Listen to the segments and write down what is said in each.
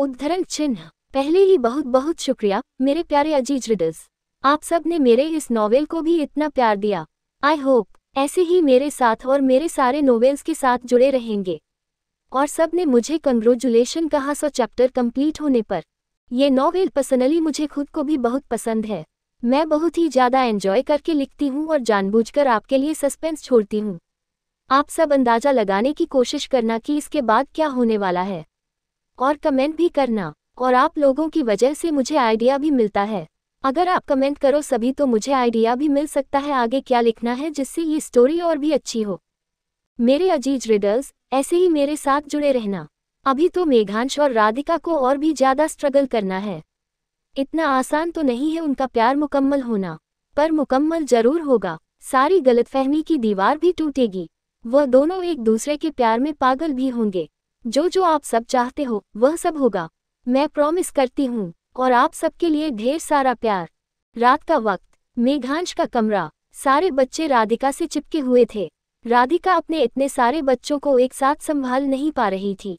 उद्धरण चिन्ह पहले ही बहुत बहुत शुक्रिया मेरे प्यारे अजीज रिडर्स आप सब ने मेरे इस नॉवेल को भी इतना प्यार दिया आई होप ऐसे ही मेरे साथ और मेरे सारे नॉवेल्स के साथ जुड़े रहेंगे और सब ने मुझे कंग्रेचुलेशन कहा सो चैप्टर कंप्लीट होने पर यह नॉवेल पर्सनली मुझे खुद को भी बहुत पसंद है मैं बहुत ही ज़्यादा एंजॉय करके लिखती हूँ और जानबूझकर आपके लिए सस्पेंस छोड़ती हूँ आप सब अंदाज़ा लगाने की कोशिश करना कि इसके बाद क्या होने वाला है और कमेंट भी करना और आप लोगों की वजह से मुझे आइडिया भी मिलता है अगर आप कमेंट करो सभी तो मुझे आइडिया भी मिल सकता है आगे क्या लिखना है जिससे ये स्टोरी और भी अच्छी हो मेरे अजीज रिडल्स ऐसे ही मेरे साथ जुड़े रहना अभी तो मेघांश और राधिका को और भी ज़्यादा स्ट्रगल करना है इतना आसान तो नहीं है उनका प्यार मुकम्मल होना पर मुकम्मल जरूर होगा सारी गलतफहमी की दीवार भी टूटेगी वह दोनों एक दूसरे के प्यार में पागल भी होंगे जो जो आप सब चाहते हो वह सब होगा मैं प्रॉमिस करती हूँ और आप सबके लिए ढेर सारा प्यार रात का वक्त मेघांश का कमरा सारे बच्चे राधिका से चिपके हुए थे राधिका अपने इतने सारे बच्चों को एक साथ संभाल नहीं पा रही थी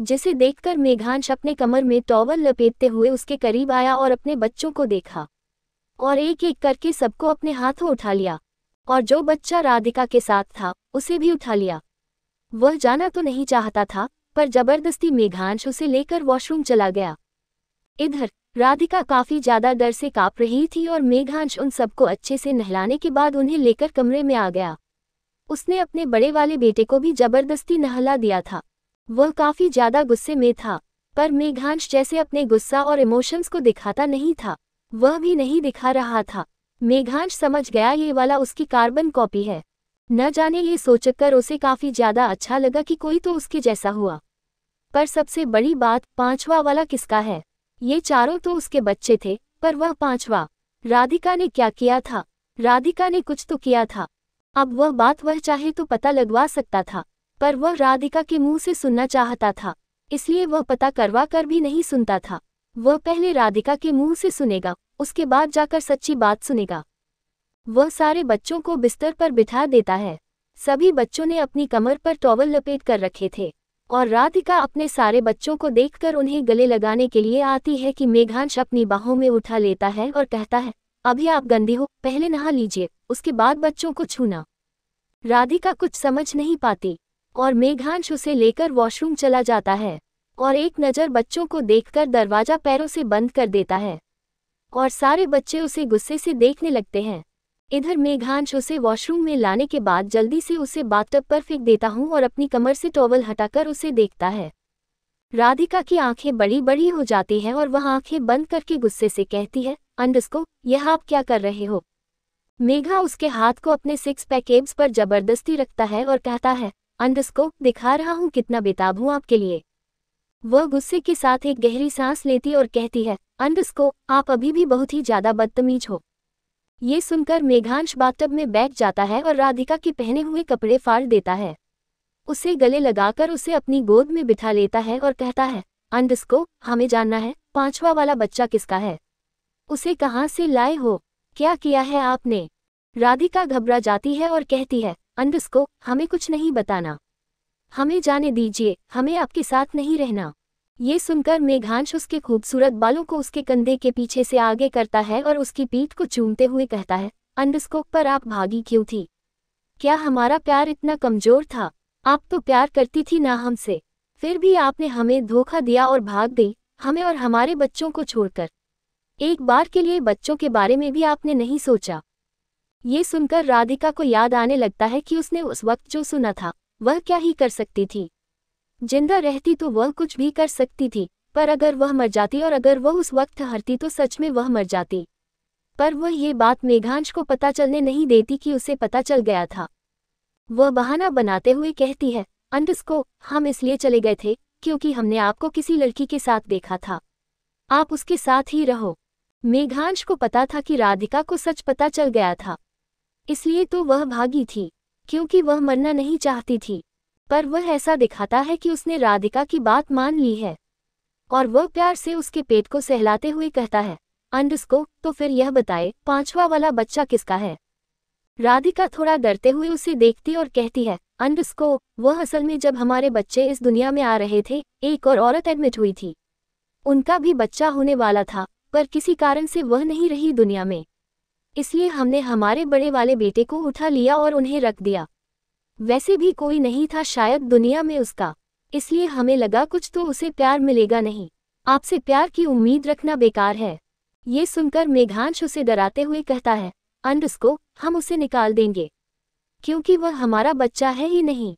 जिसे देखकर मेघांश अपने कमर में टॉवल लपेटते हुए उसके करीब आया और अपने बच्चों को देखा और एक एक करके सबको अपने हाथों उठा लिया और जो बच्चा राधिका के साथ था उसे भी उठा लिया वह जाना तो नहीं चाहता था पर जबरदस्ती मेघांश उसे लेकर वॉशरूम चला गया इधर राधिका काफी ज्यादा डर से कांप रही थी और मेघांश उन सबको अच्छे से नहलाने के बाद उन्हें लेकर कमरे में आ गया उसने अपने बड़े वाले बेटे को भी जबरदस्ती नहला दिया था वह काफी ज्यादा गुस्से में था पर मेघांश जैसे अपने गुस्सा और इमोशंस को दिखाता नहीं था वह भी नहीं दिखा रहा था मेघांश समझ गया ये वाला उसकी कार्बन कॉपी है न जाने ये सोचकर उसे काफ़ी ज़्यादा अच्छा लगा कि कोई तो उसके जैसा हुआ पर सबसे बड़ी बात पांचवा वाला किसका है ये चारों तो उसके बच्चे थे पर वह पांचवा राधिका ने क्या किया था राधिका ने कुछ तो किया था अब वह बात वह चाहे तो पता लगवा सकता था पर वह राधिका के मुंह से सुनना चाहता था इसलिए वह पता करवा कर भी नहीं सुनता था वह पहले राधिका के मुंह से सुनेगा उसके बाद जाकर सच्ची बात सुनेगा वह सारे बच्चों को बिस्तर पर बिठा देता है सभी बच्चों ने अपनी कमर पर टॉवल लपेट कर रखे थे और राधिका अपने सारे बच्चों को देखकर उन्हें गले लगाने के लिए आती है कि मेघांश अपनी बाहों में उठा लेता है और कहता है अभी आप गंदे हो पहले नहा लीजिए उसके बाद बच्चों को छूना राधिका कुछ समझ नहीं पाती और मेघांश उसे लेकर वॉशरूम चला जाता है और एक नज़र बच्चों को देखकर दरवाज़ा पैरों से बंद कर देता है और सारे बच्चे उसे गुस्से से देखने लगते हैं इधर मेघांश उसे वॉशरूम में लाने के बाद जल्दी से उसे बाथटब पर फेंक देता हूँ और अपनी कमर से टॉवल हटाकर उसे देखता है राधिका की आंखें बड़ी बड़ी हो जाती हैं और वह आंखें बंद करके गुस्से से कहती है अंडस्को यह आप क्या कर रहे हो मेघा उसके हाथ को अपने सिक्स पैकेब्स पर जबरदस्ती रखता है और कहता है अंडस्को दिखा रहा हूँ कितना बेताब हूँ आपके लिए वह गुस्से के साथ एक गहरी सांस लेती और कहती है अंडस्को आप अभी भी बहुत ही ज्यादा बदतमीज हो ये सुनकर मेघांश बाथटब में बैठ जाता है और राधिका के पहने हुए कपड़े फाड़ देता है उसे गले लगाकर उसे अपनी गोद में बिठा लेता है और कहता है अंडस्को हमें जानना है पांचवा वाला बच्चा किसका है उसे कहाँ से लाए हो क्या किया है आपने राधिका घबरा जाती है और कहती है अंडस्को हमें कुछ नहीं बताना हमें जाने दीजिए हमें आपके साथ नहीं रहना ये सुनकर मेघांश उसके खूबसूरत बालों को उसके कंधे के पीछे से आगे करता है और उसकी पीठ को चूमते हुए कहता है अंडस्कोप पर आप भागी क्यों थी क्या हमारा प्यार इतना कमजोर था आप तो प्यार करती थी ना हमसे फिर भी आपने हमें धोखा दिया और भाग गई हमें और हमारे बच्चों को छोड़कर एक बार के लिए बच्चों के बारे में भी आपने नहीं सोचा ये सुनकर राधिका को याद आने लगता है कि उसने उस वक्त जो सुना था वह क्या ही कर सकती थी जिंदा रहती तो वह कुछ भी कर सकती थी पर अगर वह मर जाती और अगर वह उस वक्त हरती तो सच में वह मर जाती पर वह ये बात मेघांश को पता चलने नहीं देती कि उसे पता चल गया था वह बहाना बनाते हुए कहती है अंडस को हम इसलिए चले गए थे क्योंकि हमने आपको किसी लड़की के साथ देखा था आप उसके साथ ही रहो मेघांश को पता था कि राधिका को सच पता चल गया था इसलिए तो वह भागी थी क्योंकि वह मरना नहीं चाहती थी पर वह ऐसा दिखाता है कि उसने राधिका की बात मान ली है और वह प्यार से उसके पेट को सहलाते हुए कहता है को तो फिर यह बताए पांचवा वाला बच्चा किसका है राधिका थोड़ा डरते हुए उसे देखती और कहती है को वह असल में जब हमारे बच्चे इस दुनिया में आ रहे थे एक और औरत एडमिट हुई थी उनका भी बच्चा होने वाला था पर किसी कारण से वह नहीं रही दुनिया में इसलिए हमने हमारे बड़े वाले बेटे को उठा लिया और उन्हें रख दिया वैसे भी कोई नहीं था शायद दुनिया में उसका इसलिए हमें लगा कुछ तो उसे प्यार मिलेगा नहीं आपसे प्यार की उम्मीद रखना बेकार है ये सुनकर मेघांश उसे डराते हुए कहता है को हम उसे निकाल देंगे क्योंकि वह हमारा बच्चा है ही नहीं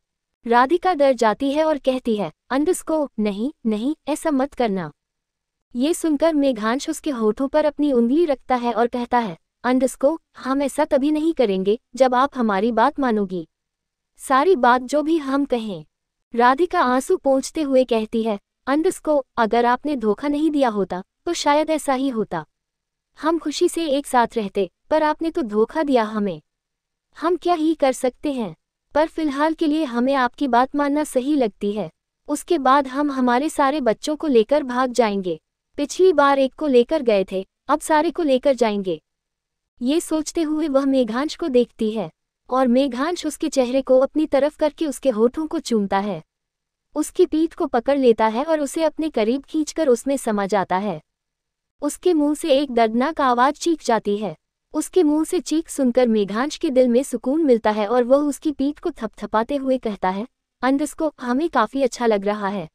राधिका डर जाती है और कहती है को नहीं नहीं ऐसा मत करना ये सुनकर मेघांश उसके होठों पर अपनी उंगली रखता है और कहता है को हम ऐसा तभी नहीं करेंगे जब आप हमारी बात मानोगी सारी बात जो भी हम कहें राधिका आंसू पहुंचते हुए कहती है अंडस को अगर आपने धोखा नहीं दिया होता तो शायद ऐसा ही होता हम खुशी से एक साथ रहते पर आपने तो धोखा दिया हमें हम क्या ही कर सकते हैं पर फिलहाल के लिए हमें आपकी बात मानना सही लगती है उसके बाद हम हमारे सारे बच्चों को लेकर भाग जाएंगे पिछली बार एक को लेकर गए थे अब सारे को लेकर जाएंगे ये सोचते हुए वह मेघांश को देखती है और मेघांश उसके चेहरे को अपनी तरफ करके उसके होठों को चूमता है उसकी पीठ को पकड़ लेता है और उसे अपने करीब खींचकर उसमें समा जाता है उसके मुंह से एक दर्दनाक आवाज चीख जाती है उसके मुंह से चीख सुनकर मेघांश के दिल में सुकून मिलता है और वह उसकी पीठ को थपथपाते हुए कहता है को हमें काफ़ी अच्छा लग रहा है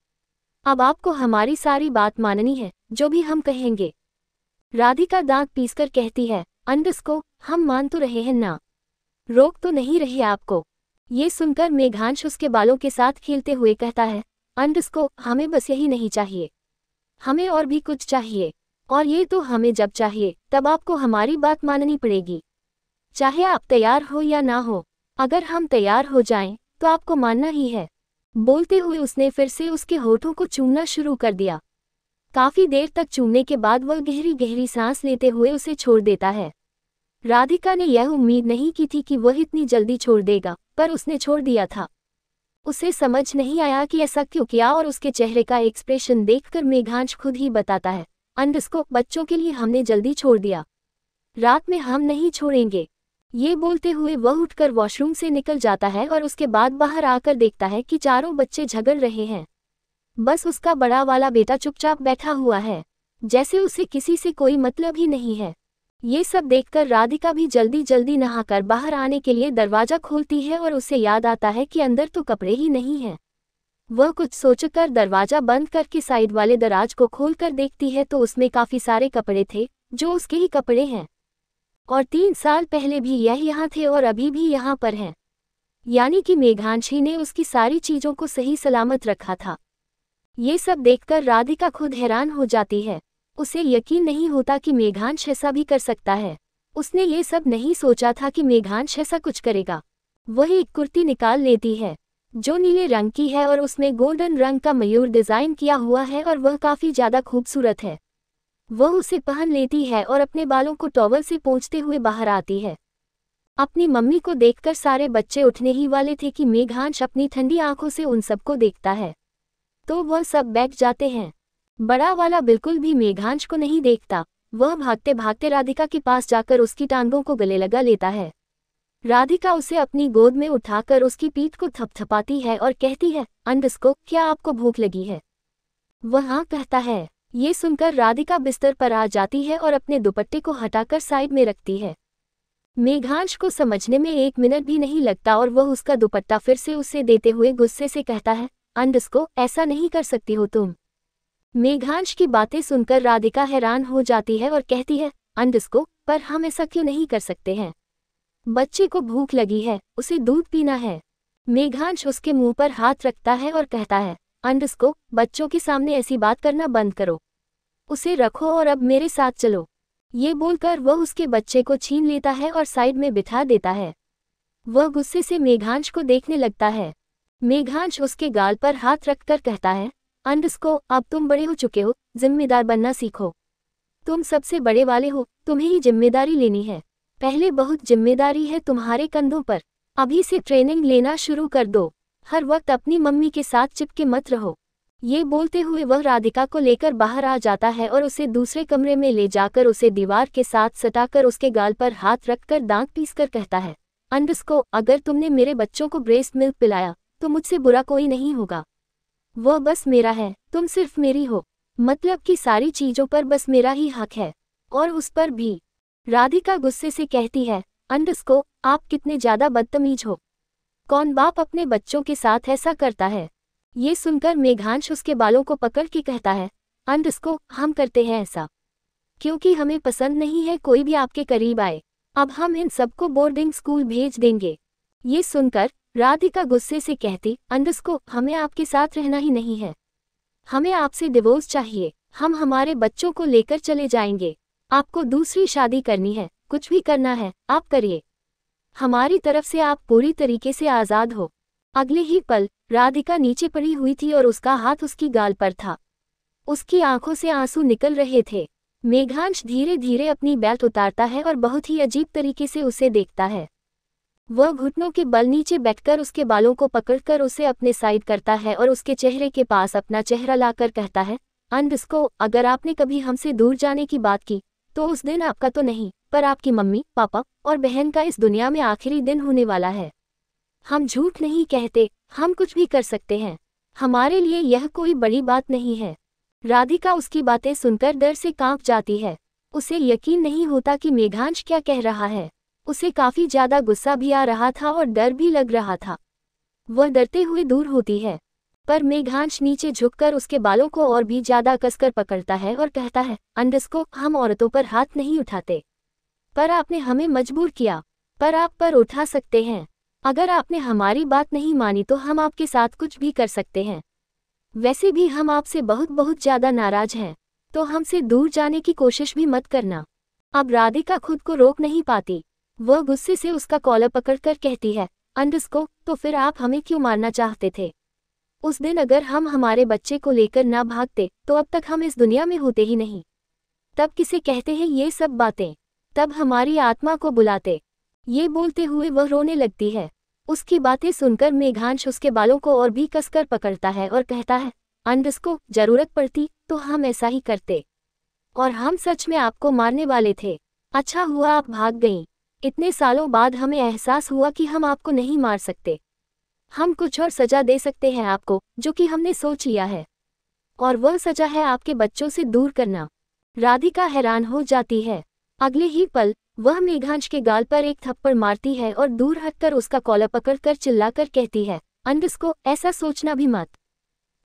अब आपको हमारी सारी बात माननी है जो भी हम कहेंगे राधिका दांत पीसकर कहती है को हम मान तो रहे हैं ना रोक तो नहीं रही आपको ये सुनकर मेघांश उसके बालों के साथ खेलते हुए कहता है को हमें बस यही नहीं चाहिए हमें और भी कुछ चाहिए और ये तो हमें जब चाहिए तब आपको हमारी बात माननी पड़ेगी चाहे आप तैयार हो या ना हो अगर हम तैयार हो जाएं तो आपको मानना ही है बोलते हुए उसने फिर से उसके होठों को चूमना शुरू कर दिया काफी देर तक चूमने के बाद वह गहरी गहरी सांस लेते हुए उसे छोड़ देता है राधिका ने यह उम्मीद नहीं की थी कि वह इतनी जल्दी छोड़ देगा पर उसने छोड़ दिया था उसे समझ नहीं आया कि ऐसा क्यों किया और उसके चेहरे का एक्सप्रेशन देखकर मेघांश खुद ही बताता है अंडस्को बच्चों के लिए हमने जल्दी छोड़ दिया रात में हम नहीं छोड़ेंगे ये बोलते हुए वह उठकर वॉशरूम से निकल जाता है और उसके बाद बाहर आकर देखता है कि चारों बच्चे झगड़ रहे हैं बस उसका बड़ा वाला बेटा चुपचाप बैठा हुआ है जैसे उसे किसी से कोई मतलब ही नहीं है ये सब देखकर राधिका भी जल्दी जल्दी नहाकर बाहर आने के लिए दरवाजा खोलती है और उसे याद आता है कि अंदर तो कपड़े ही नहीं हैं वह कुछ सोचकर दरवाजा बंद करके साइड वाले दराज को खोलकर देखती है तो उसमें काफी सारे कपड़े थे जो उसके ही कपड़े हैं और तीन साल पहले भी यह यहाँ थे और अभी भी यहाँ पर हैं यानी कि मेघांशी ने उसकी सारी चीजों को सही सलामत रखा था ये सब देखकर राधिका खुद हैरान हो जाती है उसे यकीन नहीं होता कि मेघांश ऐसा भी कर सकता है उसने ये सब नहीं सोचा था कि मेघांश ऐसा कुछ करेगा वह एक कुर्ती निकाल लेती है जो नीले रंग की है और उसमें गोल्डन रंग का मयूर डिज़ाइन किया हुआ है और वह काफ़ी ज़्यादा खूबसूरत है वह उसे पहन लेती है और अपने बालों को टॉवल से पहुंचते हुए बाहर आती है अपनी मम्मी को देखकर सारे बच्चे उठने ही वाले थे कि मेघांश अपनी ठंडी आंखों से उन सबको देखता है तो वह सब बैठ जाते हैं बड़ा वाला बिल्कुल भी मेघांश को नहीं देखता वह भागते भागते राधिका के पास जाकर उसकी टांगों को गले लगा लेता है राधिका उसे अपनी गोद में उठाकर उसकी पीठ को थपथपाती है और कहती है अंडस्को क्या आपको भूख लगी है वह हाँ कहता है ये सुनकर राधिका बिस्तर पर आ जाती है और अपने दुपट्टे को हटाकर साइड में रखती है मेघांश को समझने में एक मिनट भी नहीं लगता और वह उसका दुपट्टा फिर से उसे देते हुए गुस्से से कहता है अंडस्को ऐसा नहीं कर सकती हो तुम मेघांश की बातें सुनकर राधिका हैरान हो जाती है और कहती है अंडस्को पर हम ऐसा क्यों नहीं कर सकते हैं बच्चे को भूख लगी है उसे दूध पीना है मेघांश उसके मुंह पर हाथ रखता है और कहता है अंडस्को बच्चों के सामने ऐसी बात करना बंद करो उसे रखो और अब मेरे साथ चलो ये बोलकर वह उसके बच्चे को छीन लेता है और साइड में बिठा देता है वह गुस्से से मेघांश को देखने लगता है मेघांश उसके गाल पर हाथ रखकर कहता है अंडस्को अब तुम बड़े हो चुके हो जिम्मेदार बनना सीखो तुम सबसे बड़े वाले हो तुम्हें ही जिम्मेदारी लेनी है पहले बहुत जिम्मेदारी है तुम्हारे कंधों पर अभी से ट्रेनिंग लेना शुरू कर दो हर वक्त अपनी मम्मी के साथ चिपके मत रहो ये बोलते हुए वह राधिका को लेकर बाहर आ जाता है और उसे दूसरे कमरे में ले जाकर उसे दीवार के साथ सटाकर उसके गाल पर हाथ रखकर दांत पीसकर कहता है अंडस्को अगर तुमने मेरे बच्चों को ब्रेस्ट मिल्क पिलाया तो मुझसे बुरा कोई नहीं होगा वह बस मेरा है तुम सिर्फ मेरी हो मतलब कि सारी चीजों पर बस मेरा ही हक है और उस पर भी राधिका गुस्से से कहती है अंडस्को आप कितने ज्यादा बदतमीज हो कौन बाप अपने बच्चों के साथ ऐसा करता है ये सुनकर मेघांश उसके बालों को पकड़ के कहता है अंडस्को हम करते हैं ऐसा क्योंकि हमें पसंद नहीं है कोई भी आपके करीब आए अब हम इन सबको बोर्डिंग स्कूल भेज देंगे ये सुनकर राधिका गुस्से से कहती अंदस को हमें आपके साथ रहना ही नहीं है हमें आपसे डिवोर्स चाहिए हम हमारे बच्चों को लेकर चले जाएंगे आपको दूसरी शादी करनी है कुछ भी करना है आप करिए हमारी तरफ से आप पूरी तरीके से आज़ाद हो अगले ही पल राधिका नीचे पड़ी हुई थी और उसका हाथ उसकी गाल पर था उसकी आंखों से आंसू निकल रहे थे मेघांश धीरे धीरे अपनी बेल्ट उतारता है और बहुत ही अजीब तरीके से उसे देखता है वह घुटनों के बल नीचे बैठकर उसके बालों को पकड़कर उसे अपने साइड करता है और उसके चेहरे के पास अपना चेहरा लाकर कहता है अंड इसको अगर आपने कभी हमसे दूर जाने की बात की तो उस दिन आपका तो नहीं पर आपकी मम्मी पापा और बहन का इस दुनिया में आखिरी दिन होने वाला है हम झूठ नहीं कहते हम कुछ भी कर सकते हैं हमारे लिए यह कोई बड़ी बात नहीं है राधिका उसकी बातें सुनकर डर से कांप जाती है उसे यकीन नहीं होता कि मेघांश क्या कह रहा है उसे काफ़ी ज़्यादा गुस्सा भी आ रहा था और डर भी लग रहा था वह डरते हुए दूर होती है पर मेघांश नीचे झुककर उसके बालों को और भी ज़्यादा कसकर पकड़ता है और कहता है अंडस्को हम औरतों पर हाथ नहीं उठाते पर आपने हमें मजबूर किया पर आप पर उठा सकते हैं अगर आपने हमारी बात नहीं मानी तो हम आपके साथ कुछ भी कर सकते हैं वैसे भी हम आपसे बहुत बहुत ज़्यादा नाराज हैं तो हमसे दूर जाने की कोशिश भी मत करना अब राधिका खुद को रोक नहीं पाती वह गुस्से से उसका कॉलर पकड़कर कहती है अंडस को तो फिर आप हमें क्यों मारना चाहते थे उस दिन अगर हम हमारे बच्चे को लेकर ना भागते तो अब तक हम इस दुनिया में होते ही नहीं तब किसे कहते हैं ये सब बातें तब हमारी आत्मा को बुलाते ये बोलते हुए वह रोने लगती है उसकी बातें सुनकर मेघांश उसके बालों को और भी कसकर पकड़ता है और कहता है अंडस को जरूरत पड़ती तो हम ऐसा ही करते और हम सच में आपको मारने वाले थे अच्छा हुआ आप भाग गईं इतने सालों बाद हमें एहसास हुआ कि हम आपको नहीं मार सकते हम कुछ और सजा दे सकते हैं आपको जो कि हमने सोच लिया है और वह सजा है आपके बच्चों से दूर करना राधिका हैरान हो जाती है अगले ही पल वह मेघांश के गाल पर एक थप्पड़ मारती है और दूर हटकर उसका कॉला पकड़कर चिल्लाकर कहती है को ऐसा सोचना भी मत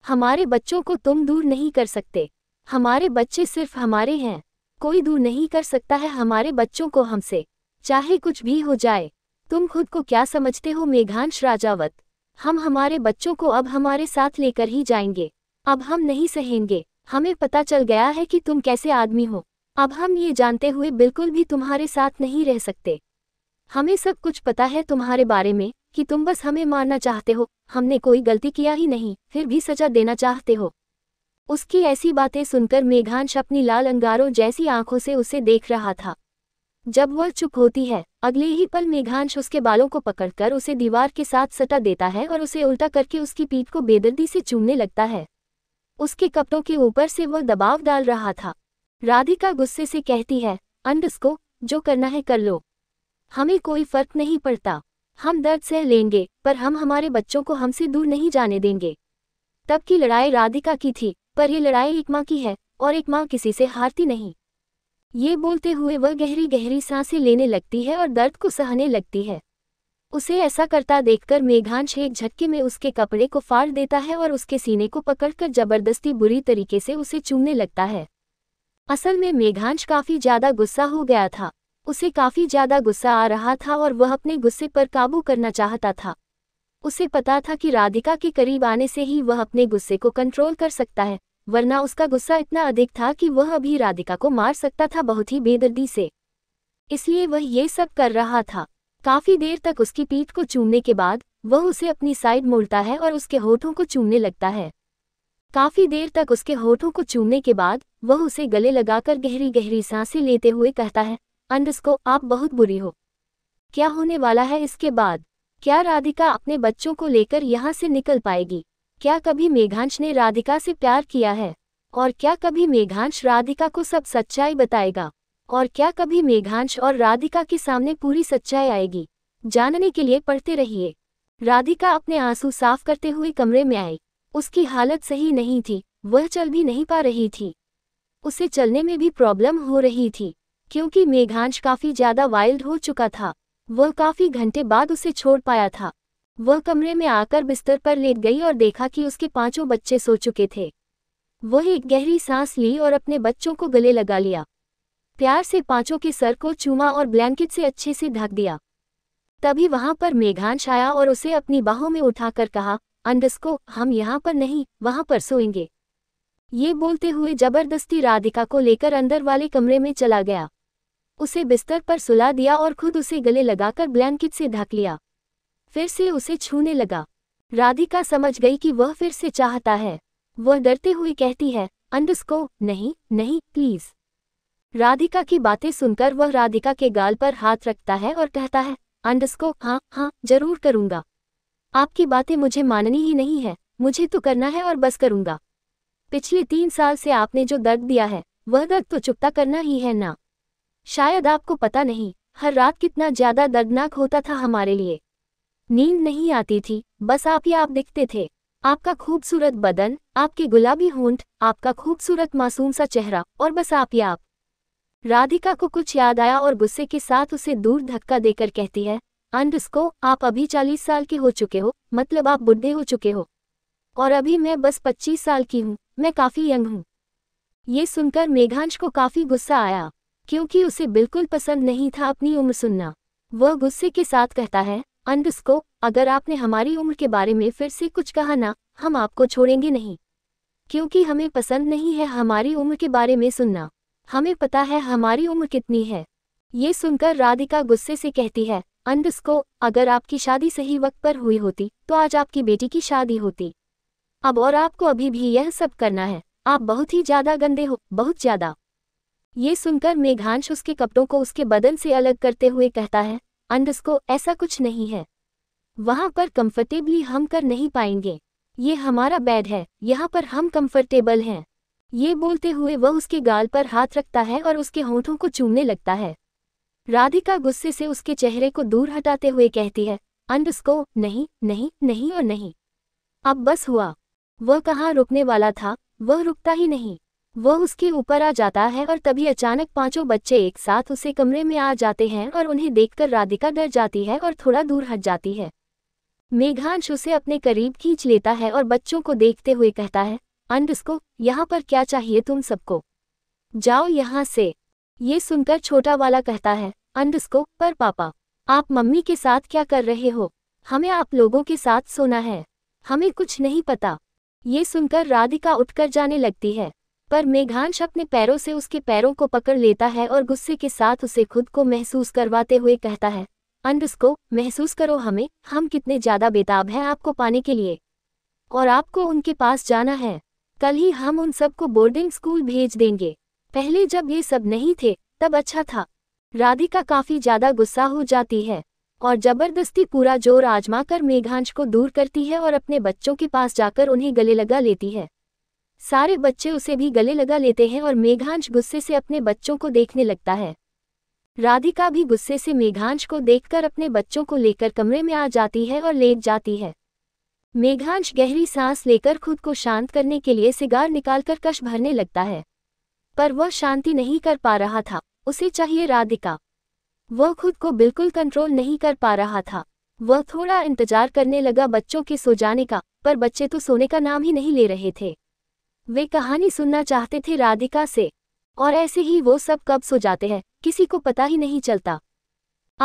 हमारे बच्चों को तुम दूर नहीं कर सकते हमारे बच्चे सिर्फ हमारे हैं कोई दूर नहीं कर सकता है हमारे बच्चों को हमसे चाहे कुछ भी हो जाए तुम खुद को क्या समझते हो मेघांश राजावत हम हमारे बच्चों को अब हमारे साथ लेकर ही जाएंगे अब हम नहीं सहेंगे हमें पता चल गया है कि तुम कैसे आदमी हो अब हम ये जानते हुए बिल्कुल भी तुम्हारे साथ नहीं रह सकते हमें सब कुछ पता है तुम्हारे बारे में कि तुम बस हमें मारना चाहते हो हमने कोई गलती किया ही नहीं फिर भी सजा देना चाहते हो उसकी ऐसी बातें सुनकर मेघांश अपनी लाल अंगारों जैसी आंखों से उसे देख रहा था जब वह चुप होती है अगले ही पल मेघांश उसके बालों को पकड़कर उसे दीवार के साथ सटा देता है और उसे उल्टा करके उसकी पीठ को बेदर्दी से चूमने लगता है उसके कपड़ों के ऊपर से वह दबाव डाल रहा था राधिका गुस्से से कहती है अंडस को जो करना है कर लो हमें कोई फर्क नहीं पड़ता हम दर्द सह लेंगे पर हम हमारे बच्चों को हमसे दूर नहीं जाने देंगे तब की लड़ाई राधिका की थी पर यह लड़ाई एक माँ की है और एक माँ किसी से हारती नहीं ये बोलते हुए वह गहरी गहरी सांसें लेने लगती है और दर्द को सहने लगती है उसे ऐसा करता देखकर मेघांश एक झटके में उसके कपड़े को फाड़ देता है और उसके सीने को पकड़कर जबरदस्ती बुरी तरीके से उसे चूमने लगता है असल में मेघांश काफ़ी ज़्यादा गुस्सा हो गया था उसे काफ़ी ज़्यादा गुस्सा आ रहा था और वह अपने गुस्से पर काबू करना चाहता था उसे पता था कि राधिका के करीब आने से ही वह अपने गुस्से को कंट्रोल कर सकता है वरना उसका गुस्सा इतना अधिक था कि वह अभी राधिका को मार सकता था बहुत ही बेदर्दी से इसलिए वह ये सब कर रहा था काफी देर तक उसकी पीठ को चूमने के बाद वह उसे अपनी साइड मोड़ता है और उसके होठों को चूमने लगता है काफी देर तक उसके होठों को चूमने के बाद वह उसे गले लगाकर गहरी गहरी सांसें लेते हुए कहता है अंडस को आप बहुत बुरी हो क्या होने वाला है इसके बाद क्या राधिका अपने बच्चों को लेकर यहाँ से निकल पाएगी क्या कभी मेघांश ने राधिका से प्यार किया है और क्या कभी मेघांश राधिका को सब सच्चाई बताएगा और क्या कभी मेघांश और राधिका के सामने पूरी सच्चाई आएगी जानने के लिए पढ़ते रहिए राधिका अपने आंसू साफ करते हुए कमरे में आई उसकी हालत सही नहीं थी वह चल भी नहीं पा रही थी उसे चलने में भी प्रॉब्लम हो रही थी क्योंकि मेघांश काफ़ी ज़्यादा वाइल्ड हो चुका था वह काफ़ी घंटे बाद उसे छोड़ पाया था वह कमरे में आकर बिस्तर पर लेट गई और देखा कि उसके पांचों बच्चे सो चुके थे वह एक गहरी सांस ली और अपने बच्चों को गले लगा लिया प्यार से पांचों के सर को चूमा और ब्लैंकेट से अच्छे से ढक दिया तभी वहां पर मेघांश आया और उसे अपनी बाहों में उठाकर कहा अंडस्को हम यहाँ पर नहीं वहां पर सोएंगे ये बोलते हुए जबरदस्ती राधिका को लेकर अंदर वाले कमरे में चला गया उसे बिस्तर पर सुला दिया और खुद उसे गले लगाकर ब्लैंकेट से ढक लिया फिर से उसे छूने लगा राधिका समझ गई कि वह फिर से चाहता है वह डरते हुए कहती है अंडस्को नहीं नहीं प्लीज राधिका की बातें सुनकर वह राधिका के गाल पर हाथ रखता है और कहता है अंडस्को हाँ हाँ जरूर करूंगा आपकी बातें मुझे माननी ही नहीं है मुझे तो करना है और बस करूंगा पिछले तीन साल से आपने जो दर्द दिया है वह दर्द तो चुपता करना ही है ना शायद आपको पता नहीं हर रात कितना ज्यादा दर्दनाक होता था हमारे लिए नींद नहीं आती थी बस आप ही आप दिखते थे आपका खूबसूरत बदन आपके गुलाबी होंठ आपका खूबसूरत मासूम सा चेहरा और बस आप ही आप राधिका को कुछ याद आया और गुस्से के साथ उसे दूर धक्का देकर कहती है अंडस्को आप अभी चालीस साल के हो चुके हो मतलब आप बुढ़े हो चुके हो और अभी मैं बस पच्चीस साल की हूँ मैं काफ़ी यंग हूँ ये सुनकर मेघांश को काफ़ी गुस्सा आया क्योंकि उसे बिल्कुल पसंद नहीं था अपनी उम्र सुनना वह गुस्से के साथ कहता है अंडस्को अगर आपने हमारी उम्र के बारे में फिर से कुछ कहा ना हम आपको छोड़ेंगे नहीं क्योंकि हमें पसंद नहीं है हमारी उम्र के बारे में सुनना हमें पता है हमारी उम्र कितनी है ये सुनकर राधिका गुस्से से कहती है अंडस्को अगर आपकी शादी सही वक्त पर हुई होती तो आज आपकी बेटी की शादी होती अब और आपको अभी भी यह सब करना है आप बहुत ही ज्यादा गंदे हो बहुत ज्यादा ये सुनकर मेघांश उसके कपड़ों को उसके बदन से अलग करते हुए कहता है अंडस्को ऐसा कुछ नहीं है वहाँ पर कंफर्टेबली हम कर नहीं पाएंगे ये हमारा बेड है यहाँ पर हम कंफर्टेबल हैं ये बोलते हुए वह उसके गाल पर हाथ रखता है और उसके होठों को चूमने लगता है राधिका गुस्से से उसके चेहरे को दूर हटाते हुए कहती है अंडस्को नहीं नहीं नहीं और नहीं अब बस हुआ वह कहाँ रुकने वाला था वह रुकता ही नहीं वह उसके ऊपर आ जाता है और तभी अचानक पांचों बच्चे एक साथ उसे कमरे में आ जाते हैं और उन्हें देखकर राधिका डर जाती है और थोड़ा दूर हट जाती है मेघांश उसे अपने करीब खींच लेता है और बच्चों को देखते हुए कहता है उसको यहाँ पर क्या चाहिए तुम सबको जाओ यहाँ से ये सुनकर छोटा वाला कहता है अंडस्को पर पापा आप मम्मी के साथ क्या कर रहे हो हमें आप लोगों के साथ सोना है हमें कुछ नहीं पता ये सुनकर राधिका उठकर जाने लगती है पर मेघांश अपने पैरों से उसके पैरों को पकड़ लेता है और गुस्से के साथ उसे खुद को महसूस करवाते हुए कहता है अंडस्को महसूस करो हमें हम कितने ज़्यादा बेताब हैं आपको पाने के लिए और आपको उनके पास जाना है कल ही हम उन सबको बोर्डिंग स्कूल भेज देंगे पहले जब ये सब नहीं थे तब अच्छा था राधिका काफ़ी ज़्यादा गुस्सा हो जाती है और जबरदस्ती पूरा जोर आजमा कर मेघांश को दूर करती है और अपने बच्चों के पास जाकर उन्हें गले लगा लेती है सारे बच्चे उसे भी गले लगा लेते हैं और मेघांश गुस्से से अपने बच्चों को देखने लगता है राधिका भी गुस्से से मेघांश को देखकर अपने बच्चों को लेकर कमरे में आ जाती है और लेट जाती है मेघांश गहरी सांस लेकर खुद को शांत करने के लिए सिगार निकालकर कश भरने लगता है पर वह शांति नहीं कर पा रहा था उसे चाहिए राधिका वह खुद को बिल्कुल कंट्रोल नहीं कर पा रहा था वह थोड़ा इंतजार करने लगा बच्चों के सो जाने का पर बच्चे तो सोने का नाम ही नहीं ले रहे थे वे कहानी सुनना चाहते थे राधिका से और ऐसे ही वो सब कब सो जाते हैं किसी को पता ही नहीं चलता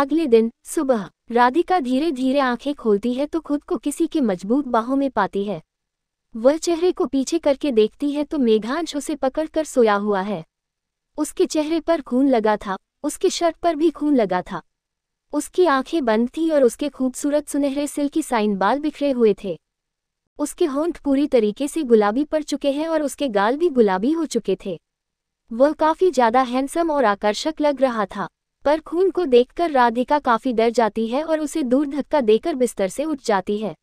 अगले दिन सुबह राधिका धीरे धीरे आंखें खोलती है तो खुद को किसी के मजबूत बाहों में पाती है वह चेहरे को पीछे करके देखती है तो मेघांश उसे पकड़कर सोया हुआ है उसके चेहरे पर खून लगा था उसके शर्ट पर भी खून लगा था उसकी आंखें बंद थी और उसके खूबसूरत सुनहरे सिल्की साइन बाल बिखरे हुए थे उसके होंठ पूरी तरीके से गुलाबी पड़ चुके हैं और उसके गाल भी गुलाबी हो चुके थे वह काफ़ी ज़्यादा हैंडसम और आकर्षक लग रहा था पर खून को देखकर राधिका काफ़ी डर जाती है और उसे दूर धक्का देकर बिस्तर से उठ जाती है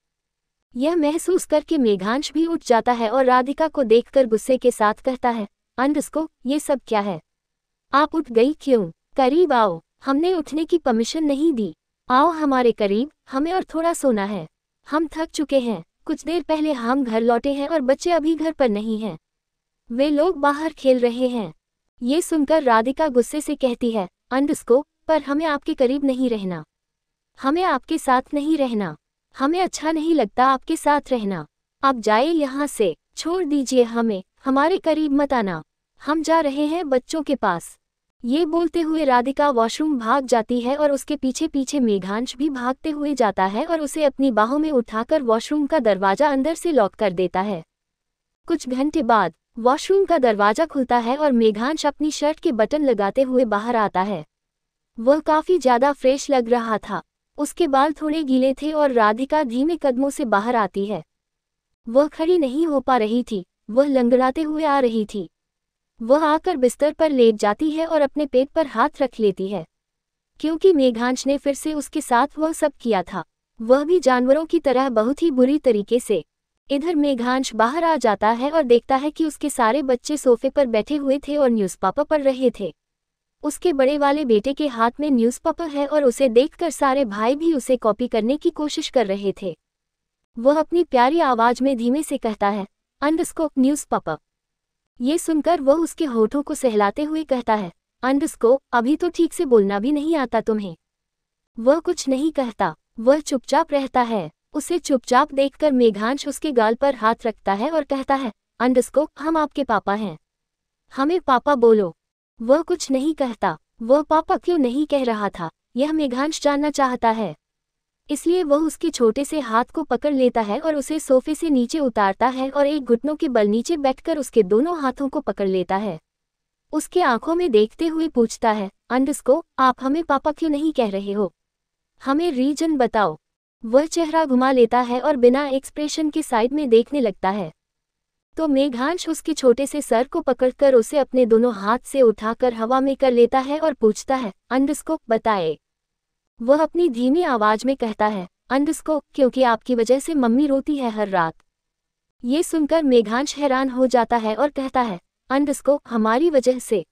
यह महसूस करके मेघांश भी उठ जाता है और राधिका को देखकर गुस्से के साथ कहता है अंडस्को ये सब क्या है आप उठ गई क्यों करीब आओ हमने उठने की परमिशन नहीं दी आओ हमारे करीब हमें और थोड़ा सोना है हम थक चुके हैं कुछ देर पहले हम घर लौटे हैं और बच्चे अभी घर पर नहीं हैं वे लोग बाहर खेल रहे हैं ये सुनकर राधिका गुस्से से कहती है अंडस्को पर हमें आपके करीब नहीं रहना हमें आपके साथ नहीं रहना हमें अच्छा नहीं लगता आपके साथ रहना आप जाए यहाँ से छोड़ दीजिए हमें हमारे करीब मत आना हम जा रहे हैं बच्चों के पास ये बोलते हुए राधिका वॉशरूम भाग जाती है और उसके पीछे पीछे मेघांश भी भागते हुए जाता है और उसे अपनी बाहों में उठाकर वॉशरूम का दरवाजा अंदर से लॉक कर देता है कुछ घंटे बाद वॉशरूम का दरवाजा खुलता है और मेघांश अपनी शर्ट के बटन लगाते हुए बाहर आता है वह काफ़ी ज़्यादा फ्रेश लग रहा था उसके बाल थोड़े गीले थे और राधिका धीमे कदमों से बाहर आती है वह खड़ी नहीं हो पा रही थी वह लंगड़ाते हुए आ रही थी वह आकर बिस्तर पर लेट जाती है और अपने पेट पर हाथ रख लेती है क्योंकि मेघांश ने फिर से उसके साथ वह सब किया था वह भी जानवरों की तरह बहुत ही बुरी तरीके से इधर मेघांश बाहर आ जाता है और देखता है कि उसके सारे बच्चे सोफे पर बैठे हुए थे और पापा पढ़ रहे थे उसके बड़े वाले बेटे के हाथ में पापा है और उसे देखकर सारे भाई भी उसे कॉपी करने की कोशिश कर रहे थे वह अपनी प्यारी आवाज़ में धीमे से कहता है अंडस्कोप पापा ये सुनकर वह उसके होठों को सहलाते हुए कहता है अंडस को अभी तो ठीक से बोलना भी नहीं आता तुम्हें वह कुछ नहीं कहता वह चुपचाप रहता है उसे चुपचाप देखकर मेघांश उसके गाल पर हाथ रखता है और कहता है अंडस्को हम आपके पापा हैं हमें पापा बोलो वह कुछ नहीं कहता वह पापा क्यों नहीं कह रहा था यह मेघांश जानना चाहता है इसलिए वह उसके छोटे से हाथ को पकड़ लेता है और उसे सोफे से नीचे उतारता है और एक घुटनों के बल नीचे बैठकर उसके दोनों हाथों को पकड़ लेता है उसके आंखों में देखते हुए पूछता है अंडस्को आप हमें पापा क्यों नहीं कह रहे हो हमें रीजन बताओ वह चेहरा घुमा लेता है और बिना एक्सप्रेशन के साइड में देखने लगता है तो मेघांश उसके छोटे से सर को पकड़कर उसे अपने दोनों हाथ से उठाकर हवा में कर लेता है और पूछता है अंडस्को बताए वह अपनी धीमी आवाज में कहता है अंडस्को क्योंकि आपकी वजह से मम्मी रोती है हर रात ये सुनकर मेघांश हैरान हो जाता है और कहता है अंडस्को हमारी वजह से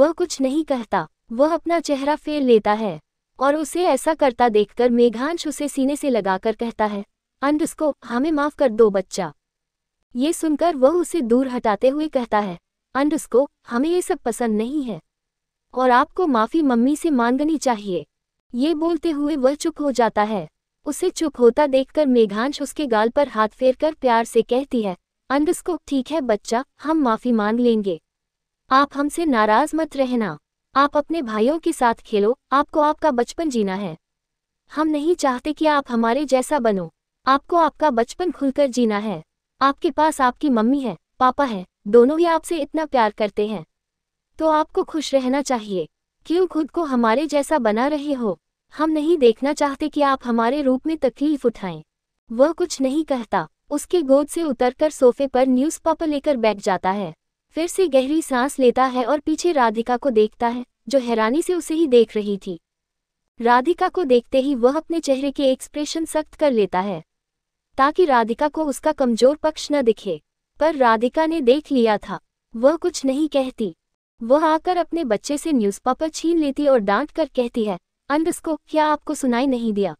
वह कुछ नहीं कहता वह अपना चेहरा फेर लेता है और उसे ऐसा करता देखकर मेघांश उसे सीने से लगाकर कहता है अंडस्को हमें माफ कर दो बच्चा ये सुनकर वह उसे दूर हटाते हुए कहता है अंडस्को हमें ये सब पसंद नहीं है और आपको माफ़ी मम्मी से मांगनी चाहिए ये बोलते हुए वह चुप हो जाता है उसे चुप होता देखकर मेघांश उसके गाल पर हाथ फेर कर प्यार से कहती है अंडस्को ठीक है बच्चा हम माफ़ी मांग लेंगे आप हमसे नाराज़ मत रहना आप अपने भाइयों के साथ खेलो आपको आपका बचपन जीना है हम नहीं चाहते कि आप हमारे जैसा बनो आपको आपका बचपन खुलकर जीना है आपके पास आपकी मम्मी है पापा है दोनों ही आपसे इतना प्यार करते हैं तो आपको खुश रहना चाहिए क्यों खुद को हमारे जैसा बना रहे हो हम नहीं देखना चाहते कि आप हमारे रूप में तकलीफ उठाएं वह कुछ नहीं कहता उसके गोद से उतरकर सोफे पर न्यूज़ पेपर लेकर बैठ जाता है फिर से गहरी सांस लेता है और पीछे राधिका को देखता है जो हैरानी से उसे ही देख रही थी राधिका को देखते ही वह अपने चेहरे के एक्सप्रेशन सख्त कर लेता है ताकि राधिका को उसका कमजोर पक्ष न दिखे पर राधिका ने देख लिया था वह कुछ नहीं कहती वह आकर अपने बच्चे से न्यूज़पेपर छीन लेती और डांट कर कहती है अंधस क्या आपको सुनाई नहीं दिया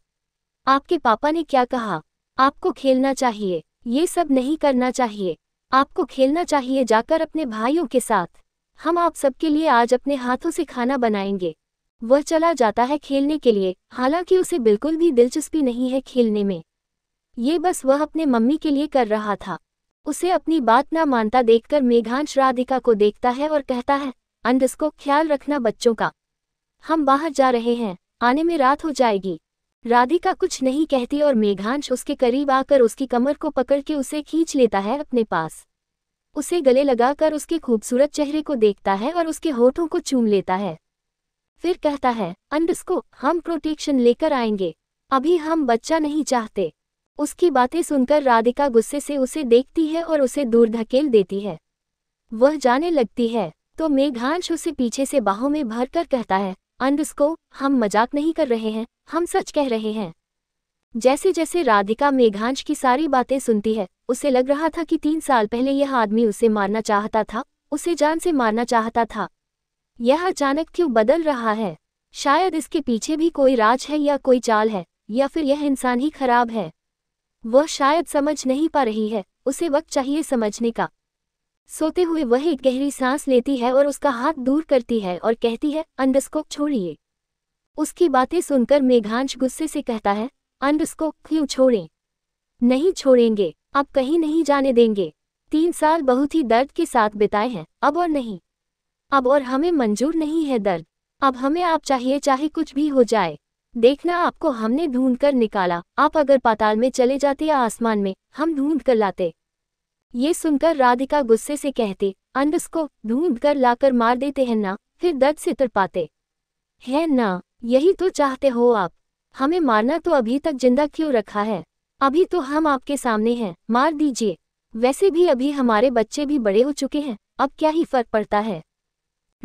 आपके पापा ने क्या कहा आपको खेलना चाहिए ये सब नहीं करना चाहिए आपको खेलना चाहिए जाकर अपने भाइयों के साथ हम आप सबके लिए आज अपने हाथों से खाना बनाएंगे वह चला जाता है खेलने के लिए हालांकि उसे बिल्कुल भी दिलचस्पी नहीं है खेलने में ये बस वह अपने मम्मी के लिए कर रहा था उसे अपनी बात ना मानता देखकर मेघांश राधिका को देखता है और कहता है अंधस ख्याल रखना बच्चों का हम बाहर जा रहे हैं आने में रात हो जाएगी राधिका कुछ नहीं कहती और मेघांश उसके करीब आकर उसकी कमर को पकड़ के उसे खींच लेता है अपने पास उसे गले लगाकर उसके खूबसूरत चेहरे को देखता है और उसके होठों को चूम लेता है फिर कहता है अंडस्को हम प्रोटेक्शन लेकर आएंगे अभी हम बच्चा नहीं चाहते उसकी बातें सुनकर राधिका गुस्से से उसे देखती है और उसे दूर धकेल देती है वह जाने लगती है तो मेघांश उसे पीछे से बाहों में भरकर कहता है अंडस्को हम मजाक नहीं कर रहे हैं हम सच कह रहे हैं जैसे जैसे राधिका मेघांश की सारी बातें सुनती है उसे लग रहा था कि तीन साल पहले यह आदमी उसे मारना चाहता था उसे जान से मारना चाहता था यह अचानक क्यों बदल रहा है शायद इसके पीछे भी कोई राज है या कोई चाल है या फिर यह इंसान ही खराब है वह शायद समझ नहीं पा रही है उसे वक्त चाहिए समझने का सोते हुए वह एक गहरी सांस लेती है और उसका हाथ दूर करती है और कहती है अंडस्कोप छोड़िए उसकी बातें सुनकर मेघांश गुस्से से कहता है अंडस्कोप क्यों छोड़ें नहीं छोड़ेंगे अब कहीं नहीं जाने देंगे तीन साल बहुत ही दर्द के साथ बिताए हैं अब और नहीं अब और हमें मंजूर नहीं है दर्द अब हमें आप चाहिए चाहे कुछ भी हो जाए देखना आपको हमने ढूंढ कर निकाला आप अगर पाताल में चले जाते या आसमान में हम ढूंढ कर लाते ये सुनकर राधिका गुस्से से कहते अंडस को ढूंढ कर लाकर मार देते हैं ना फिर दर्द से तड़पाते है ना यही तो चाहते हो आप हमें मारना तो अभी तक जिंदा क्यों रखा है अभी तो हम आपके सामने हैं मार दीजिए वैसे भी अभी हमारे बच्चे भी बड़े हो चुके हैं अब क्या ही फर्क पड़ता है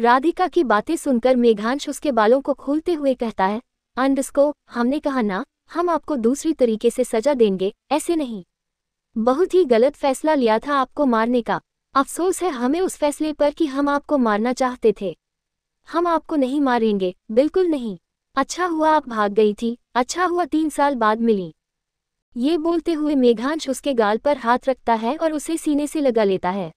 राधिका की बातें सुनकर मेघांश उसके बालों को खोलते हुए कहता है अंडस्को हमने कहा ना हम आपको दूसरी तरीके से सजा देंगे ऐसे नहीं बहुत ही गलत फैसला लिया था आपको मारने का अफसोस है हमें उस फैसले पर कि हम आपको मारना चाहते थे हम आपको नहीं मारेंगे बिल्कुल नहीं अच्छा हुआ आप भाग गई थी अच्छा हुआ तीन साल बाद मिली ये बोलते हुए मेघांश उसके गाल पर हाथ रखता है और उसे सीने से लगा लेता है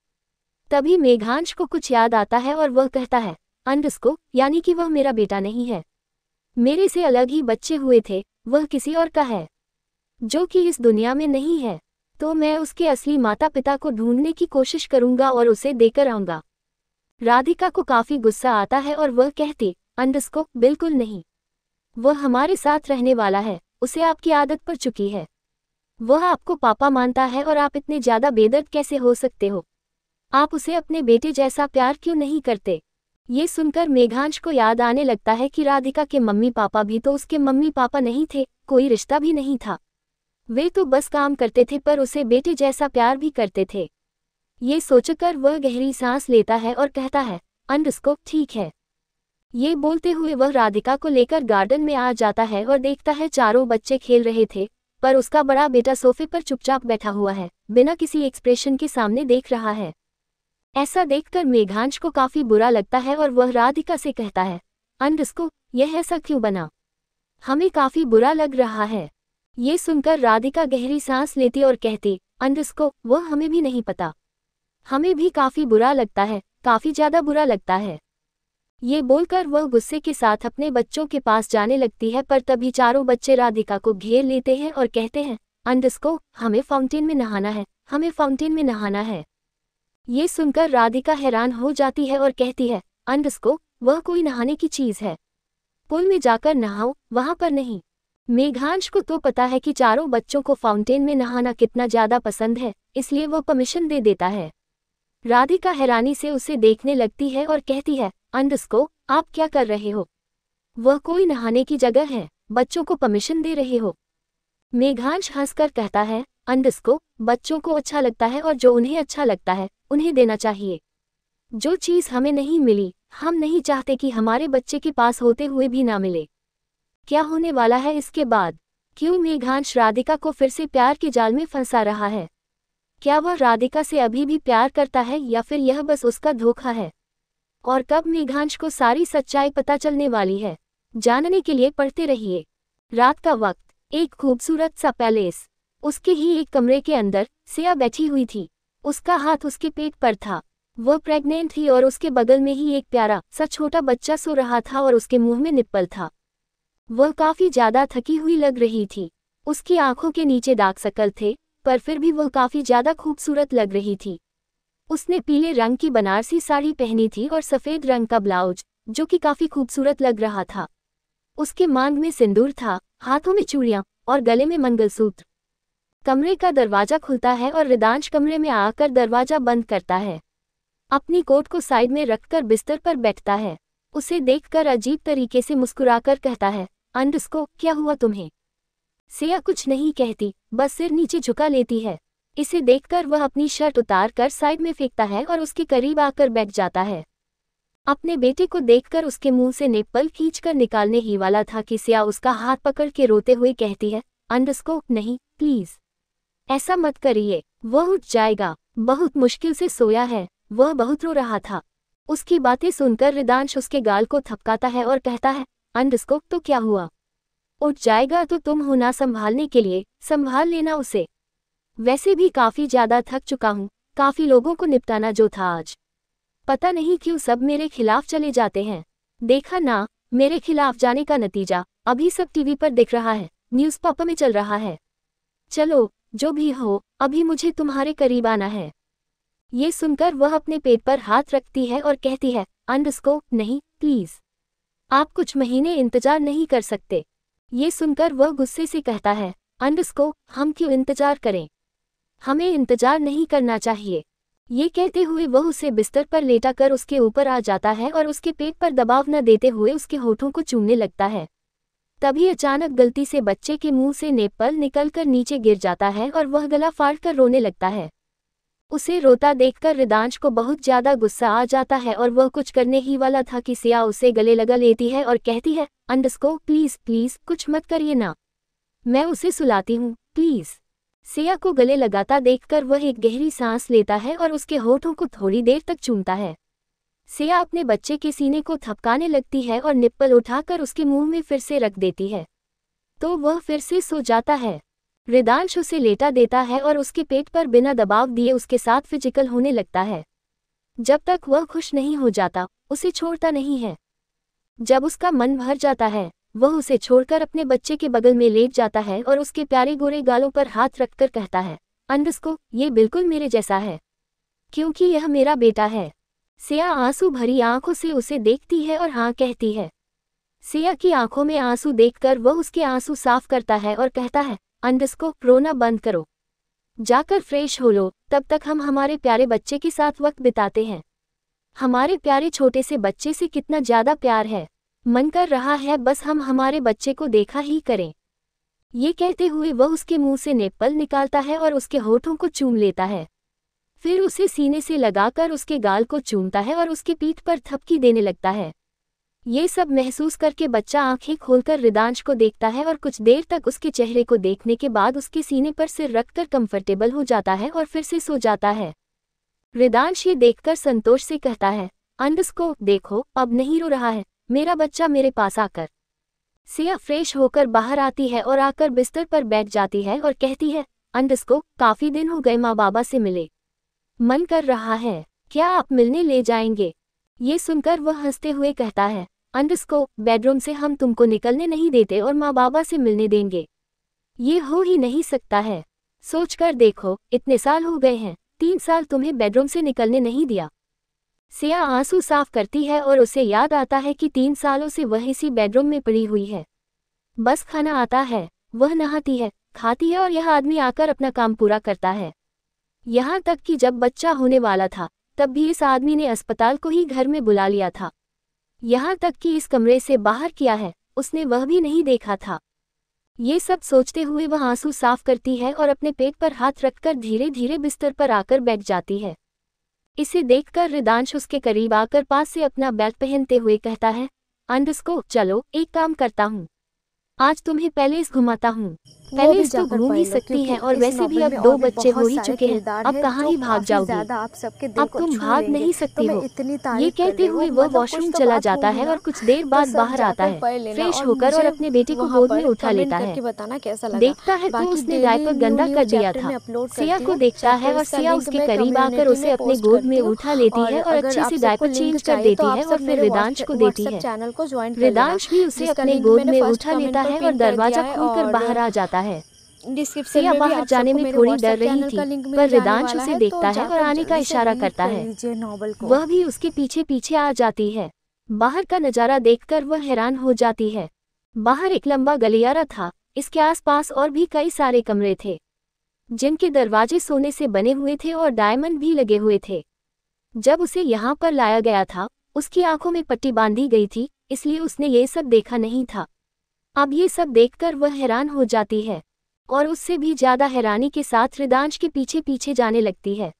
तभी मेघांश को कुछ याद आता है और वह कहता है अंडस्को यानी कि वह मेरा बेटा नहीं है मेरे से अलग ही बच्चे हुए थे वह किसी और का है जो कि इस दुनिया में नहीं है तो मैं उसके असली माता पिता को ढूंढने की कोशिश करूंगा और उसे देकर आऊंगा राधिका को काफी गुस्सा आता है और वह कहती अंडस्को बिल्कुल नहीं वह हमारे साथ रहने वाला है उसे आपकी आदत पड़ चुकी है वह आपको पापा मानता है और आप इतने ज्यादा बेदर्द कैसे हो सकते हो आप उसे अपने बेटे जैसा प्यार क्यों नहीं करते ये सुनकर मेघांश को याद आने लगता है कि राधिका के मम्मी पापा भी तो उसके मम्मी पापा नहीं थे कोई रिश्ता भी नहीं था वे तो बस काम करते थे पर उसे बेटे जैसा प्यार भी करते थे ये सोचकर वह गहरी सांस लेता है और कहता है अंडस्को ठीक है ये बोलते हुए वह राधिका को लेकर गार्डन में आ जाता है और देखता है चारों बच्चे खेल रहे थे पर उसका बड़ा बेटा सोफे पर चुपचाप बैठा हुआ है बिना किसी एक्सप्रेशन के सामने देख रहा है ऐसा देखकर मेघांश को काफी बुरा लगता है और वह राधिका से कहता है अंडस्को यह ऐसा क्यों बना हमें काफी बुरा लग रहा है ये सुनकर राधिका गहरी सांस लेती और कहती अंडस्को वह हमें भी नहीं पता हमें भी काफ़ी बुरा लगता है काफ़ी ज़्यादा बुरा लगता है ये बोलकर वह गुस्से के साथ अपने बच्चों के पास जाने लगती है पर तभी चारों बच्चे राधिका को घेर लेते हैं और कहते हैं अंडस्को हमें फाउंटेन में नहाना है हमें फाउंटेन में नहाना है ये सुनकर राधिका हैरान हो जाती है और कहती है अंडस्को वह कोई नहाने की चीज़ है पुल में जाकर नहाओ वहाँ पर नहीं मेघांश को तो पता है कि चारों बच्चों को फाउंटेन में नहाना कितना ज्यादा पसंद है इसलिए वो परमिशन दे देता है राधिका हैरानी से उसे देखने लगती है और कहती है अंडस्को आप क्या कर रहे हो वह कोई नहाने की जगह है बच्चों को परमिशन दे रहे हो मेघांश हंसकर कहता है अंडस्को बच्चों को अच्छा लगता है और जो उन्हें अच्छा लगता है उन्हें देना चाहिए जो चीज़ हमें नहीं मिली हम नहीं चाहते कि हमारे बच्चे के पास होते हुए भी ना मिले क्या होने वाला है इसके बाद क्यों मेघांश राधिका को फिर से प्यार के जाल में फंसा रहा है क्या वह राधिका से अभी भी प्यार करता है या फिर यह बस उसका धोखा है और कब मेघांश को सारी सच्चाई पता चलने वाली है जानने के लिए पढ़ते रहिए रात का वक्त एक खूबसूरत सा पैलेस उसके ही एक कमरे के अंदर सिया बैठी हुई थी उसका हाथ उसके पेट पर था वह प्रेग्नेंट थी और उसके बगल में ही एक प्यारा सा छोटा बच्चा सो रहा था और उसके मुंह में निप्पल था वह काफ़ी ज़्यादा थकी हुई लग रही थी उसकी आंखों के नीचे दाग सकल थे पर फिर भी वह काफ़ी ज़्यादा खूबसूरत लग रही थी उसने पीले रंग की बनारसी साड़ी पहनी थी और सफ़ेद रंग का ब्लाउज जो कि काफ़ी खूबसूरत लग रहा था उसके मांग में सिंदूर था हाथों में चूड़ियां और गले में मंगलसूत्र कमरे का दरवाज़ा खुलता है और रिदांश कमरे में आकर दरवाज़ा बंद करता है अपनी कोट को साइड में रखकर बिस्तर पर बैठता है उसे देखकर अजीब तरीके से मुस्कुराकर कहता है अंडस्को क्या हुआ तुम्हें सिया कुछ नहीं कहती बस सिर नीचे झुका लेती है इसे देखकर वह अपनी शर्ट उतार कर साइड में फेंकता है और उसके करीब आकर बैठ जाता है अपने बेटे को देखकर उसके मुंह से नेपल खींचकर निकालने ही वाला था कि सिया उसका हाथ पकड़ के रोते हुए कहती है अंडस्को नहीं प्लीज ऐसा मत करिए वह उठ जाएगा बहुत मुश्किल से सोया है वह बहुत रो रहा था उसकी बातें सुनकर रिदांश उसके गाल को थपकाता है और कहता है अंडस्कोप तो क्या हुआ उठ जाएगा तो तुम हो ना संभालने के लिए संभाल लेना उसे वैसे भी काफी ज्यादा थक चुका हूँ काफी लोगों को निपटाना जो था आज पता नहीं क्यों सब मेरे खिलाफ चले जाते हैं देखा ना मेरे खिलाफ जाने का नतीजा अभी सब टीवी पर दिख रहा है न्यूज पापा में चल रहा है चलो जो भी हो अभी मुझे तुम्हारे करीब आना है ये सुनकर वह अपने पेट पर हाथ रखती है और कहती है अंडस्कोप नहीं प्लीज आप कुछ महीने इंतजार नहीं कर सकते ये सुनकर वह गुस्से से कहता है अंडस्को हम क्यों इंतजार करें हमें इंतजार नहीं करना चाहिए ये कहते हुए वह उसे बिस्तर पर लेटा कर उसके ऊपर आ जाता है और उसके पेट पर दबाव न देते हुए उसके होठों को चूमने लगता है तभी अचानक गलती से बच्चे के मुंह से नेपल निकलकर नीचे गिर जाता है और वह गला फाड़ कर रोने लगता है उसे रोता देखकर रिदांश को बहुत ज्यादा गुस्सा आ जाता है और वह कुछ करने ही वाला था कि सिया उसे गले लगा लेती है और कहती है अंडस्को प्लीज प्लीज कुछ मत करिए ना मैं उसे सुलाती हूँ प्लीज सिया को गले लगाता देखकर वह एक गहरी सांस लेता है और उसके होठों को थोड़ी देर तक चूमता है सिया अपने बच्चे के सीने को थपकाने लगती है और निप्पल उठाकर उसके मुंह में फिर से रख देती है तो वह फिर से सो जाता है रिदांश उसे लेटा देता है और उसके पेट पर बिना दबाव दिए उसके साथ फिजिकल होने लगता है जब तक वह खुश नहीं हो जाता उसे छोड़ता नहीं है जब उसका मन भर जाता है वह उसे छोड़कर अपने बच्चे के बगल में लेट जाता है और उसके प्यारे गोरे गालों पर हाथ रखकर कहता है अंडस्को ये बिल्कुल मेरे जैसा है क्योंकि यह मेरा बेटा है सिया आंसू भरी आंखों से उसे देखती है और हाँ कहती है सिया की आंखों में आंसू देखकर वह उसके आंसू साफ करता है और कहता है अंडस्को रोना बंद करो जाकर फ्रेश हो लो तब तक हम हमारे प्यारे बच्चे के साथ वक्त बिताते हैं हमारे प्यारे छोटे से बच्चे से कितना ज़्यादा प्यार है मन कर रहा है बस हम हमारे बच्चे को देखा ही करें ये कहते हुए वह उसके मुंह से नेपल निकालता है और उसके होठों को चूम लेता है फिर उसे सीने से लगाकर उसके गाल को चूमता है और उसकी पीठ पर थपकी देने लगता है ये सब महसूस करके बच्चा आंखें खोलकर रिदांश को देखता है और कुछ देर तक उसके चेहरे को देखने के बाद उसके सीने पर सिर रखकर कंफर्टेबल हो जाता है और फिर से सो जाता है रिदांश ये देखकर संतोष से कहता है अंडस को देखो अब नहीं रो रहा है मेरा बच्चा मेरे पास आकर सिया फ्रेश होकर बाहर आती है और आकर बिस्तर पर बैठ जाती है और कहती है अंडस को काफ़ी दिन हो गए माँ बाबा से मिले मन कर रहा है क्या आप मिलने ले जाएंगे ये सुनकर वह हंसते हुए कहता है अंडस्को बेडरूम से हम तुमको निकलने नहीं देते और माँ बाबा से मिलने देंगे ये हो ही नहीं सकता है सोच कर देखो इतने साल हो गए हैं तीन साल तुम्हें बेडरूम से निकलने नहीं दिया सिया आंसू साफ करती है और उसे याद आता है कि तीन सालों से वह इसी बेडरूम में पड़ी हुई है बस खाना आता है वह नहाती है खाती है और यह आदमी आकर अपना काम पूरा करता है यहाँ तक कि जब बच्चा होने वाला था तब भी इस आदमी ने अस्पताल को ही घर में बुला लिया था यहाँ तक कि इस कमरे से बाहर किया है उसने वह भी नहीं देखा था ये सब सोचते हुए वह आंसू साफ करती है और अपने पेट पर हाथ रखकर धीरे धीरे बिस्तर पर आकर बैठ जाती है इसे देखकर रिदांश उसके करीब आकर पास से अपना बैग पहनते हुए कहता है अंडस्को चलो एक काम करता हूँ आज तुम्हें पहले इस घुमाता हूँ पहले इसको घूम ही सकती है और वैसे भी अब दो बच्चे हो ही चुके हैं अब कहाँ ही तो भाग जाओगे अब तुम भाग नहीं सकती तो हो ये कहते हुए वह तो वॉशरूम चला जाता है और कुछ देर बाद बाहर आता है फ्रेश होकर और अपने बेटे को गोद में उठा लेता है देखता है तो उसने डायपर गंदा कर दिया था सिया को देखता है और सिया उसके करीब आकर उसे अपने गोद में उठा लेती है और अच्छे से डायपर चेंज कर देती है और फिर वेदांश को देती है वेदांश भी उसे अपने गोद में उठा लेता है और दरवाजा खोल बाहर आ जाता है है सिया बाहर जाने में थोड़ी डर रही थी पर रिदांश उसे तो देखता है और आने का इशारा करता है वह भी उसके पीछे पीछे आ जाती है बाहर का नज़ारा देखकर वह हैरान हो जाती है बाहर एक लंबा गलियारा था इसके आसपास और भी कई सारे कमरे थे जिनके दरवाजे सोने से बने हुए थे और डायमंड भी लगे हुए थे जब उसे यहाँ पर लाया गया था उसकी आंखों में पट्टी बांधी गई थी इसलिए उसने ये सब देखा नहीं था अब ये सब देखकर वह हैरान हो जाती है और उससे भी ज्यादा हैरानी के साथ रिदांश के पीछे पीछे जाने लगती है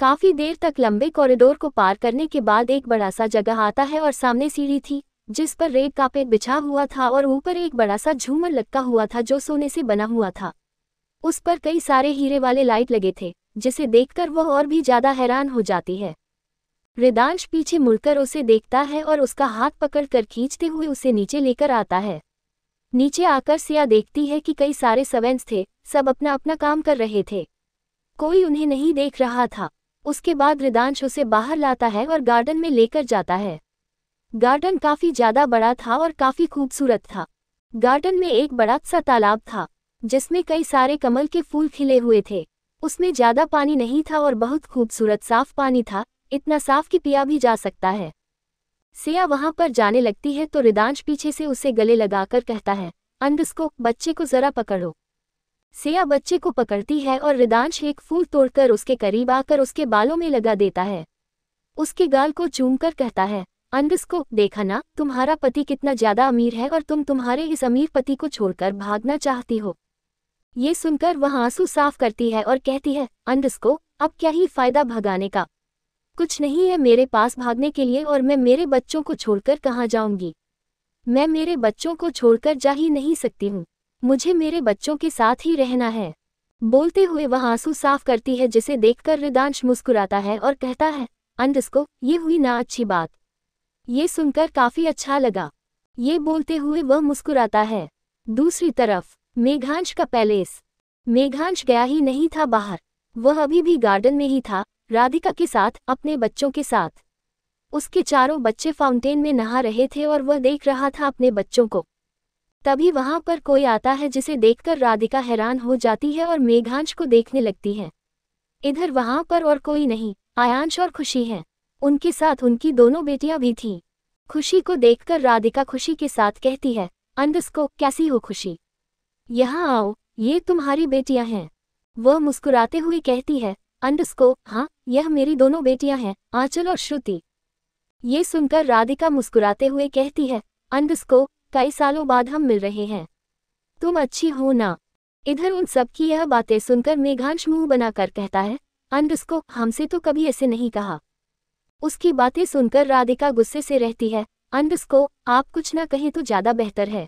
काफी देर तक लंबे कॉरिडोर को पार करने के बाद एक बड़ा सा जगह आता है और सामने सीढ़ी थी जिस पर रेड कापेट बिछा हुआ था और ऊपर एक बड़ा सा झूमर लटका हुआ था जो सोने से बना हुआ था उस पर कई सारे हीरे वाले लाइट लगे थे जिसे देखकर वह और भी ज्यादा हैरान हो जाती है रिदांश पीछे मुड़कर उसे देखता है और उसका हाथ पकड़कर खींचते हुए उसे नीचे लेकर आता है नीचे आकर सिया देखती है कि कई सारे सवेंस थे सब अपना अपना काम कर रहे थे कोई उन्हें नहीं देख रहा था उसके बाद रिदांश उसे बाहर लाता है और गार्डन में लेकर जाता है गार्डन काफ़ी ज़्यादा बड़ा था और काफ़ी खूबसूरत था गार्डन में एक बड़ा सा तालाब था जिसमें कई सारे कमल के फूल खिले हुए थे उसमें ज़्यादा पानी नहीं था और बहुत खूबसूरत साफ पानी था इतना साफ कि पिया भी जा सकता है सिया वहां पर जाने लगती है तो रिदांश पीछे से उसे गले लगाकर कहता है को बच्चे को जरा पकड़ो सिया बच्चे को पकड़ती है और रिदांश एक फूल तोड़कर उसके करीब आकर उसके बालों में लगा देता है उसके गाल को चूमकर कहता है को देखा ना तुम्हारा पति कितना ज्यादा अमीर है और तुम तुम्हारे इस अमीर पति को छोड़कर भागना चाहती हो ये सुनकर वह आंसू साफ करती है और कहती है को अब क्या ही फायदा भगाने का कुछ नहीं है मेरे पास भागने के लिए और मैं मेरे बच्चों को छोड़कर कहाँ जाऊंगी मैं मेरे बच्चों को छोड़कर जा ही नहीं सकती हूँ मुझे मेरे बच्चों के साथ ही रहना है बोलते हुए वह आंसू साफ करती है जिसे देखकर रिदांश मुस्कुराता है और कहता है अंडस्को ये हुई ना अच्छी बात ये सुनकर काफी अच्छा लगा ये बोलते हुए वह मुस्कुराता है दूसरी तरफ मेघांश का पैलेस मेघांश गया ही नहीं था बाहर वह अभी भी गार्डन में ही था राधिका के साथ अपने बच्चों के साथ उसके चारों बच्चे फाउंटेन में नहा रहे थे और वह देख रहा था अपने बच्चों को तभी वहां पर कोई आता है जिसे देखकर राधिका हैरान हो जाती है और मेघांश को देखने लगती है इधर वहां पर और कोई नहीं आयांश और खुशी हैं उनके साथ उनकी दोनों बेटियां भी थीं खुशी को देखकर राधिका खुशी के साथ कहती है को कैसी हो खुशी यहाँ आओ ये तुम्हारी बेटियां हैं वह मुस्कुराते हुए कहती है अंडस्को हाँ यह मेरी दोनों बेटियां हैं आंचल और श्रुति ये सुनकर राधिका मुस्कुराते हुए कहती है अंडस्को कई सालों बाद हम मिल रहे हैं तुम अच्छी हो ना इधर उन सब की यह बातें सुनकर मेघांश मुंह बनाकर कहता है अंडस्को हमसे तो कभी ऐसे नहीं कहा उसकी बातें सुनकर राधिका गुस्से से रहती है अंडस्को आप कुछ ना कहें तो ज्यादा बेहतर है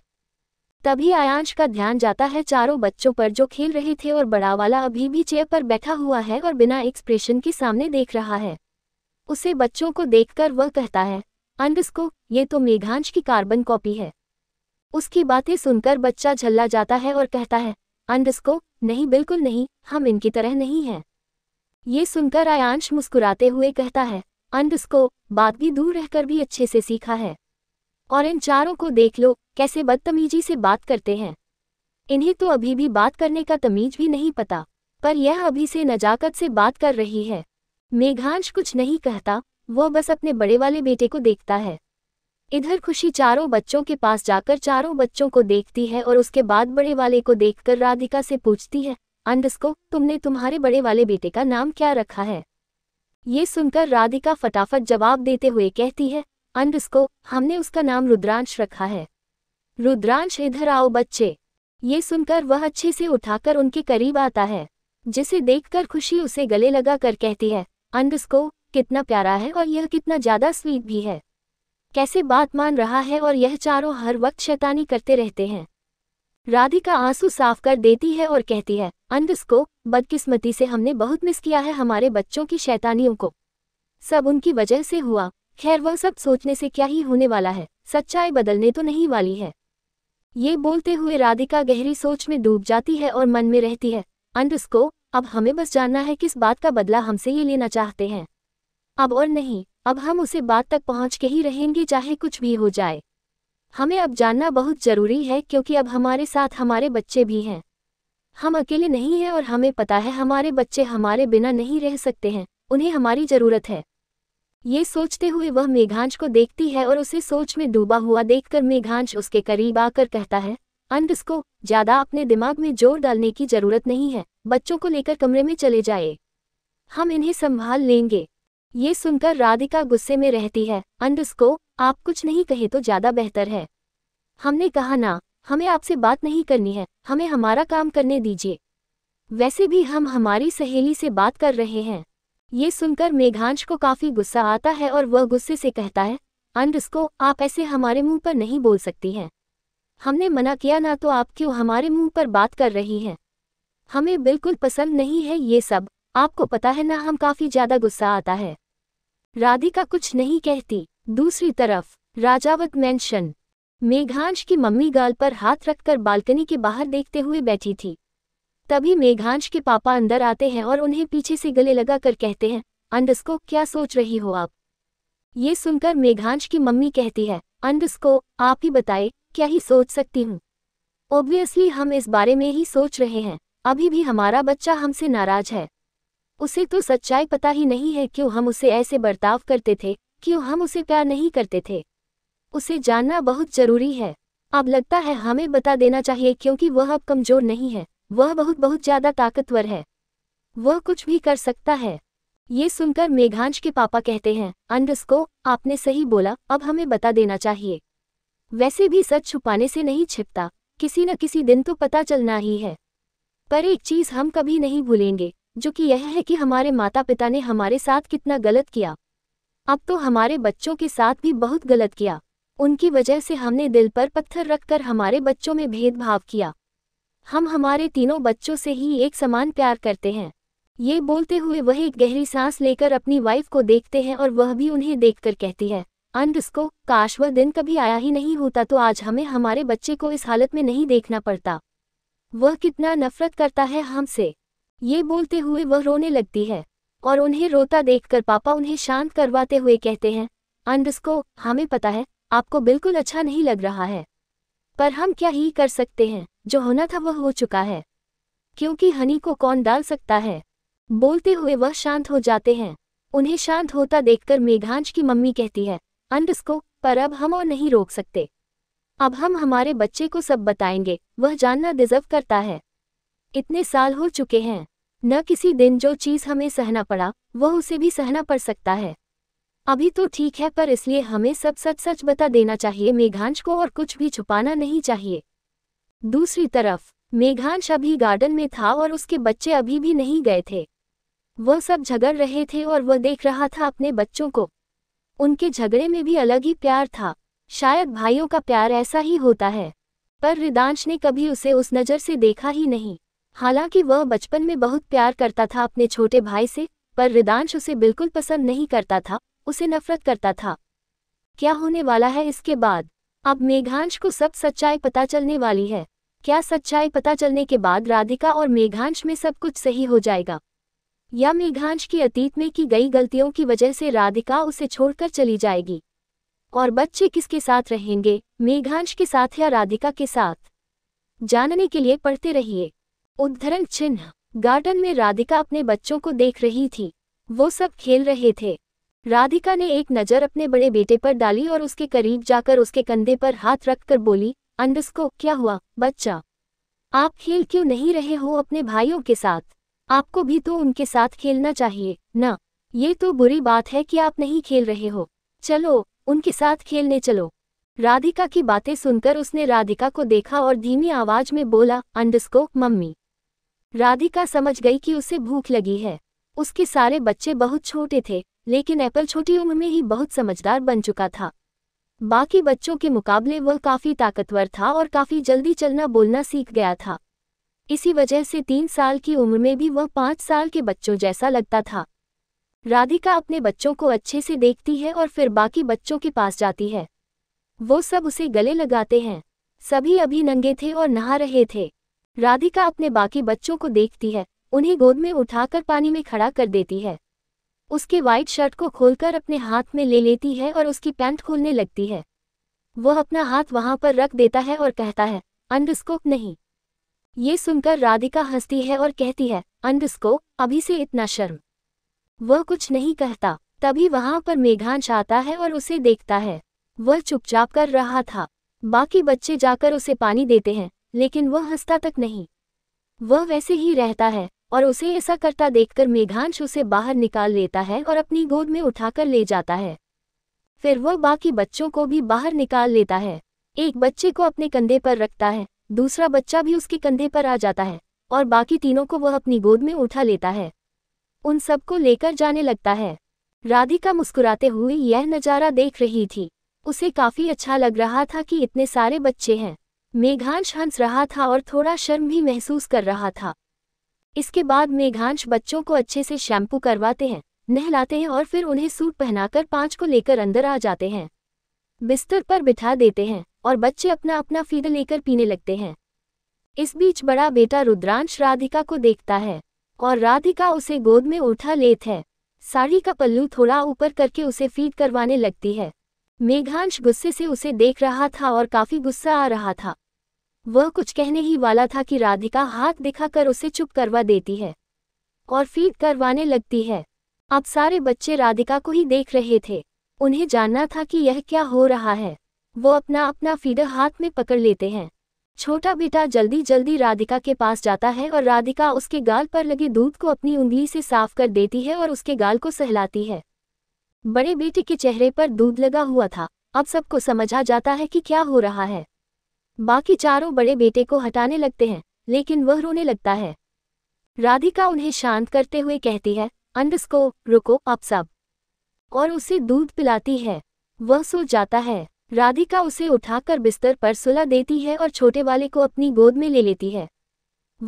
तभी आयांश का ध्यान जाता है चारों बच्चों पर जो खेल रहे थे और बड़ा वाला अभी भी चेयर पर बैठा हुआ है और बिना एक्सप्रेशन के सामने देख रहा है उसे बच्चों को देखकर वह कहता है अंडस्को ये तो मेघांश की कार्बन कॉपी है उसकी बातें सुनकर बच्चा झल्ला जाता है और कहता है अंडस्को नहीं बिल्कुल नहीं हम इनकी तरह नहीं हैं ये सुनकर आयांश मुस्कुराते हुए कहता है अंडस्को बात भी दूर रहकर भी अच्छे से सीखा है और इन चारों को देख लो कैसे बदतमीजी से बात करते हैं इन्हें तो अभी भी बात करने का तमीज भी नहीं पता पर यह अभी से नजाकत से बात कर रही है मेघांश कुछ नहीं कहता वह बस अपने बड़े वाले बेटे को देखता है इधर खुशी चारों बच्चों के पास जाकर चारों बच्चों को देखती है और उसके बाद बड़े वाले को देखकर राधिका से पूछती है अंडस्को तुमने तुम्हारे बड़े वाले बेटे का नाम क्या रखा है ये सुनकर राधिका फटाफट जवाब देते हुए कहती है अंडस्को हमने उसका नाम रुद्रांश रखा है रुद्रांश इधर आओ बच्चे ये सुनकर वह अच्छे से उठाकर उनके करीब आता है जिसे देखकर खुशी उसे गले लगा कर कहती है अंडस्को कितना प्यारा है और यह कितना ज़्यादा स्वीट भी है कैसे बात मान रहा है और यह चारों हर वक्त शैतानी करते रहते हैं राधिका आंसू साफ कर देती है और कहती है अंडस्को बदकिस्मती से हमने बहुत मिस किया है हमारे बच्चों की शैतानियों को सब उनकी वजह से हुआ खैर वह सब सोचने से क्या ही होने वाला है सच्चाई बदलने तो नहीं वाली है ये बोलते हुए राधिका गहरी सोच में डूब जाती है और मन में रहती है उसको अब हमें बस जानना है किस बात का बदला हमसे ये लेना चाहते हैं अब और नहीं अब हम उसे बात तक पहुंच के ही रहेंगे चाहे कुछ भी हो जाए हमें अब जानना बहुत ज़रूरी है क्योंकि अब हमारे साथ हमारे बच्चे भी हैं हम अकेले नहीं हैं और हमें पता है हमारे बच्चे हमारे बिना नहीं रह सकते हैं उन्हें हमारी ज़रूरत है ये सोचते हुए वह मेघांश को देखती है और उसे सोच में डूबा हुआ देखकर मेघांश उसके करीब आकर कहता है अंध को ज्यादा अपने दिमाग में जोर डालने की जरूरत नहीं है बच्चों को लेकर कमरे में चले जाए हम इन्हें संभाल लेंगे ये सुनकर राधिका गुस्से में रहती है अंध को आप कुछ नहीं कहे तो ज्यादा बेहतर है हमने कहा ना हमें आपसे बात नहीं करनी है हमें हमारा काम करने दीजिए वैसे भी हम हमारी सहेली से बात कर रहे हैं ये सुनकर मेघांश को काफी गुस्सा आता है और वह गुस्से से कहता है अंडस्को आप ऐसे हमारे मुंह पर नहीं बोल सकती हैं हमने मना किया ना तो आप क्यों हमारे मुंह पर बात कर रही हैं हमें बिल्कुल पसंद नहीं है ये सब आपको पता है ना हम काफी ज्यादा गुस्सा आता है राधिका कुछ नहीं कहती दूसरी तरफ राजावत मैंशन मेघांश की मम्मी गाल पर हाथ रखकर बालकनी के बाहर देखते हुए बैठी थी तभी मेघांश के पापा अंदर आते हैं और उन्हें पीछे से गले लगाकर कहते हैं अंडस्को क्या सोच रही हो आप ये सुनकर मेघांश की मम्मी कहती है अंडस्को आप ही बताए क्या ही सोच सकती हूँ ओब्वियसली हम इस बारे में ही सोच रहे हैं अभी भी हमारा बच्चा हमसे नाराज है उसे तो सच्चाई पता ही नहीं है क्यों हम उसे ऐसे बर्ताव करते थे क्यों हम उसे प्यार नहीं करते थे उसे जानना बहुत जरूरी है अब लगता है हमें बता देना चाहिए क्योंकि वह अब कमजोर नहीं है वह बहुत बहुत ज्यादा ताकतवर है वह कुछ भी कर सकता है ये सुनकर मेघांश के पापा कहते हैं अंडस्को आपने सही बोला अब हमें बता देना चाहिए वैसे भी सच छुपाने से नहीं छिपता किसी न किसी दिन तो पता चलना ही है पर एक चीज हम कभी नहीं भूलेंगे जो कि यह है कि हमारे माता पिता ने हमारे साथ कितना गलत किया अब तो हमारे बच्चों के साथ भी बहुत गलत किया उनकी वजह से हमने दिल पर पत्थर रखकर हमारे बच्चों में भेदभाव किया हम हमारे तीनों बच्चों से ही एक समान प्यार करते हैं ये बोलते हुए वह एक गहरी सांस लेकर अपनी वाइफ को देखते हैं और वह भी उन्हें देखकर कहती है अंडस्को काश वह दिन कभी आया ही नहीं होता तो आज हमें हमारे बच्चे को इस हालत में नहीं देखना पड़ता वह कितना नफरत करता है हमसे ये बोलते हुए वह रोने लगती है और उन्हें रोता देखकर पापा उन्हें शांत करवाते हुए कहते हैं अंडस्को हमें पता है आपको बिल्कुल अच्छा नहीं लग रहा है पर हम क्या ही कर सकते हैं जो होना था वह हो चुका है क्योंकि हनी को कौन डाल सकता है बोलते हुए वह शांत हो जाते हैं उन्हें शांत होता देखकर मेघांश की मम्मी कहती है अंडस को पर अब हम और नहीं रोक सकते अब हम हमारे बच्चे को सब बताएंगे वह जानना डिजर्व करता है इतने साल हो चुके हैं न किसी दिन जो चीज़ हमें सहना पड़ा वह उसे भी सहना पड़ सकता है अभी तो ठीक है पर इसलिए हमें सब सच सच बता देना चाहिए मेघांश को और कुछ भी छुपाना नहीं चाहिए दूसरी तरफ मेघांश अभी गार्डन में था और उसके बच्चे अभी भी नहीं गए थे वह सब झगड़ रहे थे और वह देख रहा था अपने बच्चों को उनके झगड़े में भी अलग ही प्यार था शायद भाइयों का प्यार ऐसा ही होता है पर रिदांश ने कभी उसे उस नज़र से देखा ही नहीं हालांकि वह बचपन में बहुत प्यार करता था अपने छोटे भाई से पर रिदांश उसे बिल्कुल पसंद नहीं करता था उसे नफरत करता था क्या होने वाला है इसके बाद अब मेघांश को सब सच्चाई पता चलने वाली है क्या सच्चाई पता चलने के बाद राधिका और मेघांश में सब कुछ सही हो जाएगा या मेघांश की अतीत में की गई गलतियों की वजह से राधिका उसे छोड़कर चली जाएगी और बच्चे किसके साथ रहेंगे मेघांश के साथ या राधिका के साथ जानने के लिए पढ़ते रहिए उद्धरण चिन्ह गार्डन में राधिका अपने बच्चों को देख रही थी वो सब खेल रहे थे राधिका ने एक नज़र अपने बड़े बेटे पर डाली और उसके करीब जाकर उसके कंधे पर हाथ रखकर बोली अंडस्को क्या हुआ बच्चा आप खेल क्यों नहीं रहे हो अपने भाइयों के साथ आपको भी तो उनके साथ खेलना चाहिए न ये तो बुरी बात है कि आप नहीं खेल रहे हो चलो उनके साथ खेलने चलो राधिका की बातें सुनकर उसने राधिका को देखा और धीमी आवाज में बोला अंडस्को मम्मी राधिका समझ गई कि उसे भूख लगी है उसके सारे बच्चे बहुत छोटे थे लेकिन एप्पल छोटी उम्र में ही बहुत समझदार बन चुका था बाकी बच्चों के मुकाबले वह काफ़ी ताकतवर था और काफ़ी जल्दी चलना बोलना सीख गया था इसी वजह से तीन साल की उम्र में भी वह पाँच साल के बच्चों जैसा लगता था राधिका अपने बच्चों को अच्छे से देखती है और फिर बाकी बच्चों के पास जाती है वो सब उसे गले लगाते हैं सभी अभी नंगे थे और नहा रहे थे राधिका अपने बाकी बच्चों को देखती है उन्हें गोद में उठाकर पानी में खड़ा कर देती है उसके वाइट शर्ट को खोलकर अपने हाथ में ले लेती है और उसकी पैंट खोलने लगती है वह अपना हाथ वहां पर रख देता है और कहता है अंडस्कोप नहीं ये सुनकर राधिका हंसती है और कहती है अंडस्कोप अभी से इतना शर्म वह कुछ नहीं कहता तभी वहां पर मेघांश आता है और उसे देखता है वह चुपचाप कर रहा था बाकी बच्चे जाकर उसे पानी देते हैं लेकिन वह हंसता तक नहीं वह वैसे ही रहता है और उसे ऐसा करता देखकर मेघांश उसे बाहर निकाल लेता है और अपनी गोद में उठाकर ले जाता है फिर वह बाकी बच्चों को भी बाहर निकाल लेता है एक बच्चे को अपने कंधे पर रखता है दूसरा बच्चा भी उसके कंधे पर आ जाता है और बाकी तीनों को वह अपनी गोद में उठा लेता है उन सबको लेकर जाने लगता है राधिका मुस्कुराते हुए यह नज़ारा देख रही थी उसे काफ़ी अच्छा लग रहा था कि इतने सारे बच्चे हैं मेघांश हंस रहा था और थोड़ा शर्म भी महसूस कर रहा था इसके बाद मेघांश बच्चों को अच्छे से शैम्पू करवाते हैं नहलाते हैं और फिर उन्हें सूट पहनाकर पांच को लेकर अंदर आ जाते हैं बिस्तर पर बिठा देते हैं और बच्चे अपना अपना फीड लेकर पीने लगते हैं इस बीच बड़ा बेटा रुद्रांश राधिका को देखता है और राधिका उसे गोद में उठा लेत है साड़ी का पल्लू थोड़ा ऊपर करके उसे फीड करवाने लगती है मेघांश गुस्से से उसे देख रहा था और काफी गुस्सा आ रहा था वह कुछ कहने ही वाला था कि राधिका हाथ दिखाकर उसे चुप करवा देती है और फीट करवाने लगती है अब सारे बच्चे राधिका को ही देख रहे थे उन्हें जानना था कि यह क्या हो रहा है वो अपना अपना फीडर हाथ में पकड़ लेते हैं छोटा बेटा जल्दी जल्दी राधिका के पास जाता है और राधिका उसके गाल पर लगे दूध को अपनी उंगली से साफ कर देती है और उसके गाल को सहलाती है बड़े बेटे के चेहरे पर दूध लगा हुआ था अब सबको समझा जाता है कि क्या हो रहा है बाकी चारों बड़े बेटे को हटाने लगते हैं लेकिन वह रोने लगता है राधिका उन्हें शांत करते हुए कहती है अंडस्को रुको आप सब और उसे दूध पिलाती है वह सो जाता है राधिका उसे उठाकर बिस्तर पर सुला देती है और छोटे वाले को अपनी गोद में ले लेती है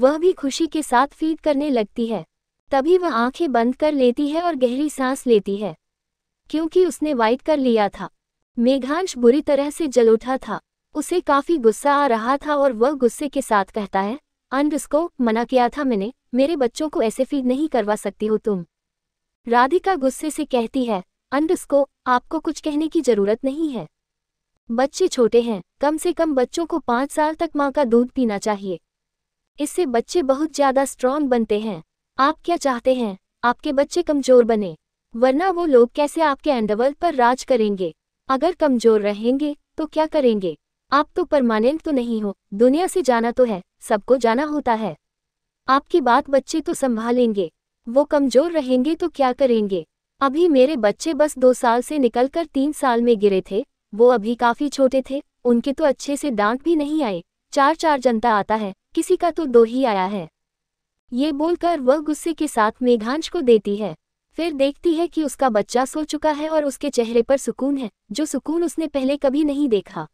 वह भी खुशी के साथ फीड करने लगती है तभी वह आंखें बंद कर लेती है और गहरी सांस लेती है क्योंकि उसने वाइट कर लिया था मेघांश बुरी तरह से जल उठा था उसे काफ़ी गुस्सा आ रहा था और वह गुस्से के साथ कहता है अंड उसको मना किया था मैंने मेरे बच्चों को ऐसे फीड नहीं करवा सकती हो तुम राधिका गुस्से से कहती है अंड उसको आपको कुछ कहने की जरूरत नहीं है बच्चे छोटे हैं कम से कम बच्चों को पांच साल तक माँ का दूध पीना चाहिए इससे बच्चे बहुत ज़्यादा स्ट्रांग बनते हैं आप क्या चाहते हैं आपके बच्चे कमज़ोर बने वरना वो लोग कैसे आपके एंडवर्ल्ड पर राज करेंगे अगर कमज़ोर रहेंगे तो क्या करेंगे आप तो परमानेंट तो नहीं हो दुनिया से जाना तो है सबको जाना होता है आपकी बात बच्चे तो संभालेंगे वो कमजोर रहेंगे तो क्या करेंगे अभी मेरे बच्चे बस दो साल से निकलकर तीन साल में गिरे थे वो अभी काफी छोटे थे उनके तो अच्छे से दांत भी नहीं आए चार चार जनता आता है किसी का तो दो ही आया है ये बोलकर वह गुस्से के साथ मेघांश को देती है फिर देखती है कि उसका बच्चा सो चुका है और उसके चेहरे पर सुकून है जो सुकून उसने पहले कभी नहीं देखा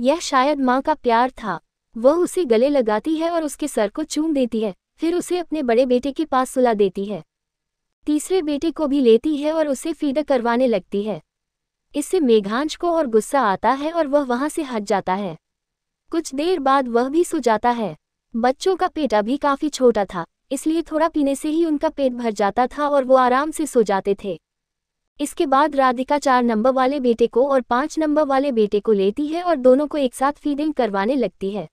यह शायद माँ का प्यार था वह उसे गले लगाती है और उसके सर को चूम देती है फिर उसे अपने बड़े बेटे के पास सुला देती है तीसरे बेटे को भी लेती है और उसे फीड करवाने लगती है इससे मेघांश को और गुस्सा आता है और वह वहां से हट जाता है कुछ देर बाद वह भी सो जाता है बच्चों का पेट अभी काफी छोटा था इसलिए थोड़ा पीने से ही उनका पेट भर जाता था और वो आराम से सो जाते थे इसके बाद राधिका चार नंबर वाले बेटे को और पाँच नंबर वाले बेटे को लेती है और दोनों को एक साथ फीडिंग करवाने लगती है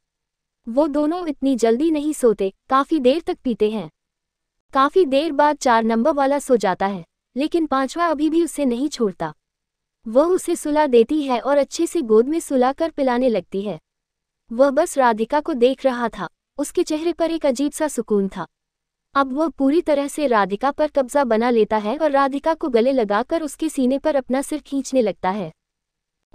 वो दोनों इतनी जल्दी नहीं सोते काफ़ी देर तक पीते हैं काफ़ी देर बाद चार नंबर वाला सो जाता है लेकिन पांचवा अभी भी उसे नहीं छोड़ता वह उसे सुला देती है और अच्छे से गोद में सुला कर पिलाने लगती है वह बस राधिका को देख रहा था उसके चेहरे पर एक अजीब सा सुकून था अब वह पूरी तरह से राधिका पर कब्जा बना लेता है और राधिका को गले लगाकर उसके सीने पर अपना सिर खींचने लगता है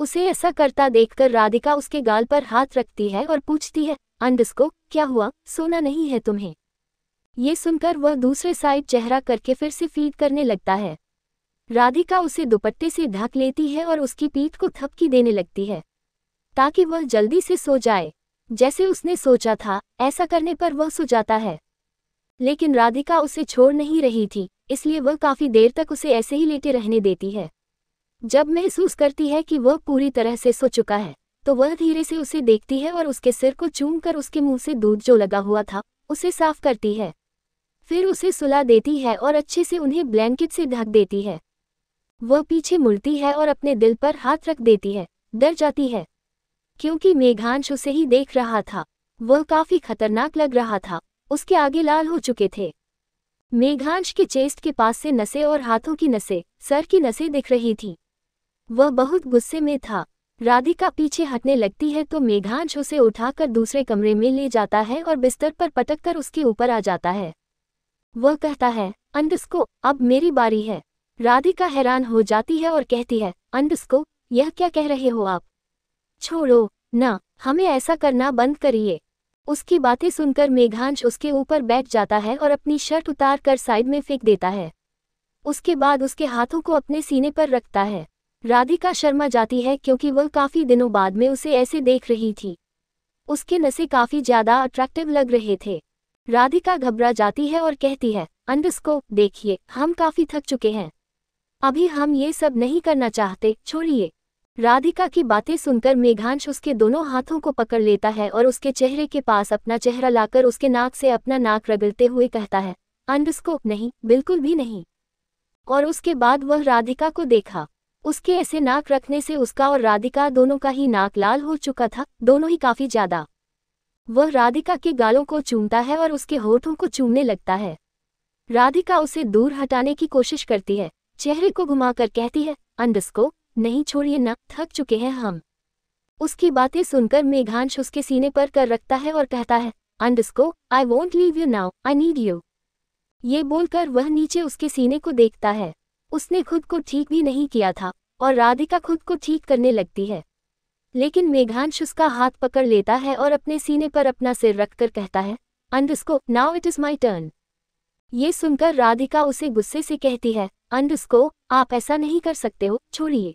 उसे ऐसा करता देखकर राधिका उसके गाल पर हाथ रखती है और पूछती है अंडस्को क्या हुआ सोना नहीं है तुम्हें ये सुनकर वह दूसरे साइड चेहरा करके फिर से फीड करने लगता है राधिका उसे दुपट्टे से ढक लेती है और उसकी पीठ को थपकी देने लगती है ताकि वह जल्दी से सो जाए जैसे उसने सोचा था ऐसा करने पर वह सो जाता है लेकिन राधिका उसे छोड़ नहीं रही थी इसलिए वह काफ़ी देर तक उसे ऐसे ही लेटे रहने देती है जब महसूस करती है कि वह पूरी तरह से सो चुका है तो वह धीरे से उसे देखती है और उसके सिर को चूमकर उसके मुंह से दूध जो लगा हुआ था उसे साफ करती है फिर उसे सुला देती है और अच्छे से उन्हें ब्लैंकेट से ढक देती है वह पीछे मुड़ती है और अपने दिल पर हाथ रख देती है डर जाती है क्योंकि मेघांश उसे ही देख रहा था वह काफ़ी खतरनाक लग रहा था उसके आगे लाल हो चुके थे मेघांश के चेस्ट के पास से नसें और हाथों की नसें सर की नसें दिख रही थीं वह बहुत गुस्से में था राधिका पीछे हटने लगती है तो मेघांश उसे उठाकर दूसरे कमरे में ले जाता है और बिस्तर पर पटक कर उसके ऊपर आ जाता है वह कहता है अंडस्को अब मेरी बारी है राधिका हैरान हो जाती है और कहती है अंडस्को यह क्या कह रहे हो आप छोड़ो ना हमें ऐसा करना बंद करिए उसकी बातें सुनकर मेघांश उसके ऊपर बैठ जाता है और अपनी शर्ट उतार कर साइड में फेंक देता है उसके बाद उसके हाथों को अपने सीने पर रखता है राधिका शर्मा जाती है क्योंकि वह काफ़ी दिनों बाद में उसे ऐसे देख रही थी उसके नशे काफ़ी ज़्यादा अट्रैक्टिव लग रहे थे राधिका घबरा जाती है और कहती है अंडरस्कोप देखिए हम काफ़ी थक चुके हैं अभी हम ये सब नहीं करना चाहते छोड़िए राधिका की बातें सुनकर मेघांश उसके दोनों हाथों को पकड़ लेता है और उसके चेहरे के पास अपना चेहरा लाकर उसके नाक से अपना नाक रगड़ते हुए कहता है अंडस्कोप नहीं बिल्कुल भी नहीं और उसके बाद वह राधिका को देखा उसके ऐसे नाक रखने से उसका और राधिका दोनों का ही नाक लाल हो चुका था दोनों ही काफी ज्यादा वह राधिका के गालों को चूमता है और उसके होठों को चूमने लगता है राधिका उसे दूर हटाने की कोशिश करती है चेहरे को घुमाकर कहती है अंडस्कोप नहीं छोड़िए न थक चुके हैं हम उसकी बातें सुनकर मेघांश उसके सीने पर कर रखता है और कहता है अंडस्को I won't leave you now I need you ये बोलकर वह नीचे उसके सीने को देखता है उसने खुद को ठीक भी नहीं किया था और राधिका खुद को ठीक करने लगती है लेकिन मेघांश उसका हाथ पकड़ लेता है और अपने सीने पर अपना सिर रखकर कहता है अंडस्को now it is my turn ये सुनकर राधिका उसे गुस्से से कहती है अंडस्को आप ऐसा नहीं कर सकते हो छोड़िए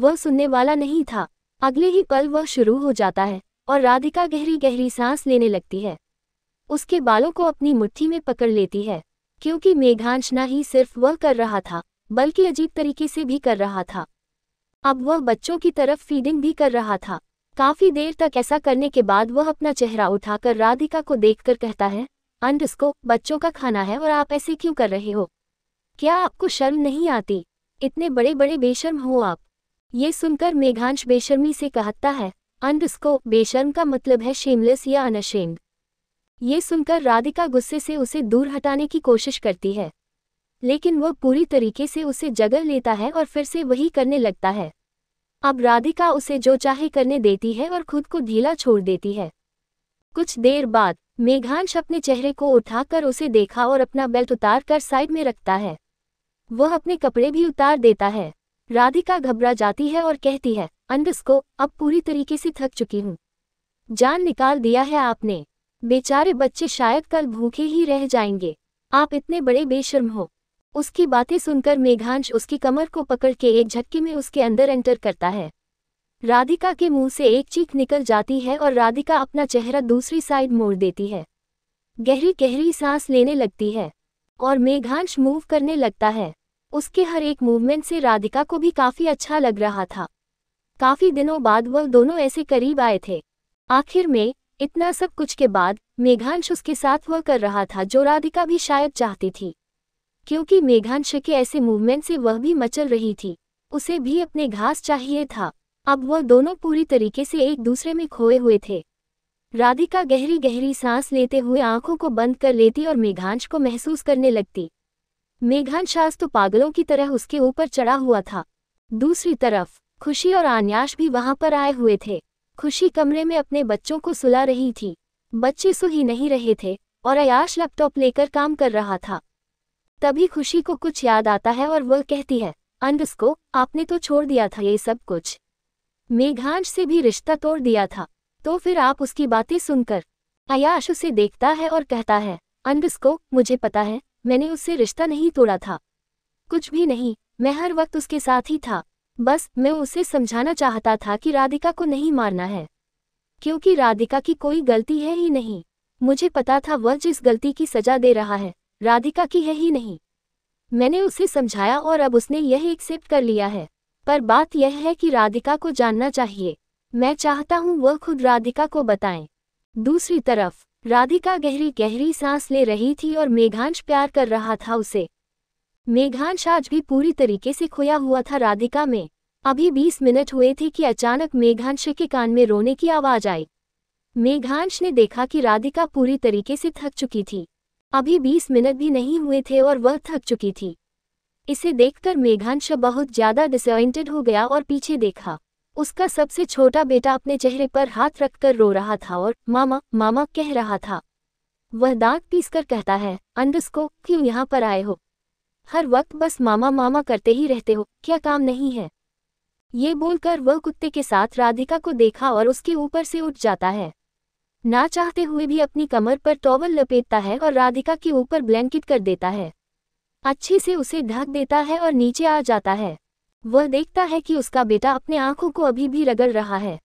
वह सुनने वाला नहीं था अगले ही पल वह शुरू हो जाता है और राधिका गहरी गहरी सांस लेने लगती है उसके बालों को अपनी मुट्ठी में पकड़ लेती है क्योंकि मेघांश न ही सिर्फ वह कर रहा था बल्कि अजीब तरीके से भी कर रहा था अब वह बच्चों की तरफ फीडिंग भी कर रहा था काफी देर तक ऐसा करने के बाद वह अपना चेहरा उठाकर राधिका को देखकर कहता है अंड उसको बच्चों का खाना है और आप ऐसे क्यों कर रहे हो क्या आपको शर्म नहीं आती इतने बड़े बड़े बेशर्म हो आप ये सुनकर मेघांश बेशर्मी से कहता है अंडस्को बेशर्म का मतलब है शेमलेस या अनशेम्ड ये सुनकर राधिका गुस्से से उसे दूर हटाने की कोशिश करती है लेकिन वह पूरी तरीके से उसे जगह लेता है और फिर से वही करने लगता है अब राधिका उसे जो चाहे करने देती है और खुद को ढीला छोड़ देती है कुछ देर बाद मेघांश अपने चेहरे को उठाकर उसे देखा और अपना बेल्ट उतार कर साइड में रखता है वह अपने कपड़े भी उतार देता है राधिका घबरा जाती है और कहती है अंडस्को अब पूरी तरीके से थक चुकी हूँ जान निकाल दिया है आपने बेचारे बच्चे शायद कल भूखे ही रह जाएंगे आप इतने बड़े बेशर्म हो उसकी बातें सुनकर मेघांश उसकी कमर को पकड़ के एक झटके में उसके अंदर एंटर करता है राधिका के मुंह से एक चीख निकल जाती है और राधिका अपना चेहरा दूसरी साइड मोड़ देती है गहरी गहरी सांस लेने लगती है और मेघांश मूव करने लगता है उसके हर एक मूवमेंट से राधिका को भी काफ़ी अच्छा लग रहा था काफ़ी दिनों बाद वह दोनों ऐसे करीब आए थे आखिर में इतना सब कुछ के बाद मेघांश उसके साथ वह कर रहा था जो राधिका भी शायद चाहती थी क्योंकि मेघांश के ऐसे मूवमेंट से वह भी मचल रही थी उसे भी अपने घास चाहिए था अब वह दोनों पूरी तरीके से एक दूसरे में खोए हुए थे राधिका गहरी गहरी सांस लेते हुए आंखों को बंद कर लेती और मेघांश को महसूस करने लगती मेघांशास तो पागलों की तरह उसके ऊपर चढ़ा हुआ था दूसरी तरफ खुशी और आन्याश भी वहां पर आए हुए थे खुशी कमरे में अपने बच्चों को सुला रही थी बच्चे सो ही नहीं रहे थे और अयाश लैपटॉप लेकर काम कर रहा था तभी खुशी को कुछ याद आता है और वह कहती है अंडस को आपने तो छोड़ दिया था ये सब कुछ मेघांश से भी रिश्ता तोड़ दिया था तो फिर आप उसकी बातें सुनकर अयाश उसे देखता है और कहता है अंडस को मुझे पता है मैंने उससे रिश्ता नहीं तोड़ा था कुछ भी नहीं मैं हर वक्त उसके साथ ही था बस मैं उसे समझाना चाहता था कि राधिका को नहीं मारना है क्योंकि राधिका की कोई गलती है ही नहीं मुझे पता था वह जिस गलती की सजा दे रहा है राधिका की है ही नहीं मैंने उसे समझाया और अब उसने यह एक्सेप्ट कर लिया है पर बात यह है कि राधिका को जानना चाहिए मैं चाहता हूँ वह खुद राधिका को बताएं दूसरी तरफ राधिका गहरी गहरी सांस ले रही थी और मेघांश प्यार कर रहा था उसे मेघांश आज भी पूरी तरीके से खोया हुआ था राधिका में अभी बीस मिनट हुए थे कि अचानक मेघांश के कान में रोने की आवाज़ आई मेघांश ने देखा कि राधिका पूरी तरीके से थक चुकी थी अभी बीस मिनट भी नहीं हुए थे और वह थक चुकी थी इसे देखकर मेघांश बहुत ज़्यादा डिसअइंटेड हो गया और पीछे देखा उसका सबसे छोटा बेटा अपने चेहरे पर हाथ रखकर रो रहा था और मामा मामा कह रहा था वह दांत पीसकर कहता है अंडस्को क्यों यहाँ पर आए हो हर वक्त बस मामा मामा करते ही रहते हो क्या काम नहीं है ये बोलकर वह कुत्ते के साथ राधिका को देखा और उसके ऊपर से उठ जाता है ना चाहते हुए भी अपनी कमर पर टॉवल लपेटता है और राधिका के ऊपर ब्लैंकेट कर देता है अच्छे से उसे ढक देता है और नीचे आ जाता है वह देखता है कि उसका बेटा अपने आंखों को अभी भी रगड़ रहा है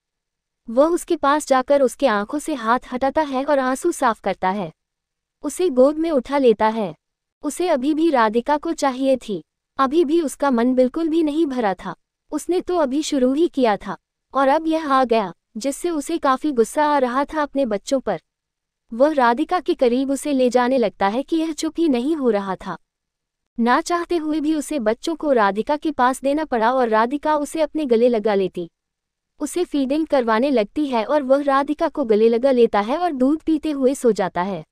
वह उसके पास जाकर उसके आंखों से हाथ हटाता है और आंसू साफ करता है उसे गोद में उठा लेता है उसे अभी भी राधिका को चाहिए थी अभी भी उसका मन बिल्कुल भी नहीं भरा था उसने तो अभी शुरू ही किया था और अब यह आ गया जिससे उसे काफी गुस्सा आ रहा था अपने बच्चों पर वह राधिका के करीब उसे ले जाने लगता है कि यह चुप ही नहीं हो रहा था ना चाहते हुए भी उसे बच्चों को राधिका के पास देना पड़ा और राधिका उसे अपने गले लगा लेती उसे फीडिंग करवाने लगती है और वह राधिका को गले लगा लेता है और दूध पीते हुए सो जाता है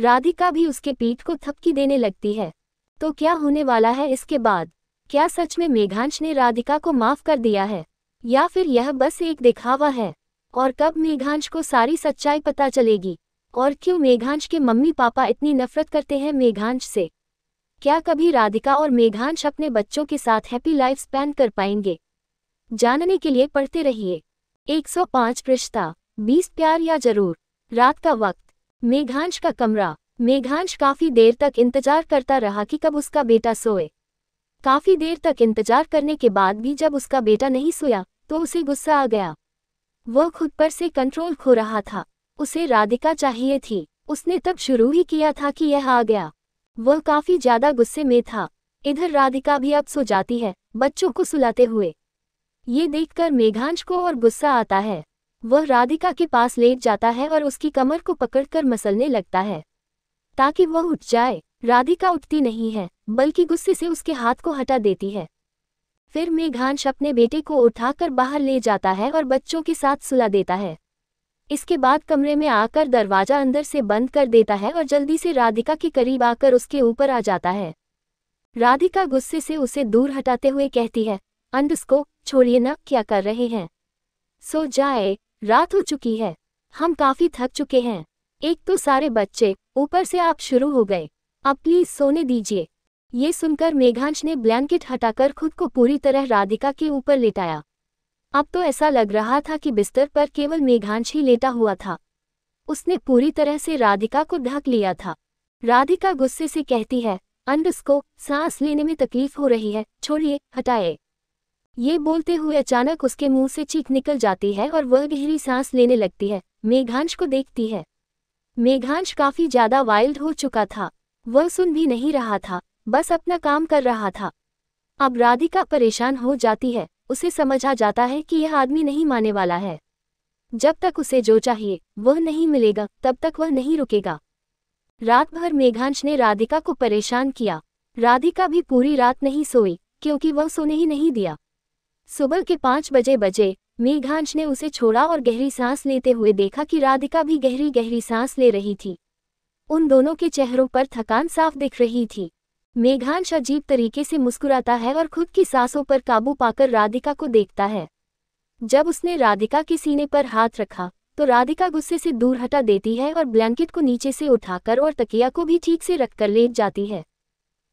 राधिका भी उसके पीठ को थपकी देने लगती है तो क्या होने वाला है इसके बाद क्या सच में मेघांश ने राधिका को माफ कर दिया है या फिर यह बस एक दिखावा है और कब मेघांश को सारी सच्चाई पता चलेगी और क्यों मेघांश के मम्मी पापा इतनी नफरत करते हैं मेघांश से क्या कभी राधिका और मेघांश अपने बच्चों के साथ हैप्पी लाइफ स्पैन कर पाएंगे जानने के लिए पढ़ते रहिए 105 रिश्ता बीस प्यार या जरूर रात का वक्त मेघांश का कमरा मेघांश काफी देर तक इंतजार करता रहा कि कब उसका बेटा सोए काफी देर तक इंतजार करने के बाद भी जब उसका बेटा नहीं सोया तो उसे गुस्सा आ गया वह खुद पर से कंट्रोल खो रहा था उसे राधिका चाहिए थी उसने तब शुरू ही किया था कि यह आ गया वह काफी ज्यादा गुस्से में था इधर राधिका भी अब सो जाती है बच्चों को सुलाते हुए ये देखकर मेघांश को और गुस्सा आता है वह राधिका के पास लेट जाता है और उसकी कमर को पकड़कर मसलने लगता है ताकि वह उठ जाए राधिका उठती नहीं है बल्कि गुस्से से उसके हाथ को हटा देती है फिर मेघांश अपने बेटे को उठाकर बाहर ले जाता है और बच्चों के साथ सुला देता है इसके बाद कमरे में आकर दरवाजा अंदर से बंद कर देता है और जल्दी से राधिका के करीब आकर उसके ऊपर आ जाता है राधिका गुस्से से उसे दूर हटाते हुए कहती है अंड उसको छोड़िए ना क्या कर रहे हैं सो जाए रात हो चुकी है हम काफी थक चुके हैं एक तो सारे बच्चे ऊपर से आप शुरू हो गए अब प्लीज सोने दीजिए ये सुनकर मेघांश ने ब्लैंकेट हटाकर खुद को पूरी तरह राधिका के ऊपर लेटाया अब तो ऐसा लग रहा था कि बिस्तर पर केवल मेघांश ही लेटा हुआ था उसने पूरी तरह से राधिका को ढक लिया था राधिका गुस्से से कहती है अंड उसको सांस लेने में तकलीफ हो रही है छोड़िए हटाए ये बोलते हुए अचानक उसके मुंह से चीख निकल जाती है और वह गहरी सांस लेने लगती है मेघांश को देखती है मेघांश काफी ज्यादा वाइल्ड हो चुका था वह सुन भी नहीं रहा था बस अपना काम कर रहा था अब राधिका परेशान हो जाती है उसे समझ आ जाता है कि यह आदमी नहीं माने वाला है जब तक उसे जो चाहिए वह नहीं मिलेगा तब तक वह नहीं रुकेगा रात भर मेघांश ने राधिका को परेशान किया राधिका भी पूरी रात नहीं सोई क्योंकि वह सोने ही नहीं दिया सुबह के पाँच बजे बजे मेघांश ने उसे छोड़ा और गहरी सांस लेते हुए देखा कि राधिका भी गहरी गहरी सांस ले रही थी उन दोनों के चेहरों पर थकान साफ दिख रही थी मेघांश अजीब तरीके से मुस्कुराता है और खुद की सांसों पर काबू पाकर राधिका को देखता है जब उसने राधिका के सीने पर हाथ रखा तो राधिका गुस्से से दूर हटा देती है और ब्लैंकेट को नीचे से उठाकर और तकिया को भी ठीक से रखकर लेट जाती है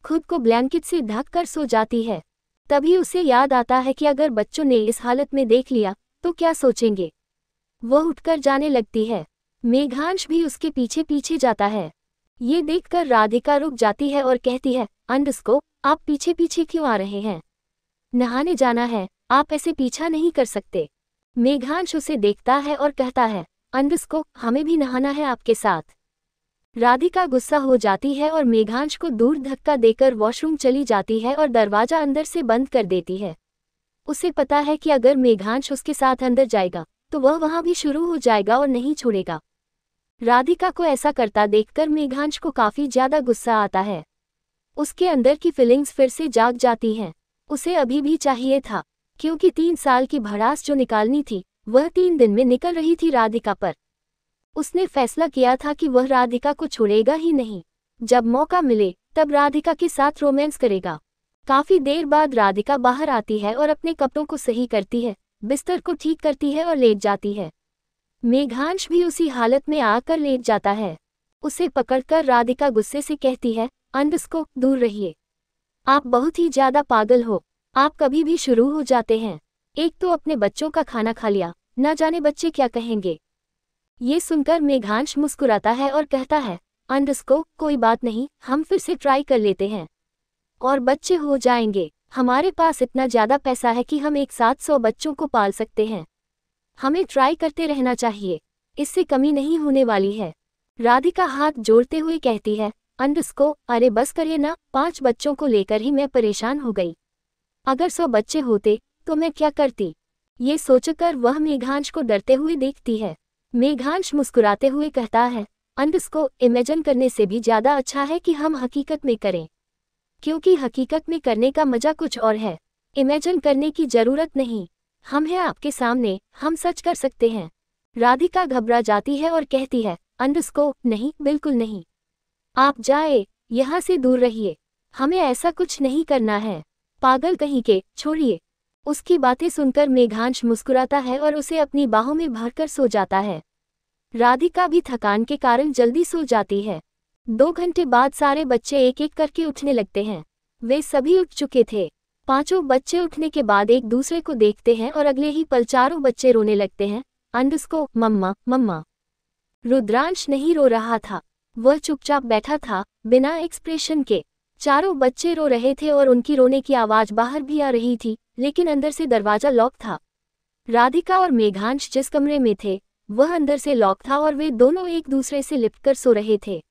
खुद को ब्लैंकेट से ढक कर सो जाती है तभी उसे याद आता है कि अगर बच्चों ने इस हालत में देख लिया तो क्या सोचेंगे वह उठकर जाने लगती है मेघांश भी उसके पीछे पीछे जाता है ये देखकर राधिका रुक जाती है और कहती है अंडस्को आप पीछे पीछे क्यों आ रहे हैं नहाने जाना है आप ऐसे पीछा नहीं कर सकते मेघांश उसे देखता है और कहता है अंडस्को हमें भी नहाना है आपके साथ राधिका गुस्सा हो जाती है और मेघांश को दूर धक्का देकर वॉशरूम चली जाती है और दरवाजा अंदर से बंद कर देती है उसे पता है कि अगर मेघांश उसके साथ अंदर जाएगा तो वह वहां भी शुरू हो जाएगा और नहीं छोड़ेगा राधिका को ऐसा करता देखकर मेघांश को काफी ज्यादा गुस्सा आता है उसके अंदर की फीलिंग्स फिर से जाग जाती हैं उसे अभी भी चाहिए था क्योंकि तीन साल की भड़ास जो निकालनी थी वह तीन दिन में निकल रही थी राधिका पर उसने फैसला किया था कि वह राधिका को छोड़ेगा ही नहीं जब मौका मिले तब राधिका के साथ रोमांस करेगा काफी देर बाद राधिका बाहर आती है और अपने कपड़ों को सही करती है बिस्तर को ठीक करती है और लेट जाती है मेघांश भी उसी हालत में आकर लेट जाता है उसे पकड़कर राधिका गुस्से से कहती है अंधस को दूर रहिए आप बहुत ही ज्यादा पागल हो आप कभी भी शुरू हो जाते हैं एक तो अपने बच्चों का खाना खा लिया न जाने बच्चे क्या कहेंगे ये सुनकर मेघांश मुस्कुराता है और कहता है को कोई बात नहीं हम फिर से ट्राई कर लेते हैं और बच्चे हो जाएंगे हमारे पास इतना ज्यादा पैसा है कि हम एक साथ सौ बच्चों को पाल सकते हैं हमें ट्राई करते रहना चाहिए इससे कमी नहीं होने वाली है राधिका हाथ जोड़ते हुए कहती है अंडस्को अरे बस करिए ना पांच बच्चों को लेकर ही मैं परेशान हो गई अगर सौ बच्चे होते तो मैं क्या करती ये सोचकर वह मेघांश को डरते हुए देखती है मेघांश मुस्कुराते हुए कहता है अंडस को इमेजन करने से भी ज़्यादा अच्छा है कि हम हकीकत में करें क्योंकि हकीकत में करने का मज़ा कुछ और है इमेजन करने की ज़रूरत नहीं हम हैं आपके सामने हम सच कर सकते हैं राधिका घबरा जाती है और कहती है अंडस्को नहीं बिल्कुल नहीं आप जाए यहाँ से दूर रहिए हमें ऐसा कुछ नहीं करना है पागल कहीं के छोड़िए उसकी बातें सुनकर मेघांश मुस्कुराता है और उसे अपनी बाहों में भरकर सो जाता है राधिका भी थकान के कारण जल्दी सो जाती है दो घंटे बाद सारे बच्चे एक एक करके उठने लगते हैं वे सभी उठ चुके थे पांचों बच्चे उठने के बाद एक दूसरे को देखते हैं और अगले ही पल चारों बच्चे रोने लगते हैं अंडस को मम्मा मम्मा रुद्रांश नहीं रो रहा था वह चुपचाप बैठा था बिना एक्सप्रेशन के चारों बच्चे रो रहे थे और उनकी रोने की आवाज़ बाहर भी आ रही थी लेकिन अंदर से दरवाज़ा लॉक था राधिका और मेघांश जिस कमरे में थे वह अंदर से लॉक था और वे दोनों एक दूसरे से लिपट कर सो रहे थे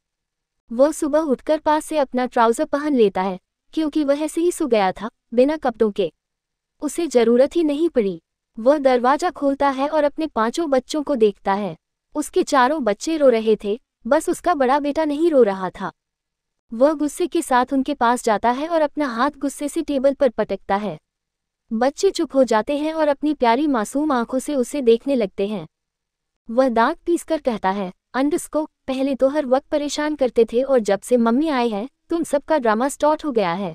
वह सुबह उठकर पास से अपना ट्राउज़र पहन लेता है क्योंकि वह ऐसे ही सो गया था बिना कपड़ों के उसे जरूरत ही नहीं पड़ी वह दरवाजा खोलता है और अपने पांचों बच्चों को देखता है उसके चारों बच्चे रो रहे थे बस उसका बड़ा बेटा नहीं रो रहा था वह गुस्से के साथ उनके पास जाता है और अपना हाथ गुस्से से टेबल पर पटकता है बच्चे चुप हो जाते हैं और अपनी प्यारी मासूम आंखों से उसे देखने लगते हैं वह दांत पीस कर कहता है अंडस को पहले तो हर वक्त परेशान करते थे और जब से मम्मी आए हैं तुम सबका ड्रामा स्टार्ट हो गया है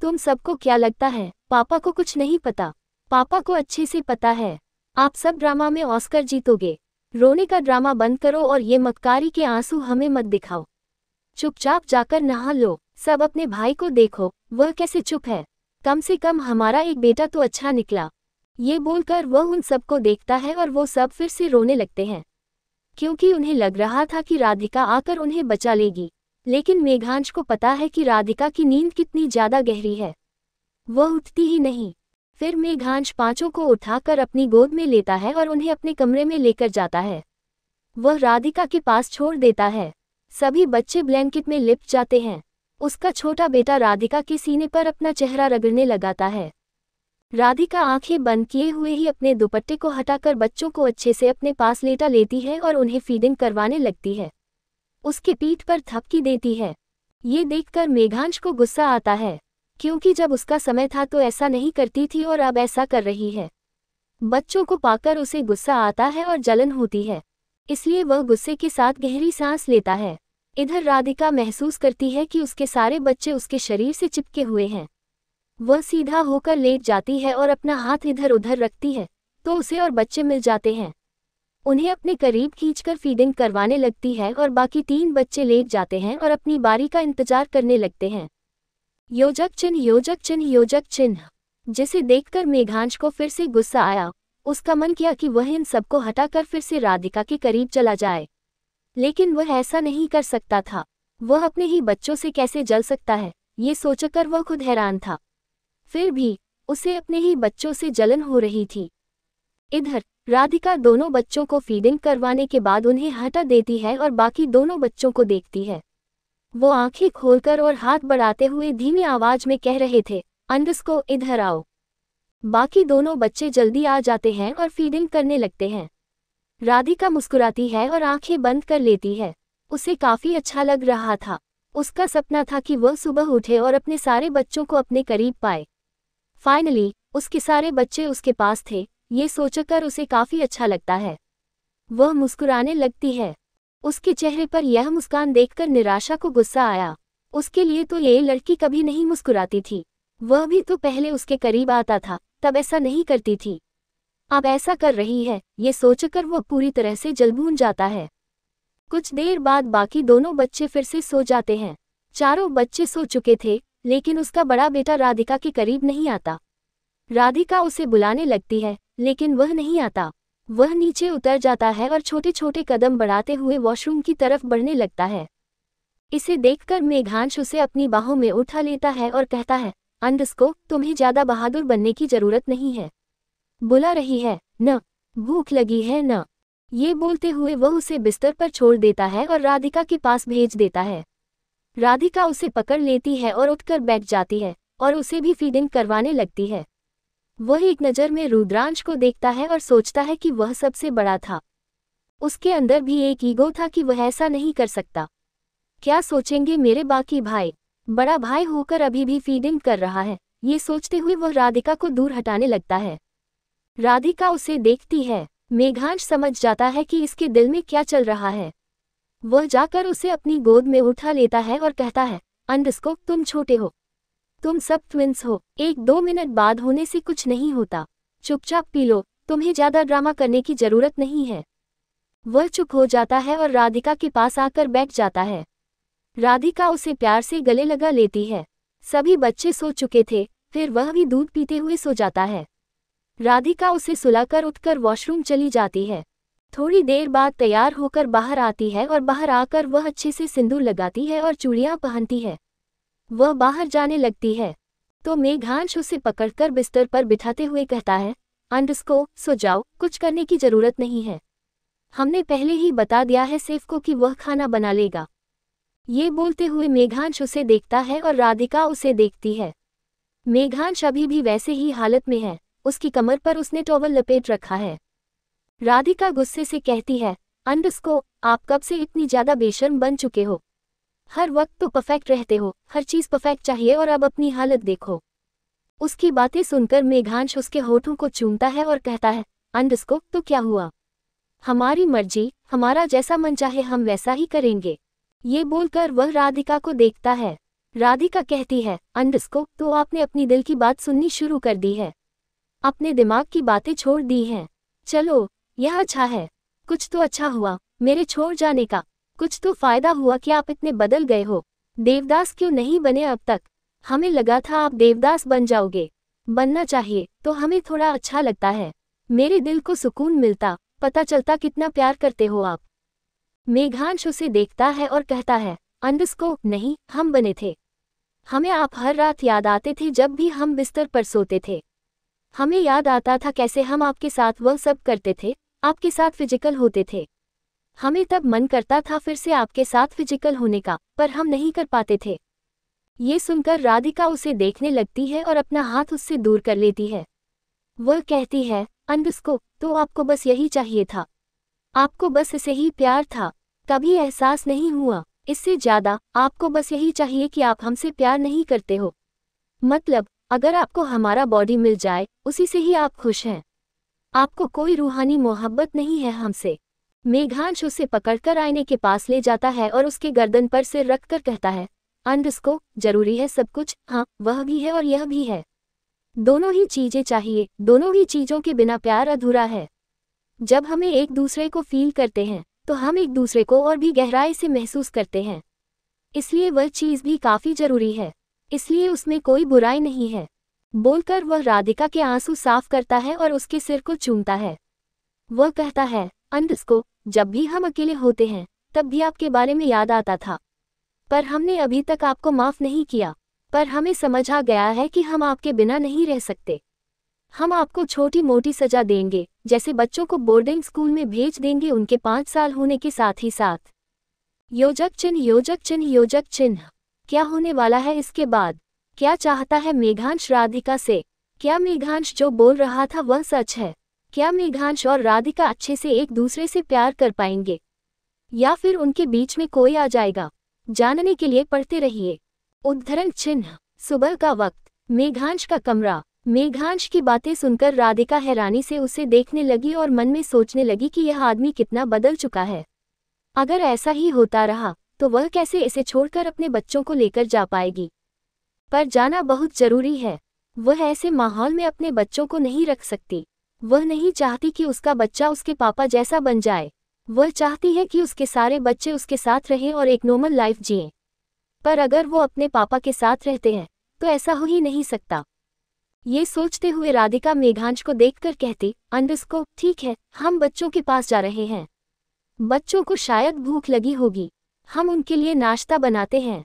तुम सबको क्या लगता है पापा को कुछ नहीं पता पापा को अच्छे से पता है आप सब ड्रामा में ऑस्कर जीतोगे रोने का ड्रामा बंद करो और ये मक्कारी के आंसू हमें मत दिखाओ चुपचाप जाकर नहा लो सब अपने भाई को देखो वह कैसे चुप है कम से कम हमारा एक बेटा तो अच्छा निकला ये बोलकर वह उन सबको देखता है और वो सब फिर से रोने लगते हैं क्योंकि उन्हें लग रहा था कि राधिका आकर उन्हें बचा लेगी लेकिन मेघांश को पता है कि राधिका की नींद कितनी ज्यादा गहरी है वह उठती ही नहीं फिर मेघांश पांचों को उठाकर अपनी गोद में लेता है और उन्हें अपने कमरे में लेकर जाता है वह राधिका के पास छोड़ देता है सभी बच्चे ब्लैंकेट में लिप जाते हैं उसका छोटा बेटा राधिका के सीने पर अपना चेहरा रगड़ने लगाता है राधिका आंखें बंद किए हुए ही अपने दुपट्टे को हटाकर बच्चों को अच्छे से अपने पास लेटा लेती है और उन्हें फीडिंग करवाने लगती है उसकी पीठ पर थपकी देती है ये देखकर मेघांश को गुस्सा आता है क्योंकि जब उसका समय था तो ऐसा नहीं करती थी और अब ऐसा कर रही है बच्चों को पाकर उसे गुस्सा आता है और जलन होती है इसलिए वह गुस्से के साथ गहरी सांस लेता है इधर राधिका महसूस करती है कि उसके सारे बच्चे उसके शरीर से चिपके हुए हैं वह सीधा होकर लेट जाती है और अपना हाथ इधर उधर रखती है तो उसे और बच्चे मिल जाते हैं उन्हें अपने करीब खींचकर फीडिंग करवाने लगती है और बाकी तीन बच्चे लेट जाते हैं और अपनी बारी का इंतजार करने लगते हैं योजक चिन्ह योजक चिन्ह योजक चिन्ह जिसे देखकर मेघांश को फिर से गुस्सा आया उसका मन किया कि वह इन सबको हटाकर फिर से राधिका के करीब चला जाए लेकिन वह ऐसा नहीं कर सकता था वह अपने ही बच्चों से कैसे जल सकता है ये सोचकर वह खुद हैरान था फिर भी उसे अपने ही बच्चों से जलन हो रही थी इधर राधिका दोनों बच्चों को फीडिंग करवाने के बाद उन्हें हटा देती है और बाकी दोनों बच्चों को देखती है वो आंखें खोलकर और हाथ बढ़ाते हुए धीमी आवाज में कह रहे थे को इधर आओ बाकी दोनों बच्चे जल्दी आ जाते हैं और फीडिंग करने लगते हैं राधिका मुस्कुराती है और आंखें बंद कर लेती है उसे काफ़ी अच्छा लग रहा था उसका सपना था कि वह सुबह उठे और अपने सारे बच्चों को अपने करीब पाए फाइनली उसके सारे बच्चे उसके पास थे ये सोचकर उसे काफी अच्छा लगता है वह मुस्कुराने लगती है उसके चेहरे पर यह मुस्कान देखकर निराशा को गुस्सा आया उसके लिए तो ये लड़की कभी नहीं मुस्कुराती थी वह भी तो पहले उसके करीब आता था तब ऐसा नहीं करती थी अब ऐसा कर रही है ये सोचकर वह पूरी तरह से जलभून जाता है कुछ देर बाद बाकी दोनों बच्चे फिर से सो जाते हैं चारों बच्चे सो चुके थे लेकिन उसका बड़ा बेटा राधिका के करीब नहीं आता राधिका उसे बुलाने लगती है लेकिन वह नहीं आता वह नीचे उतर जाता है और छोटे छोटे कदम बढ़ाते हुए वॉशरूम की तरफ बढ़ने लगता है इसे देखकर मेघांश उसे अपनी बाहों में उठा लेता है और कहता है अंडस्को तुम्हें ज्यादा बहादुर बनने की जरूरत नहीं है बुला रही है न भूख लगी है न ये बोलते हुए वह उसे बिस्तर पर छोड़ देता है और राधिका के पास भेज देता है राधिका उसे पकड़ लेती है और उठकर बैठ जाती है और उसे भी फीडिंग करवाने लगती है वह एक नज़र में रुद्रांश को देखता है और सोचता है कि वह सबसे बड़ा था उसके अंदर भी एक ईगो था कि वह ऐसा नहीं कर सकता क्या सोचेंगे मेरे बाकी भाई बड़ा भाई होकर अभी भी फीडिंग कर रहा है ये सोचते हुए वह राधिका को दूर हटाने लगता है राधिका उसे देखती है मेघांश समझ जाता है कि इसके दिल में क्या चल रहा है वह जाकर उसे अपनी गोद में उठा लेता है और कहता है अंडस्कोप तुम छोटे हो तुम सब ट्विंस हो एक दो मिनट बाद होने से कुछ नहीं होता चुपचाप पी लो तुम्हें ज्यादा ड्रामा करने की जरूरत नहीं है वह चुप हो जाता है और राधिका के पास आकर बैठ जाता है राधिका उसे प्यार से गले लगा लेती है सभी बच्चे सो चुके थे फिर वह भी दूध पीते हुए सो जाता है राधिका उसे सुलाकर उठकर वॉशरूम चली जाती है थोड़ी देर बाद तैयार होकर बाहर आती है और बाहर आकर वह अच्छे से सिंदूर लगाती है और चूड़ियाँ पहनती है वह बाहर जाने लगती है तो मेघांश उसे पकड़कर बिस्तर पर बिठाते हुए कहता है अंडस्को सो जाओ कुछ करने की जरूरत नहीं है हमने पहले ही बता दिया है सेफ को कि वह खाना बना लेगा ये बोलते हुए मेघांश उसे देखता है और राधिका उसे देखती है मेघांश अभी भी वैसे ही हालत में है उसकी कमर पर उसने टॉवल लपेट रखा है राधिका गुस्से से कहती है अंडस्को आप कब से इतनी ज्यादा बेशर्म बन चुके हो हर वक्त तो परफेक्ट रहते हो हर चीज़ परफेक्ट चाहिए और अब अपनी हालत देखो उसकी बातें सुनकर मेघांश उसके होठों को चूमता है और कहता है अंडस्को तो क्या हुआ हमारी मर्जी हमारा जैसा मन चाहे हम वैसा ही करेंगे ये बोलकर वह राधिका को देखता है राधिका कहती है अंडस्को तो आपने अपनी दिल की बात सुननी शुरू कर दी है अपने दिमाग की बातें छोड़ दी हैं चलो यह अच्छा है कुछ तो अच्छा हुआ मेरे छोड़ जाने का कुछ तो फायदा हुआ कि आप इतने बदल गए हो देवदास क्यों नहीं बने अब तक हमें लगा था आप देवदास बन जाओगे बनना चाहिए तो हमें थोड़ा अच्छा लगता है मेरे दिल को सुकून मिलता पता चलता कितना प्यार करते हो आप मेघांश उसे देखता है और कहता है अंडस्को नहीं हम बने थे हमें आप हर रात याद आते थे जब भी हम बिस्तर पर सोते थे हमें याद आता था कैसे हम आपके साथ वह सब करते थे आपके साथ फिजिकल होते थे हमें तब मन करता था फिर से आपके साथ फिजिकल होने का पर हम नहीं कर पाते थे ये सुनकर राधिका उसे देखने लगती है और अपना हाथ उससे दूर कर लेती है वह कहती है अंडस्को तो आपको बस यही चाहिए था आपको बस इसे ही प्यार था कभी एहसास नहीं हुआ इससे ज्यादा आपको बस यही चाहिए कि आप हमसे प्यार नहीं करते हो मतलब अगर आपको हमारा बॉडी मिल जाए उसी से ही आप खुश हैं आपको कोई रूहानी मोहब्बत नहीं है हमसे मेघांश उसे पकड़कर आईने के पास ले जाता है और उसके गर्दन पर सिर रखकर कहता है इसको जरूरी है सब कुछ हाँ वह भी है और यह भी है दोनों ही चीजें चाहिए दोनों ही चीजों के बिना प्यार अधूरा है जब हमें एक दूसरे को फील करते हैं तो हम एक दूसरे को और भी गहराई से महसूस करते हैं इसलिए वह चीज़ भी काफ़ी ज़रूरी है इसलिए उसमें कोई बुराई नहीं है बोलकर वह राधिका के आंसू साफ करता है और उसके सिर को चूमता है वह कहता है अंडस्को जब भी हम अकेले होते हैं तब भी आपके बारे में याद आता था पर हमने अभी तक आपको माफ नहीं किया पर हमें समझ आ गया है कि हम आपके बिना नहीं रह सकते हम आपको छोटी मोटी सजा देंगे जैसे बच्चों को बोर्डिंग स्कूल में भेज देंगे उनके पांच साल होने के साथ ही साथ योजक चिन्ह योजक चिन्ह योजक चिन्ह क्या होने वाला है इसके बाद क्या चाहता है मेघांश राधिका से क्या मेघांश जो बोल रहा था वह सच है क्या मेघांश और राधिका अच्छे से एक दूसरे से प्यार कर पाएंगे या फिर उनके बीच में कोई आ जाएगा जानने के लिए पढ़ते रहिए उद्धरण चिन्ह सुबह का वक्त मेघांश का कमरा मेघांश की बातें सुनकर राधिका हैरानी से उसे देखने लगी और मन में सोचने लगी कि यह आदमी कितना बदल चुका है अगर ऐसा ही होता रहा तो वह कैसे इसे छोड़कर अपने बच्चों को लेकर जा पाएगी पर जाना बहुत जरूरी है वह ऐसे माहौल में अपने बच्चों को नहीं रख सकती वह नहीं चाहती कि उसका बच्चा उसके पापा जैसा बन जाए वह चाहती है कि उसके सारे बच्चे उसके साथ रहें और एक नॉर्मल लाइफ जिए पर अगर वो अपने पापा के साथ रहते हैं तो ऐसा हो ही नहीं सकता ये सोचते हुए राधिका मेघांश को देखकर कहती अंडस्को ठीक है हम बच्चों के पास जा रहे हैं बच्चों को शायद भूख लगी होगी हम उनके लिए नाश्ता बनाते हैं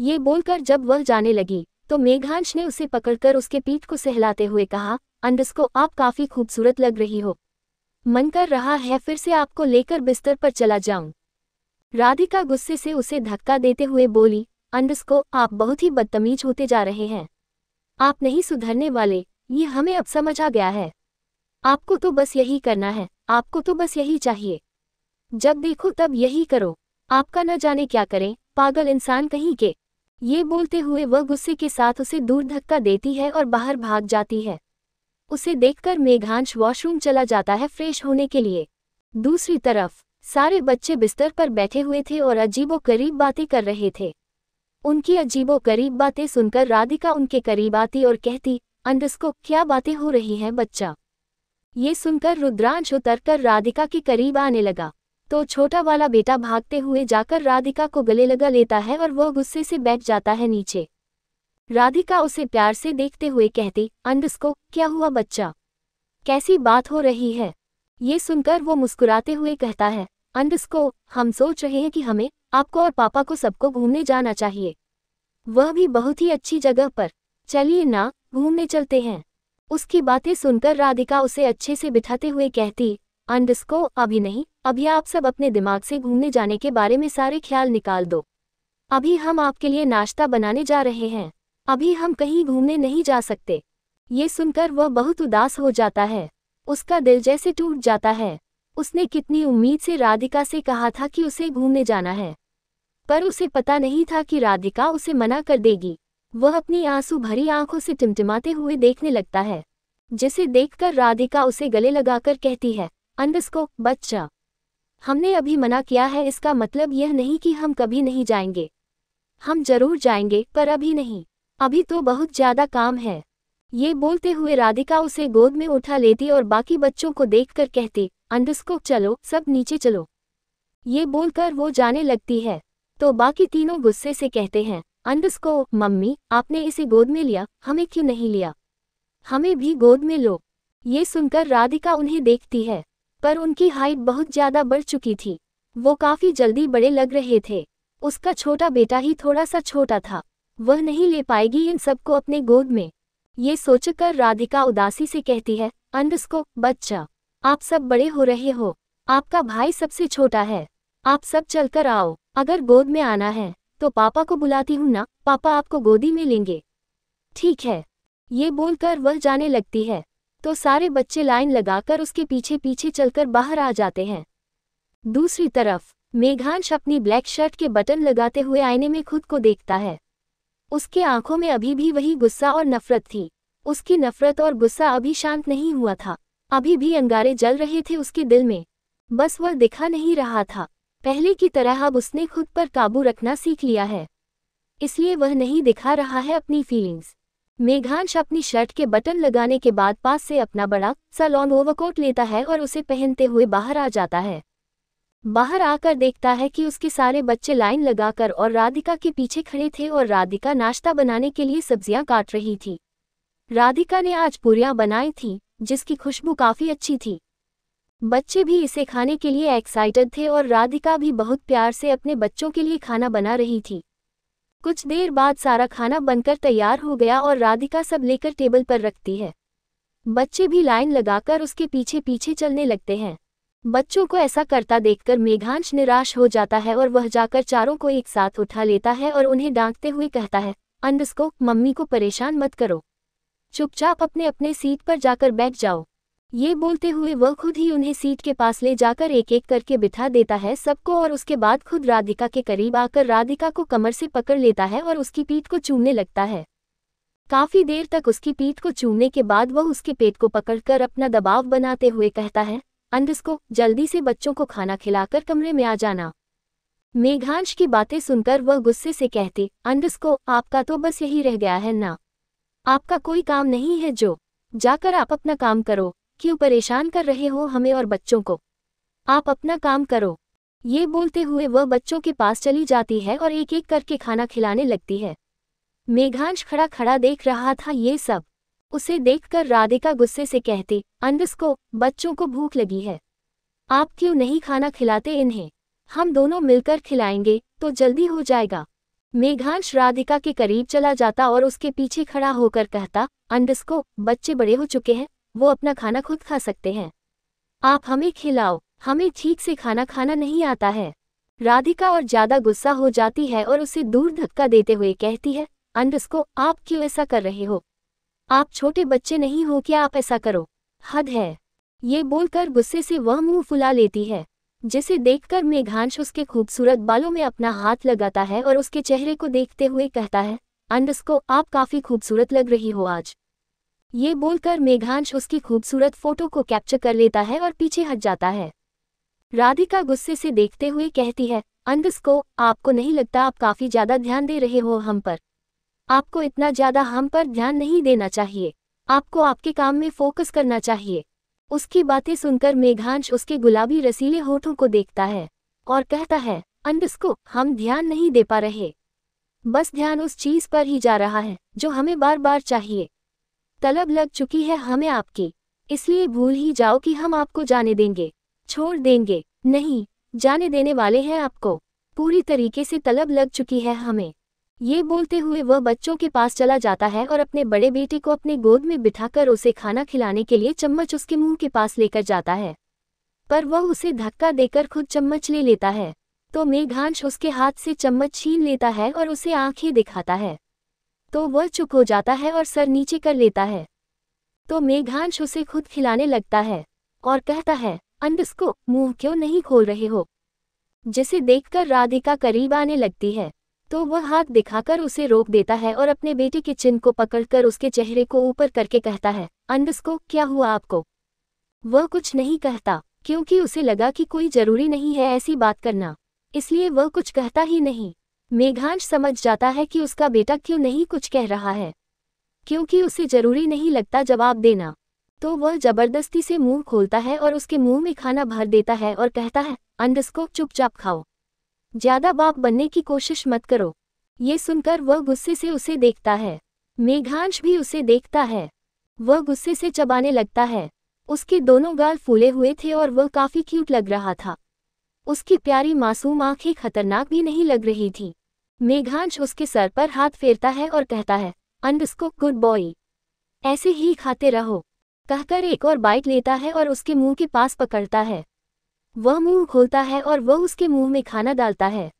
ये बोलकर जब वह जाने लगी तो मेघांश ने उसे पकड़कर उसके पीठ को सहलाते हुए कहा अंडस्को आप काफ़ी खूबसूरत लग रही हो मन कर रहा है फिर से आपको लेकर बिस्तर पर चला जाऊं राधिका गुस्से से उसे धक्का देते हुए बोली अंडस्को आप बहुत ही बदतमीज होते जा रहे हैं आप नहीं सुधरने वाले ये हमें अब समझ आ गया है आपको तो बस यही करना है आपको तो बस यही चाहिए जब देखो तब यही करो आपका न जाने क्या करें पागल इंसान कहीं के ये बोलते हुए वह गुस्से के साथ उसे दूर धक्का देती है और बाहर भाग जाती है उसे देखकर मेघांश वॉशरूम चला जाता है फ्रेश होने के लिए दूसरी तरफ सारे बच्चे बिस्तर पर बैठे हुए थे और अजीबो करीब बातें कर रहे थे उनकी अजीबो करीब बातें सुनकर राधिका उनके करीब आती और कहती अंडस्को क्या बातें हो रही हैं बच्चा ये सुनकर रुद्रांश उतर कर राधिका के करीब आने लगा तो छोटा वाला बेटा भागते हुए जाकर राधिका को गले लगा लेता है और वह गुस्से से बैठ जाता है नीचे राधिका उसे प्यार से देखते हुए कहती अंडस्को क्या हुआ बच्चा कैसी बात हो रही है ये सुनकर वो मुस्कुराते हुए कहता है अंडस्को हम सोच रहे हैं कि हमें आपको और पापा को सबको घूमने जाना चाहिए वह भी बहुत ही अच्छी जगह पर चलिए ना घूमने चलते हैं उसकी बातें सुनकर राधिका उसे अच्छे से बिठाते हुए कहती अंडस्को अभी नहीं अभी आप सब अपने दिमाग से घूमने जाने के बारे में सारे ख्याल निकाल दो अभी हम आपके लिए नाश्ता बनाने जा रहे हैं अभी हम कहीं घूमने नहीं जा सकते ये सुनकर वह बहुत उदास हो जाता है उसका दिल जैसे टूट जाता है उसने कितनी उम्मीद से राधिका से कहा था कि उसे घूमने जाना है पर उसे पता नहीं था कि राधिका उसे मना कर देगी वह अपनी आंसू भरी आंखों से टिमटिमाते हुए देखने लगता है जिसे देखकर राधिका उसे गले लगाकर कहती है अंडस्को बच्चा हमने अभी मना किया है इसका मतलब यह नहीं कि हम कभी नहीं जाएंगे हम जरूर जाएंगे पर अभी नहीं अभी तो बहुत ज्यादा काम है ये बोलते हुए राधिका उसे गोद में उठा लेती और बाकी बच्चों को देखकर कहती अंडस्को चलो सब नीचे चलो ये बोलकर वो जाने लगती है तो बाकी तीनों गुस्से से कहते हैं अंडस्को मम्मी आपने इसे गोद में लिया हमें क्यों नहीं लिया हमें भी गोद में लो ये सुनकर राधिका उन्हें देखती है पर उनकी हाइट बहुत ज्यादा बढ़ चुकी थी वो काफी जल्दी बड़े लग रहे थे उसका छोटा बेटा ही थोड़ा सा छोटा था वह नहीं ले पाएगी इन सबको अपने गोद में ये सोचकर राधिका उदासी से कहती है अंडस्को बच्चा आप सब बड़े हो रहे हो आपका भाई सबसे छोटा है आप सब चलकर आओ अगर गोद में आना है तो पापा को बुलाती हूँ ना पापा आपको गोदी में लेंगे ठीक है ये बोलकर वह जाने लगती है तो सारे बच्चे लाइन लगाकर उसके पीछे पीछे चलकर बाहर आ जाते हैं दूसरी तरफ मेघांश अपनी ब्लैक शर्ट के बटन लगाते हुए आईने में खुद को देखता है उसके आंखों में अभी भी वही गुस्सा और नफरत थी उसकी नफरत और गुस्सा अभी शांत नहीं हुआ था अभी भी अंगारे जल रहे थे उसके दिल में बस वह दिखा नहीं रहा था पहले की तरह अब उसने खुद पर काबू रखना सीख लिया है इसलिए वह नहीं दिखा रहा है अपनी फीलिंग्स मेघांश अपनी शर्ट के बटन लगाने के बाद पास से अपना बड़ा सा लॉन्ग ओवरकोट लेता है और उसे पहनते हुए बाहर आ जाता है बाहर आकर देखता है कि उसके सारे बच्चे लाइन लगाकर और राधिका के पीछे खड़े थे और राधिका नाश्ता बनाने के लिए सब्जियां काट रही थी राधिका ने आज पूरियां बनाई थी जिसकी खुशबू काफ़ी अच्छी थी बच्चे भी इसे खाने के लिए एक्साइटेड थे और राधिका भी बहुत प्यार से अपने बच्चों के लिए खाना बना रही थी कुछ देर बाद सारा खाना बनकर तैयार हो गया और राधिका सब लेकर टेबल पर रखती है बच्चे भी लाइन लगाकर उसके पीछे पीछे चलने लगते हैं बच्चों को ऐसा करता देखकर मेघांश निराश हो जाता है और वह जाकर चारों को एक साथ उठा लेता है और उन्हें डांटते हुए कहता है अंडस्को मम्मी को परेशान मत करो चुपचाप अपने अपने सीट पर जाकर बैठ जाओ ये बोलते हुए वह खुद ही उन्हें सीट के पास ले जाकर एक एक करके बिठा देता है सबको और उसके बाद खुद राधिका के करीब आकर राधिका को कमर से पकड़ लेता है और उसकी पीठ को चूमने लगता है काफ़ी देर तक उसकी पीठ को चूमने के बाद वह उसके पेट को पकड़कर अपना दबाव बनाते हुए कहता है अंधस को जल्दी से बच्चों को खाना खिलाकर कमरे में आ जाना मेघांश की बातें सुनकर वह गुस्से से कहते अंधस को आपका तो बस यही रह गया है ना आपका कोई काम नहीं है जो जाकर आप अपना काम करो क्यों परेशान कर रहे हो हमें और बच्चों को आप अपना काम करो ये बोलते हुए वह बच्चों के पास चली जाती है और एक एक करके खाना खिलाने लगती है मेघांश खड़ा खड़ा देख रहा था ये सब उसे देखकर राधिका गुस्से से कहती अंडस को बच्चों को भूख लगी है आप क्यों नहीं खाना खिलाते इन्हें हम दोनों मिलकर खिलाएंगे तो जल्दी हो जाएगा मेघांश राधिका के करीब चला जाता और उसके पीछे खड़ा होकर कहता अंडस को बच्चे बड़े हो चुके हैं वो अपना खाना खुद खा सकते हैं आप हमें खिलाओ हमें ठीक से खाना खाना नहीं आता है राधिका और ज्यादा गुस्सा हो जाती है और उसे दूर धक्का देते हुए कहती है अंडस को आप क्यों ऐसा कर रहे हो आप छोटे बच्चे नहीं हो क्या आप ऐसा करो हद है ये बोलकर गुस्से से वह मुंह फुला लेती है जिसे देखकर मेघांश उसके खूबसूरत बालों में अपना हाथ लगाता है और उसके चेहरे को देखते हुए कहता है अंडस को आप काफ़ी खूबसूरत लग रही हो आज ये बोलकर मेघांश उसकी खूबसूरत फोटो को कैप्चर कर लेता है और पीछे हट जाता है राधिका गुस्से से देखते हुए कहती है अंडस को आपको नहीं लगता आप काफ़ी ज़्यादा ध्यान दे रहे हो हम पर आपको इतना ज्यादा हम पर ध्यान नहीं देना चाहिए आपको आपके काम में फोकस करना चाहिए उसकी बातें सुनकर मेघांश उसके गुलाबी रसीले होठों को देखता है और कहता है अंडस्को हम ध्यान नहीं दे पा रहे बस ध्यान उस चीज पर ही जा रहा है जो हमें बार बार चाहिए तलब लग चुकी है हमें आपकी इसलिए भूल ही जाओ कि हम आपको जाने देंगे छोड़ देंगे नहीं जाने देने वाले हैं आपको पूरी तरीके से तलब लग चुकी है हमें ये बोलते हुए वह बच्चों के पास चला जाता है और अपने बड़े बेटे को अपने गोद में बिठाकर उसे खाना खिलाने के लिए चम्मच उसके मुंह के पास लेकर जाता है पर वह उसे धक्का देकर खुद चम्मच ले लेता है तो मेघांश उसके हाथ से चम्मच छीन लेता है और उसे आंखें दिखाता है तो वह चुप हो जाता है और सर नीचे कर लेता है तो मेघांश उसे खुद खिलाने लगता है और कहता है अंडस्को मुंह क्यों नहीं खोल रहे हो जिसे देखकर राधिका करीब आने लगती है तो वह हाथ दिखाकर उसे रोक देता है और अपने बेटे के चिन्ह को पकड़कर उसके चेहरे को ऊपर करके कहता है अंडस्को क्या हुआ आपको वह कुछ नहीं कहता क्योंकि उसे लगा कि कोई जरूरी नहीं है ऐसी बात करना इसलिए वह कुछ कहता ही नहीं मेघांश समझ जाता है कि उसका बेटा क्यों नहीं कुछ कह रहा है क्योंकि उसे जरूरी नहीं लगता जवाब देना तो वह जबरदस्ती से मुंह खोलता है और उसके मुंह में खाना भर देता है और कहता है अंडस्को चुपचाप खाओ ज्यादा बाप बनने की कोशिश मत करो ये सुनकर वह गुस्से से उसे देखता है मेघांश भी उसे देखता है वह गुस्से से चबाने लगता है उसके दोनों गाल फूले हुए थे और वह काफ़ी क्यूट लग रहा था उसकी प्यारी मासूम आंखें खतरनाक भी नहीं लग रही थी मेघांश उसके सर पर हाथ फेरता है और कहता है अंडस्को गुड बॉय ऐसे ही खाते रहो कहकर एक और बाइट लेता है और उसके मुंह के पास पकड़ता है वह मुंह खोलता है और वह उसके मुंह में खाना डालता है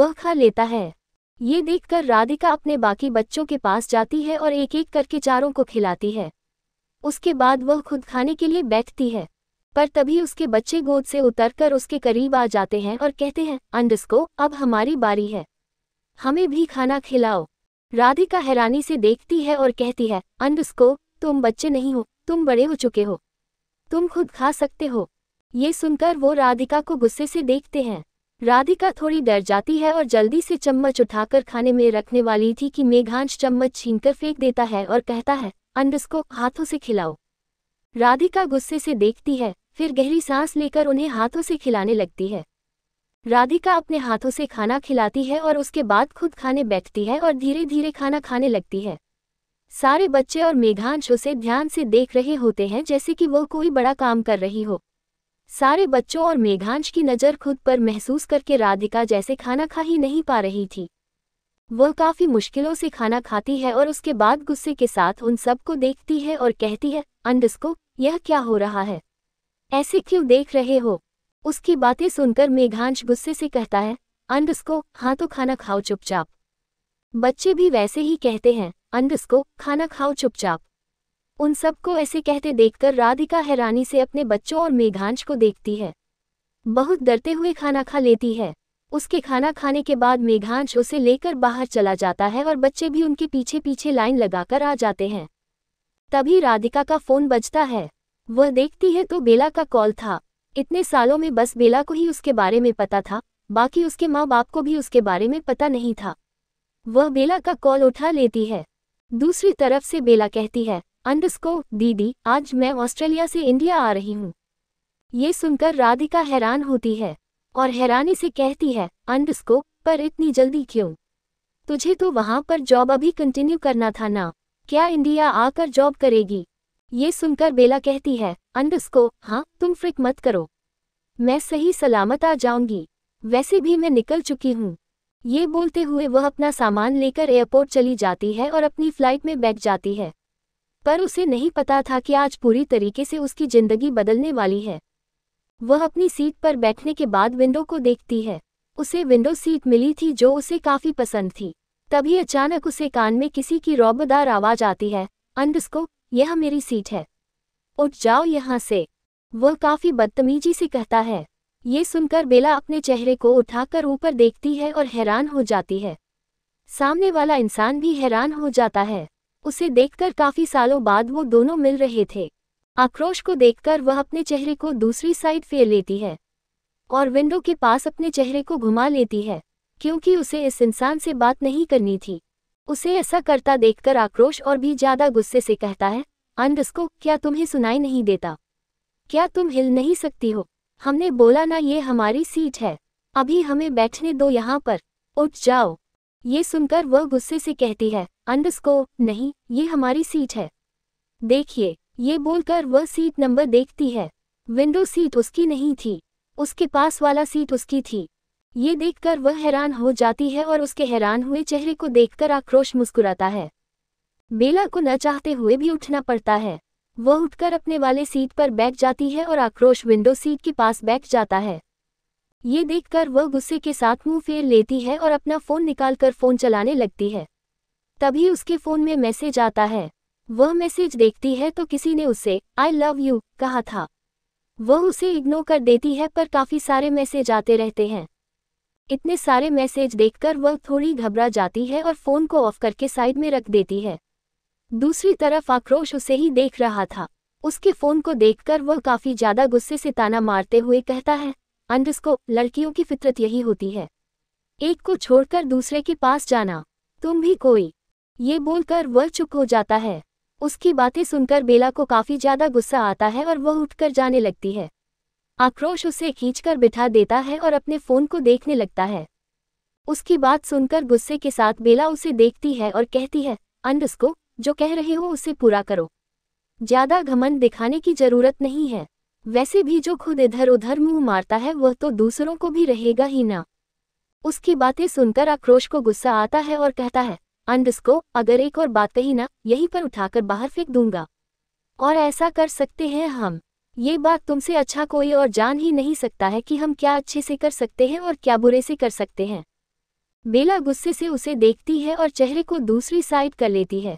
वह खा लेता है ये देखकर राधिका अपने बाकी बच्चों के पास जाती है और एक एक करके चारों को खिलाती है उसके बाद वह खुद खाने के लिए बैठती है पर तभी उसके बच्चे गोद से उतरकर उसके करीब आ जाते हैं और कहते हैं अंडस्को अब हमारी बारी है हमें भी खाना खिलाओ राधिका हैरानी से देखती है और कहती है अंडस्को तुम बच्चे नहीं हो तुम बड़े हो चुके हो तुम खुद खा सकते हो ये सुनकर वो राधिका को गुस्से से देखते हैं राधिका थोड़ी डर जाती है और जल्दी से चम्मच उठाकर खाने में रखने वाली थी कि मेघांश चम्मच छीनकर फेंक देता है और कहता है अंडस को हाथों से खिलाओ राधिका गुस्से से देखती है फिर गहरी सांस लेकर उन्हें हाथों से खिलाने लगती है राधिका अपने हाथों से खाना खिलाती है और उसके बाद खुद खाने बैठती है और धीरे धीरे खाना खाने लगती है सारे बच्चे और मेघांश उसे ध्यान से देख रहे होते हैं जैसे कि वह कोई बड़ा काम कर रही हो सारे बच्चों और मेघांश की नज़र खुद पर महसूस करके राधिका जैसे खाना खा ही नहीं पा रही थी वह काफ़ी मुश्किलों से खाना खाती है और उसके बाद गुस्से के साथ उन सबको देखती है और कहती है अंडस्को यह क्या हो रहा है ऐसे क्यों देख रहे हो उसकी बातें सुनकर मेघांश गुस्से से कहता है अंडस्को हाँ तो खाना खाओ चुपचाप बच्चे भी वैसे ही कहते हैं अंडस्को खाना खाओ चुपचाप उन सबको ऐसे कहते देखकर राधिका हैरानी से अपने बच्चों और मेघांश को देखती है बहुत डरते हुए खाना खा लेती है उसके खाना खाने के बाद मेघांश उसे लेकर बाहर चला जाता है और बच्चे भी उनके पीछे पीछे लाइन लगाकर आ जाते हैं तभी राधिका का फोन बजता है वह देखती है तो बेला का कॉल था इतने सालों में बस बेला को ही उसके बारे में पता था बाकी उसके माँ बाप को भी उसके बारे में पता नहीं था वह बेला का कॉल उठा लेती है दूसरी तरफ से बेला कहती है अंडस्को दीदी आज मैं ऑस्ट्रेलिया से इंडिया आ रही हूँ ये सुनकर राधिका हैरान होती है और हैरानी से कहती है अंडस्को पर इतनी जल्दी क्यों तुझे तो वहाँ पर जॉब अभी कंटिन्यू करना था ना क्या इंडिया आकर जॉब करेगी ये सुनकर बेला कहती है अंडस्को हाँ तुम फ्रिक मत करो मैं सही सलामत आ जाऊंगी वैसे भी मैं निकल चुकी हूँ ये बोलते हुए वह अपना सामान लेकर एयरपोर्ट चली जाती है और अपनी फ्लाइट में बैठ जाती है पर उसे नहीं पता था कि आज पूरी तरीके से उसकी जिंदगी बदलने वाली है वह अपनी सीट पर बैठने के बाद विंडो को देखती है उसे विंडो सीट मिली थी जो उसे काफ़ी पसंद थी तभी अचानक उसे कान में किसी की रौबदार आवाज़ आती है अंडस्को यह मेरी सीट है उठ जाओ यहाँ से वह काफ़ी बदतमीजी से कहता है ये सुनकर बेला अपने चेहरे को उठाकर ऊपर देखती है और हैरान हो जाती है सामने वाला इंसान भी हैरान हो जाता है उसे देखकर काफी सालों बाद वो दोनों मिल रहे थे आक्रोश को देखकर वह अपने चेहरे को दूसरी साइड फेर लेती है और विंडो के पास अपने चेहरे को घुमा लेती है क्योंकि उसे इस इंसान से बात नहीं करनी थी उसे ऐसा करता देखकर आक्रोश और भी ज्यादा गुस्से से कहता है अंडस्को क्या तुम्हें सुनाई नहीं देता क्या तुम हिल नहीं सकती हो हमने बोला ना ये हमारी सीट है अभी हमें बैठने दो यहाँ पर उठ जाओ ये सुनकर वह गुस्से से कहती है अंडस्को नहीं ये हमारी सीट है देखिए ये बोलकर वह सीट नंबर देखती है विंडो सीट उसकी नहीं थी उसके पास वाला सीट उसकी थी ये देखकर वह हैरान हो जाती है और उसके हैरान हुए चेहरे को देखकर आक्रोश मुस्कुराता है बेला को न चाहते हुए भी उठना पड़ता है वह उठकर अपने वाले सीट पर बैठ जाती है और आक्रोश विंडो सीट के पास बैठ जाता है ये देखकर वह गुस्से के साथ मुंह फेर लेती है और अपना फ़ोन निकालकर फ़ोन चलाने लगती है तभी उसके फोन में मैसेज आता है वह मैसेज देखती है तो किसी ने उसे आई लव यू कहा था वह उसे इग्नोर कर देती है पर काफ़ी सारे मैसेज आते रहते हैं इतने सारे मैसेज देखकर वह थोड़ी घबरा जाती है और फ़ोन को ऑफ करके साइड में रख देती है दूसरी तरफ आक्रोश उसे ही देख रहा था उसके फ़ोन को देखकर वह काफ़ी ज़्यादा गुस्से से ताना मारते हुए कहता है अंडस्को लड़कियों की फितरत यही होती है एक को छोड़कर दूसरे के पास जाना तुम भी कोई ये बोलकर वह चुप हो जाता है उसकी बातें सुनकर बेला को काफी ज्यादा गुस्सा आता है और वह उठकर जाने लगती है आक्रोश उसे खींचकर बिठा देता है और अपने फोन को देखने लगता है उसकी बात सुनकर गुस्से के साथ बेला उसे देखती है और कहती है अंडस को जो कह रहे हो उसे पूरा करो ज्यादा घमंड दिखाने की जरूरत नहीं है वैसे भी जो खुद इधर उधर मुंह मारता है वह तो दूसरों को भी रहेगा ही ना उसकी बातें सुनकर आक्रोश को गुस्सा आता है और कहता है अंडस्को अगर एक और बात कही ना यहीं पर उठाकर बाहर फेंक दूंगा और ऐसा कर सकते हैं हम ये बात तुमसे अच्छा कोई और जान ही नहीं सकता है कि हम क्या अच्छे से कर सकते हैं और क्या बुरे से कर सकते हैं बेला गुस्से से उसे देखती है और चेहरे को दूसरी साइड कर लेती है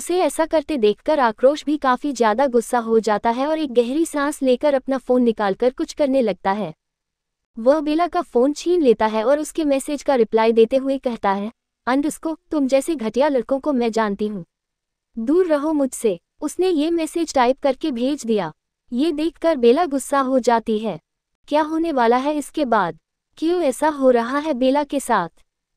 उसे ऐसा करते देखकर आक्रोश भी काफ़ी ज़्यादा गुस्सा हो जाता है और एक गहरी सांस लेकर अपना फ़ोन निकालकर कुछ करने लगता है वह बेला का फ़ोन छीन लेता है और उसके मैसेज का रिप्लाई देते हुए कहता है अंडस्को तुम जैसे घटिया लड़कों को मैं जानती हूँ दूर रहो मुझसे उसने ये मैसेज टाइप करके भेज दिया ये देखकर बेला गुस्सा हो जाती है क्या होने वाला है इसके बाद क्यों ऐसा हो रहा है बेला के साथ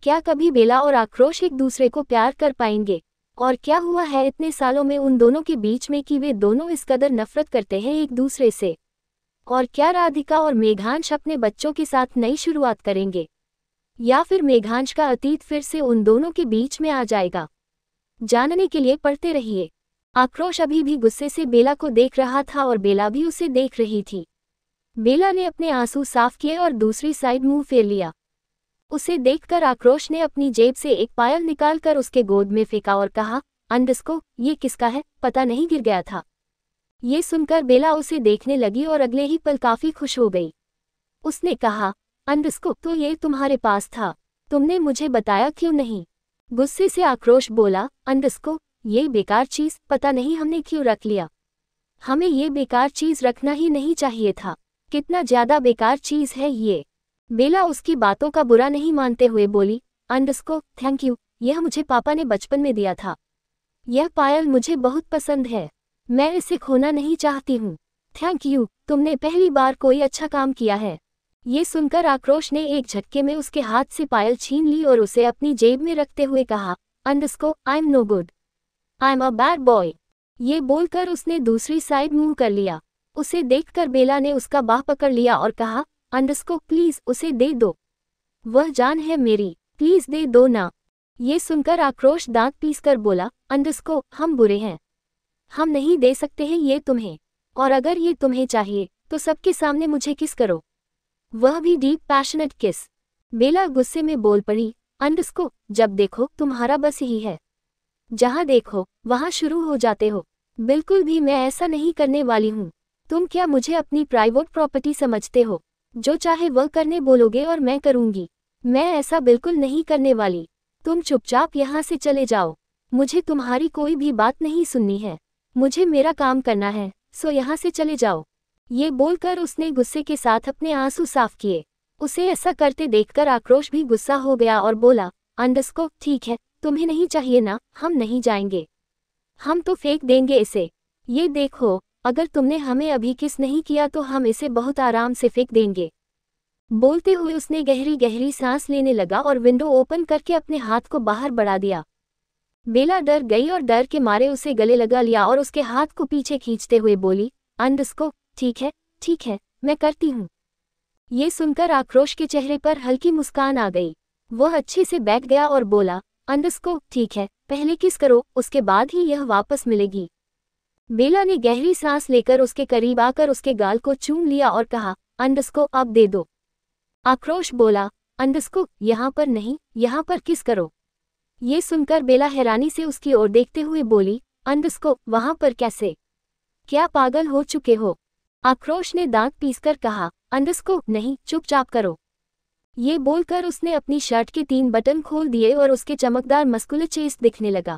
क्या कभी बेला और आक्रोश एक दूसरे को प्यार कर पाएंगे और क्या हुआ है इतने सालों में उन दोनों के बीच में कि वे दोनों इस कदर नफरत करते हैं एक दूसरे से और क्या राधिका और मेघांश अपने बच्चों के साथ नई शुरुआत करेंगे या फिर मेघांश का अतीत फिर से उन दोनों के बीच में आ जाएगा जानने के लिए पढ़ते रहिए आक्रोश अभी भी गुस्से से बेला को देख रहा था और बेला भी उसे देख रही थी बेला ने अपने आंसू साफ किए और दूसरी साइड मुंह फेर लिया उसे देखकर आक्रोश ने अपनी जेब से एक पायल निकालकर उसके गोद में फेंका और कहा अंडस्को ये किसका है पता नहीं गिर गया था ये सुनकर बेला उसे देखने लगी और अगले ही पल काफी खुश हो गई उसने कहा अंदस्को तो ये तुम्हारे पास था तुमने मुझे बताया क्यों नहीं गुस्से से आक्रोश बोला अंडरस्कोप ये बेकार चीज पता नहीं हमने क्यों रख लिया हमें ये बेकार चीज रखना ही नहीं चाहिए था कितना ज्यादा बेकार चीज है ये बेला उसकी बातों का बुरा नहीं मानते हुए बोली अंडरस्को थैंक यू यह मुझे पापा ने बचपन में दिया था यह पायल मुझे बहुत पसंद है मैं इसे खोना नहीं चाहती हूँ थैंक यू तुमने पहली बार कोई अच्छा काम किया है ये सुनकर आक्रोश ने एक झटके में उसके हाथ से पायल छीन ली और उसे अपनी जेब में रखते हुए कहा अंडस्को I am no good I am a bad boy ये बोलकर उसने दूसरी साइड मुंह कर लिया उसे देखकर बेला ने उसका बाह पकड़ लिया और कहा अंडस्को प्लीज उसे दे दो वह जान है मेरी प्लीज दे दो ना ये सुनकर आक्रोश दांत पीस कर बोला अंडस्को हम बुरे हैं हम नहीं दे सकते हैं ये तुम्हें और अगर ये तुम्हें चाहिए तो सबके सामने मुझे किस करो वह भी डीप पैशनेट किस बेला गुस्से में बोल पड़ी अंडस को जब देखो तुम्हारा बस ही है जहाँ देखो वहाँ शुरू हो जाते हो बिल्कुल भी मैं ऐसा नहीं करने वाली हूँ तुम क्या मुझे अपनी प्राइवेट प्रॉपर्टी समझते हो जो चाहे वह करने बोलोगे और मैं करूँगी मैं ऐसा बिल्कुल नहीं करने वाली तुम चुपचाप यहाँ से चले जाओ मुझे तुम्हारी कोई भी बात नहीं सुननी है मुझे मेरा काम करना है सो यहाँ से चले जाओ ये बोलकर उसने गुस्से के साथ अपने आंसू साफ किए उसे ऐसा करते देखकर आक्रोश भी गुस्सा हो गया और बोला अंडस्को ठीक है तुम्हें नहीं चाहिए ना हम नहीं जाएंगे हम तो फेंक देंगे इसे ये देखो अगर तुमने हमें अभी किस नहीं किया तो हम इसे बहुत आराम से फेंक देंगे बोलते हुए उसने गहरी गहरी सांस लेने लगा और विंडो ओपन करके अपने हाथ को बाहर बढ़ा दिया बेला डर गई और डर के मारे उसे गले लगा लिया और उसके हाथ को पीछे खींचते हुए बोली अंडस्को ठीक है ठीक है मैं करती हूँ ये सुनकर आक्रोश के चेहरे पर हल्की मुस्कान आ गई वह अच्छे से बैठ गया और बोला अंडस्को ठीक है पहले किस करो उसके बाद ही यह वापस मिलेगी बेला ने गहरी सांस लेकर उसके करीब आकर उसके गाल को चूम लिया और कहा अंडस्को अब दे दो आक्रोश बोला अंडस्को यहाँ पर नहीं यहाँ पर किस करो ये सुनकर बेला हैरानी से उसकी ओर देखते हुए बोली अंडस्को वहां पर कैसे क्या पागल हो चुके हो आक्रोश ने दांत पीसकर कहा अंडस्को नहीं चुपचाप करो ये बोलकर उसने अपनी शर्ट के तीन बटन खोल दिए और उसके चमकदार मस्कुल चेस दिखने लगा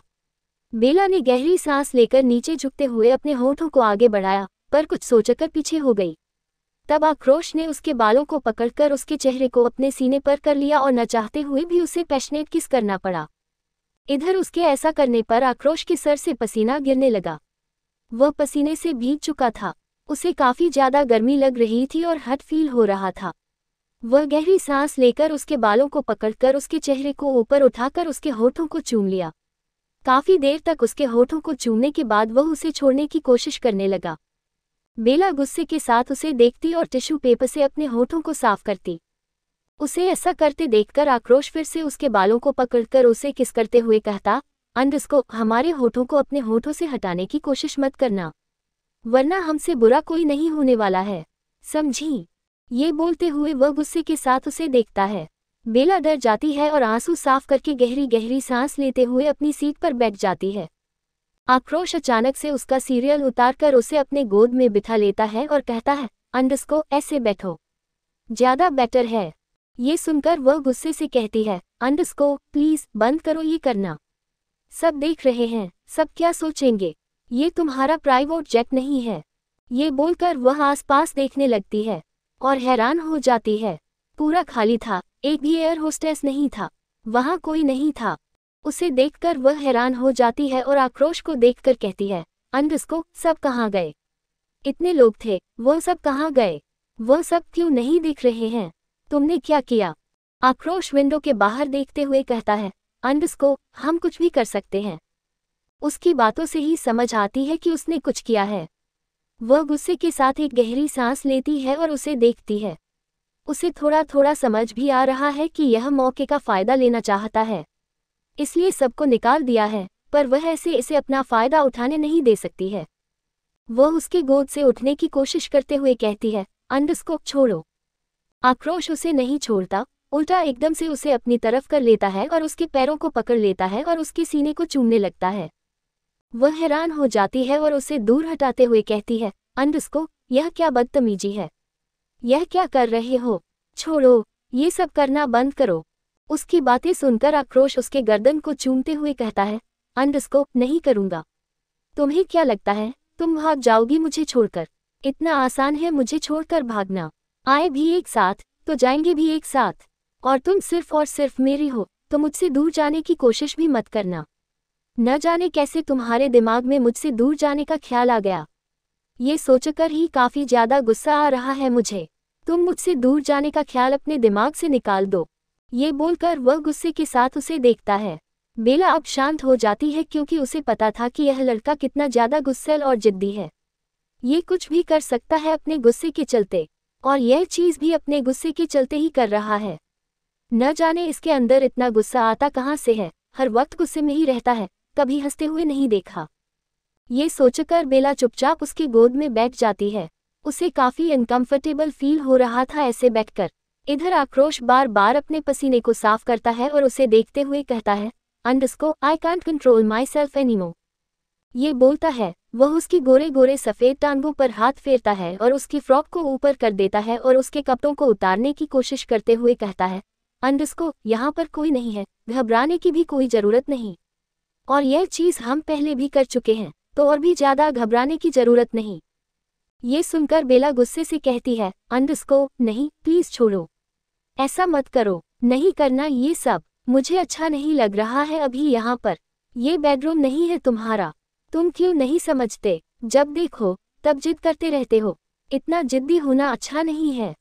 बेला ने गहरी सांस लेकर नीचे झुकते हुए अपने होठों को आगे बढ़ाया पर कुछ सोचकर पीछे हो गई तब आक्रोश ने उसके बालों को पकड़कर उसके चेहरे को अपने सीने पर कर लिया और न चाहते हुए भी उसे पैशनेट किस करना पड़ा इधर उसके ऐसा करने पर आक्रोश के सर से पसीना गिरने लगा वह पसीने से भीग चुका था उसे काफ़ी ज़्यादा गर्मी लग रही थी और हट फील हो रहा था वह गहरी सांस लेकर उसके बालों को पकड़कर उसके चेहरे को ऊपर उठाकर उसके होठों को चूम लिया काफ़ी देर तक उसके होठों को चूमने के बाद वह उसे छोड़ने की कोशिश करने लगा बेला गुस्से के साथ उसे देखती और टिश्यू पेपर से अपने होठों को साफ करती उसे ऐसा करते देखकर आक्रोश फिर से उसके बालों को पकड़कर उसे किस करते हुए कहता अंड हमारे होठों को अपने होठों से हटाने की कोशिश मत करना वरना हमसे बुरा कोई नहीं होने वाला है समझी ये बोलते हुए वह गुस्से के साथ उसे देखता है बेला डर जाती है और आंसू साफ करके गहरी गहरी सांस लेते हुए अपनी सीट पर बैठ जाती है आक्रोश अचानक से उसका सीरियल उतारकर उसे अपने गोद में बिठा लेता है और कहता है अंडस्को ऐसे बैठो ज्यादा बेटर है ये सुनकर वह गुस्से से कहती है अंडस्को प्लीज बंद करो ये करना सब देख रहे हैं सब क्या सोचेंगे ये तुम्हारा प्राइवेट जेट नहीं है ये बोलकर वह आसपास देखने लगती है और हैरान हो जाती है पूरा खाली था एक भी एयर होस्टेस नहीं था वहाँ कोई नहीं था उसे देखकर वह हैरान हो जाती है और आक्रोश को देखकर कहती है अंडस्को सब कहाँ गए इतने लोग थे वह सब कहाँ गए वह सब क्यों नहीं दिख रहे हैं तुमने क्या किया आक्रोश विंडो के बाहर देखते हुए कहता है अंडस्को हम कुछ भी कर सकते हैं उसकी बातों से ही समझ आती है कि उसने कुछ किया है वह गुस्से के साथ एक गहरी सांस लेती है और उसे देखती है उसे थोड़ा थोड़ा समझ भी आ रहा है कि यह मौके का फ़ायदा लेना चाहता है इसलिए सबको निकाल दिया है पर वह ऐसे इसे अपना फ़ायदा उठाने नहीं दे सकती है वह उसके गोद से उठने की कोशिश करते हुए कहती है अंडस्कोप छोड़ो आक्रोश उसे नहीं छोड़ता उल्टा एकदम से उसे अपनी तरफ कर लेता है और उसके पैरों को पकड़ लेता है और उसके सीने को चूमने लगता है वह हैरान हो जाती है और उसे दूर हटाते हुए कहती है अंड उसको यह क्या बदतमीजी है यह क्या कर रहे हो छोड़ो ये सब करना बंद करो उसकी बातें सुनकर आक्रोश उसके गर्दन को चूमते हुए कहता है अंड उसको नहीं करूंगा तुम्हें क्या लगता है तुम भाग जाओगी मुझे छोड़कर इतना आसान है मुझे छोड़कर भागना आए भी एक साथ तो जाएंगे भी एक साथ और तुम सिर्फ और सिर्फ मेरी हो तो मुझसे दूर जाने की कोशिश भी मत करना न जाने कैसे तुम्हारे दिमाग में मुझसे दूर जाने का ख्याल आ गया ये सोचकर ही काफ़ी ज़्यादा गुस्सा आ रहा है मुझे तुम मुझसे दूर जाने का ख्याल अपने दिमाग से निकाल दो ये बोलकर वह गुस्से के साथ उसे देखता है बेला अब शांत हो जाती है क्योंकि उसे पता था कि यह लड़का कितना ज़्यादा गुस्सेल और जिद्दी है ये कुछ भी कर सकता है अपने गुस्से के चलते और यह चीज़ भी अपने गुस्से के चलते ही कर रहा है न जाने इसके अंदर इतना गुस्सा आता कहाँ से है हर वक्त गुस्से में ही रहता है कभी हंसते हुए नहीं देखा ये सोचकर बेला चुपचाप उसकी गोद में बैठ जाती है उसे काफ़ी अनकंफर्टेबल फील हो रहा था ऐसे बैठकर इधर आक्रोश बार बार अपने पसीने को साफ करता है और उसे देखते हुए कहता है अंडस्को I can't control myself anymore ये बोलता है वह उसकी गोरे गोरे सफ़ेद टांगों पर हाथ फेरता है और उसकी फ्रॉक को ऊपर कर देता है और उसके कपड़ों को उतारने की कोशिश करते हुए कहता है अंडस्को यहाँ पर कोई नहीं है घबराने की भी कोई ज़रूरत नहीं और यह चीज़ हम पहले भी कर चुके हैं तो और भी ज़्यादा घबराने की ज़रूरत नहीं ये सुनकर बेला गुस्से से कहती है अंडस को नहीं प्लीज़ छोड़ो ऐसा मत करो नहीं करना ये सब मुझे अच्छा नहीं लग रहा है अभी यहाँ पर ये बेडरूम नहीं है तुम्हारा तुम क्यों नहीं समझते जब देखो तब जिद करते रहते हो इतना जिद्दी होना अच्छा नहीं है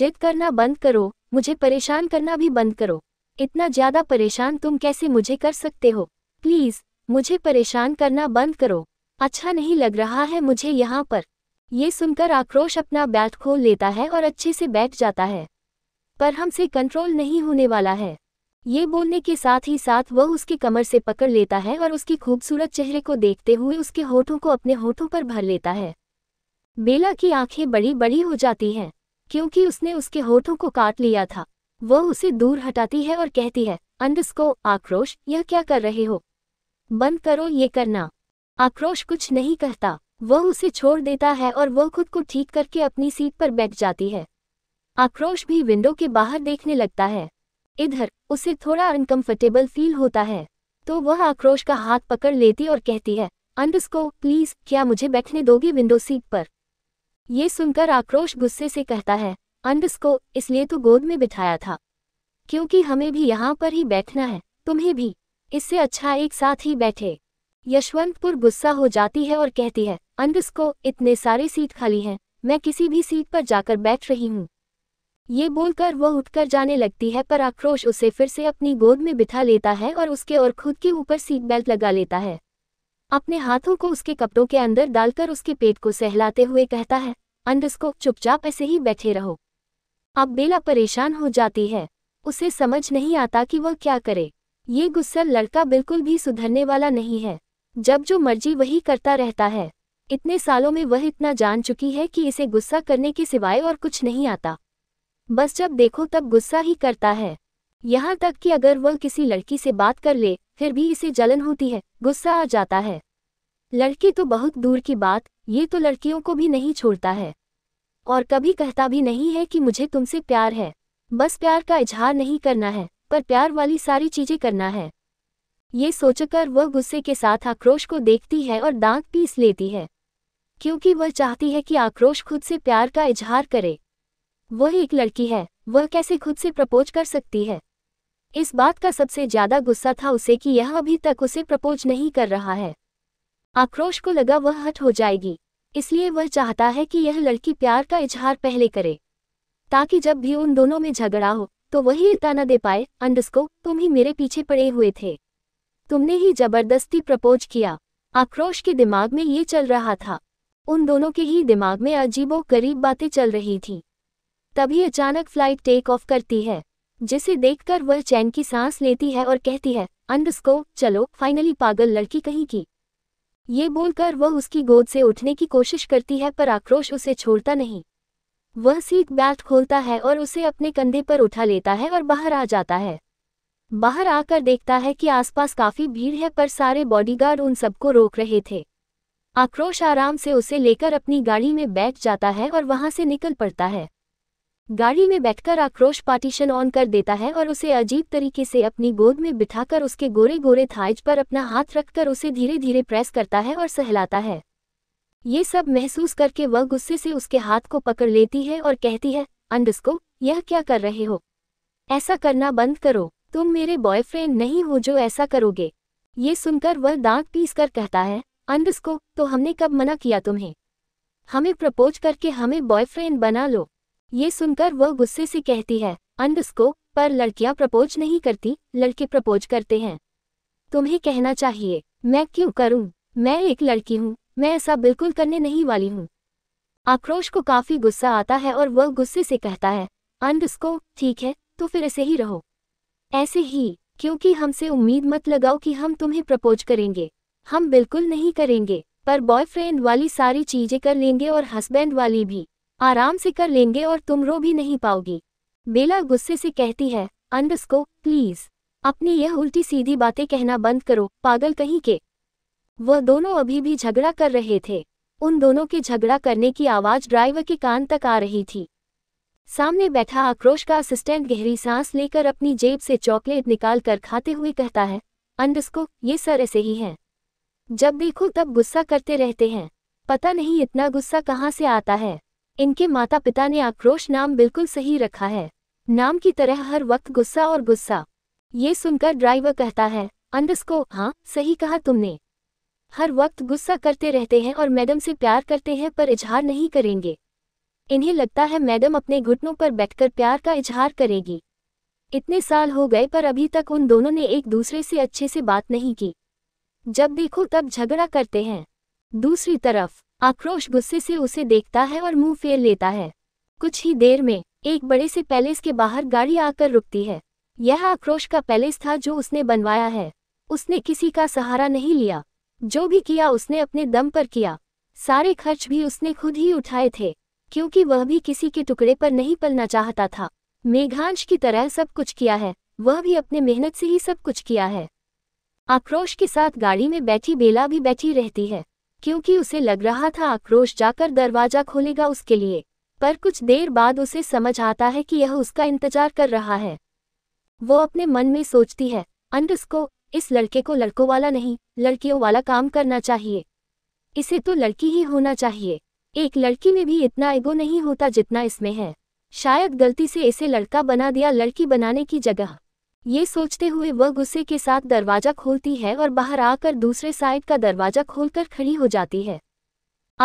जिद करना बंद करो मुझे परेशान करना भी बंद करो इतना ज़्यादा परेशान तुम कैसे मुझे कर सकते हो प्लीज़ मुझे परेशान करना बंद करो अच्छा नहीं लग रहा है मुझे यहाँ पर ये सुनकर आक्रोश अपना बैट खोल लेता है और अच्छे से बैठ जाता है पर हमसे कंट्रोल नहीं होने वाला है ये बोलने के साथ ही साथ वह उसकी कमर से पकड़ लेता है और उसकी खूबसूरत चेहरे को देखते हुए उसके होठों को अपने होठों पर भर लेता है बेला की आंखें बड़ी बड़ी हो जाती हैं क्योंकि उसने उसके होठों को काट लिया था वह उसे दूर हटाती है और कहती है अंडस्को आक्रोश यह क्या कर रहे हो बंद करो ये करना आक्रोश कुछ नहीं कहता वह उसे छोड़ देता है और वह खुद को ठीक करके अपनी सीट पर बैठ जाती है आक्रोश भी विंडो के बाहर देखने लगता है इधर उसे थोड़ा अनकंफर्टेबल फील होता है तो वह आक्रोश का हाथ पकड़ लेती और कहती है अंडस्को प्लीज क्या मुझे बैठने दोगे विंडो सीट पर ये सुनकर आक्रोश गुस्से से कहता है अंडस्को इसलिए तो गोद में बिठाया था क्योंकि हमें भी यहाँ पर ही बैठना है तुम्हें भी इससे अच्छा एक साथ ही बैठे यशवंतपुर गुस्सा हो जाती है और कहती है अंडस्को इतने सारे सीट खाली हैं मैं किसी भी सीट पर जाकर बैठ रही हूँ ये बोलकर वह उठकर जाने लगती है पर आक्रोश उसे फिर से अपनी गोद में बिठा लेता है और उसके और खुद के ऊपर सीट बेल्ट लगा लेता है अपने हाथों को उसके कपड़ों के अंदर डालकर उसके पेट को सहलाते हुए कहता है अंडस्को चुपचाप ऐसे ही बैठे रहो अब बेला परेशान हो जाती है उसे समझ नहीं आता कि वह क्या करे ये गुस्सा लड़का बिल्कुल भी सुधरने वाला नहीं है जब जो मर्जी वही करता रहता है इतने सालों में वह इतना जान चुकी है कि इसे गुस्सा करने के सिवाय और कुछ नहीं आता बस जब देखो तब गुस्सा ही करता है यहाँ तक कि अगर वह किसी लड़की से बात कर ले फिर भी इसे जलन होती है गुस्सा आ जाता है लड़के तो बहुत दूर की बात ये तो लड़कियों को भी नहीं छोड़ता है और कभी कहता भी नहीं है कि मुझे तुमसे प्यार है बस प्यार का इजहार नहीं करना है पर प्यार वाली सारी चीजें करना है ये सोचकर वह गुस्से के साथ आक्रोश को देखती है और दांत पीस लेती है क्योंकि वह चाहती है कि आक्रोश खुद से प्यार का इजहार करे वह एक लड़की है वह कैसे खुद से प्रपोज कर सकती है इस बात का सबसे ज्यादा गुस्सा था उसे कि यह अभी तक उसे प्रपोज नहीं कर रहा है आक्रोश को लगा वह हट हो जाएगी इसलिए वह चाहता है कि यह लड़की प्यार का इजहार पहले करे ताकि जब भी उन दोनों में झगड़ा हो तो वही इता न दे पाए अंडस्को तुम ही मेरे पीछे पड़े हुए थे तुमने ही जबरदस्ती प्रपोज किया आक्रोश के दिमाग में ये चल रहा था उन दोनों के ही दिमाग में अजीबो गरीब बातें चल रही थीं तभी अचानक फ्लाइट टेक ऑफ करती है जिसे देखकर वह चैन की सांस लेती है और कहती है अंडस्को चलो फाइनली पागल लड़की कहीं की ये बोलकर वह उसकी गोद से उठने की कोशिश करती है पर आक्रोश उसे छोड़ता नहीं वह सीट बेल्ट खोलता है और उसे अपने कंधे पर उठा लेता है और बाहर आ जाता है बाहर आकर देखता है कि आसपास काफी भीड़ है पर सारे बॉडीगार्ड उन सबको रोक रहे थे आक्रोश आराम से उसे लेकर अपनी गाड़ी में बैठ जाता है और वहां से निकल पड़ता है गाड़ी में बैठकर आक्रोश पार्टीशन ऑन कर देता है और उसे अजीब तरीके से अपनी गोद में बिठाकर उसके गोरे गोरे थाइज पर अपना हाथ रखकर उसे धीरे धीरे प्रेस करता है और सहलाता है ये सब महसूस करके वह गुस्से से उसके हाथ को पकड़ लेती है और कहती है अंडस्को यह क्या कर रहे हो ऐसा करना बंद करो तुम मेरे बॉयफ्रेंड नहीं हो जो ऐसा करोगे ये सुनकर वह दांत पीस कर कहता है अंडस्को तो हमने कब मना किया तुम्हें हमें प्रपोज करके हमें बॉयफ्रेंड बना लो ये सुनकर वह गुस्से से कहती है अंडस्को पर लड़कियां प्रपोज नहीं करती लड़के प्रपोज करते हैं तुम्हें कहना चाहिए मैं क्यों करूं मैं एक लड़की हूं मैं ऐसा बिल्कुल करने नहीं वाली हूँ आक्रोश को काफी गुस्सा आता है और वह गुस्से से कहता है अंड उसको ठीक है तो फिर ऐसे ही रहो ऐसे ही क्योंकि हमसे उम्मीद मत लगाओ कि हम तुम्हें प्रपोज करेंगे हम बिल्कुल नहीं करेंगे पर बॉयफ्रेंड वाली सारी चीजें कर लेंगे और हस्बैंड वाली भी आराम से कर लेंगे और तुम रो भी नहीं पाओगी बेला गुस्से से कहती है को प्लीज अपनी यह उल्टी सीधी बातें कहना बंद करो पागल कहीं के वह दोनों अभी भी झगड़ा कर रहे थे उन दोनों के झगड़ा करने की आवाज़ ड्राइवर के कान तक आ रही थी सामने बैठा आक्रोश का असिस्टेंट गहरी सांस लेकर अपनी जेब से चॉकलेट निकाल कर खाते हुए कहता है अंडस्को ये सर ऐसे ही हैं जब देखो तब गुस्सा करते रहते हैं पता नहीं इतना गुस्सा कहाँ से आता है इनके माता पिता ने आक्रोश नाम बिल्कुल सही रखा है नाम की तरह हर वक्त गुस्सा और गुस्सा ये सुनकर ड्राइवर कहता है अंडस्को हाँ सही कहा तुमने हर वक्त गुस्सा करते रहते हैं और मैडम से प्यार करते हैं पर इजहार नहीं करेंगे इन्हें लगता है मैडम अपने घुटनों पर बैठकर प्यार का इजहार करेगी इतने साल हो गए पर अभी तक उन दोनों ने एक दूसरे से अच्छे से बात नहीं की जब देखो तब झगड़ा करते हैं दूसरी तरफ आक्रोश गुस्से से उसे देखता है और मुंह फेर लेता है कुछ ही देर में एक बड़े से पैलेस के बाहर गाड़ी आकर रुकती है यह आक्रोश का पैलेस था जो उसने बनवाया है उसने किसी का सहारा नहीं लिया जो भी किया उसने अपने दम पर किया सारे खर्च भी उसने खुद ही उठाए थे क्योंकि वह भी किसी के टुकड़े पर नहीं पलना चाहता था मेघांश की तरह सब कुछ किया है वह भी अपने मेहनत से ही सब कुछ किया है आक्रोश के साथ गाड़ी में बैठी बेला भी बैठी रहती है क्योंकि उसे लग रहा था आक्रोश जाकर दरवाजा खोलेगा उसके लिए पर कुछ देर बाद उसे समझ आता है कि यह उसका इंतजार कर रहा है वो अपने मन में सोचती है अंडस्को इस लड़के को लड़कों वाला नहीं लड़कियों वाला काम करना चाहिए इसे तो लड़की ही होना चाहिए एक लड़की में भी इतना एगो नहीं होता जितना इसमें है शायद गलती से इसे लड़का बना दिया लड़की बनाने की जगह ये सोचते हुए वह गुस्से के साथ दरवाजा खोलती है और बाहर आकर दूसरे साइड का दरवाजा खोलकर खड़ी हो जाती है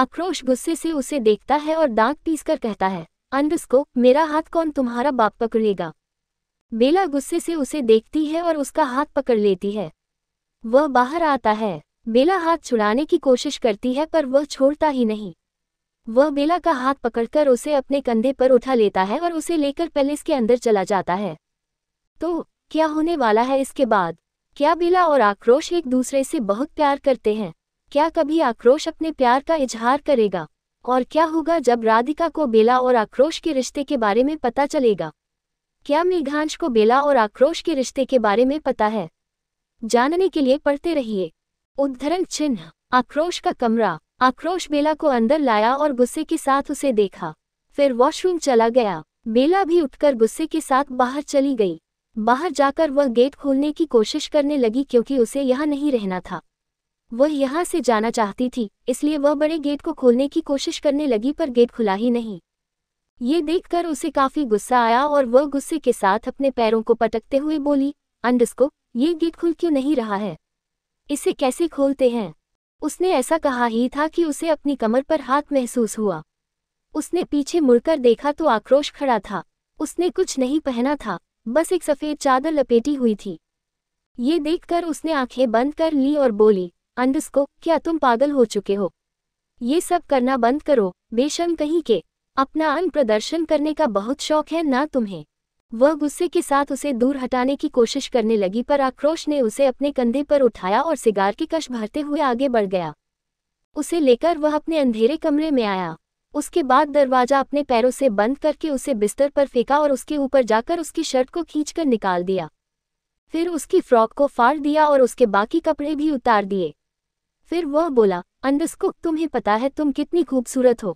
आक्रोश गुस्से से उसे देखता है और दांत पीसकर कहता है अंडस्को मेरा हाथ कौन तुम्हारा बाप पकड़ेगा बेला गुस्से से उसे देखती है और उसका हाथ पकड़ लेती है वह बाहर आता है बेला हाथ छुड़ाने की कोशिश करती है पर वह छोड़ता ही नहीं वह बेला का हाथ पकड़कर उसे अपने कंधे पर उठा लेता है और उसे लेकर पैलेस के अंदर चला जाता है तो क्या होने वाला है इसके बाद क्या बेला और आक्रोश एक दूसरे से बहुत प्यार करते हैं क्या कभी आक्रोश अपने प्यार का इजहार करेगा और क्या होगा जब राधिका को बेला और आक्रोश के रिश्ते के बारे में पता चलेगा क्या मेघांश को बेला और आक्रोश के रिश्ते के बारे में पता है जानने के लिए पढ़ते रहिए उद्धरण चिन्ह आक्रोश का कमरा आक्रोश बेला को अंदर लाया और गुस्से के साथ उसे देखा फिर वॉशरूम चला गया बेला भी उठकर गुस्से के साथ बाहर चली गई बाहर जाकर वह गेट खोलने की कोशिश करने लगी क्योंकि उसे यहाँ नहीं रहना था वह यहाँ से जाना चाहती थी इसलिए वह बड़े गेट को खोलने की कोशिश करने लगी पर गेट खुला ही नहीं ये देखकर उसे काफी गुस्सा आया और वह गुस्से के साथ अपने पैरों को पटकते हुए बोली अंडस्को ये गेट खुल क्यों नहीं रहा है इसे कैसे खोलते हैं उसने ऐसा कहा ही था कि उसे अपनी कमर पर हाथ महसूस हुआ उसने पीछे मुड़कर देखा तो आक्रोश खड़ा था उसने कुछ नहीं पहना था बस एक सफ़ेद चादर लपेटी हुई थी ये देखकर उसने आंखें बंद कर ली और बोली अंडस्को क्या तुम पागल हो चुके हो ये सब करना बंद करो बेशम कहीं के अपना अंग प्रदर्शन करने का बहुत शौक है ना तुम्हें वह गुस्से के साथ उसे दूर हटाने की कोशिश करने लगी पर आक्रोश ने उसे अपने कंधे पर उठाया और सिगार की कश भरते हुए आगे बढ़ गया उसे लेकर वह अपने अंधेरे कमरे में आया उसके बाद दरवाजा अपने पैरों से बंद करके उसे बिस्तर पर फेंका और उसके ऊपर जाकर उसकी शर्ट को खींचकर निकाल दिया फिर उसकी फ्रॉक को फाड़ दिया और उसके बाकी कपड़े भी उतार दिए फिर वह बोला अंडस्कुक तुम्हें पता है तुम कितनी खूबसूरत हो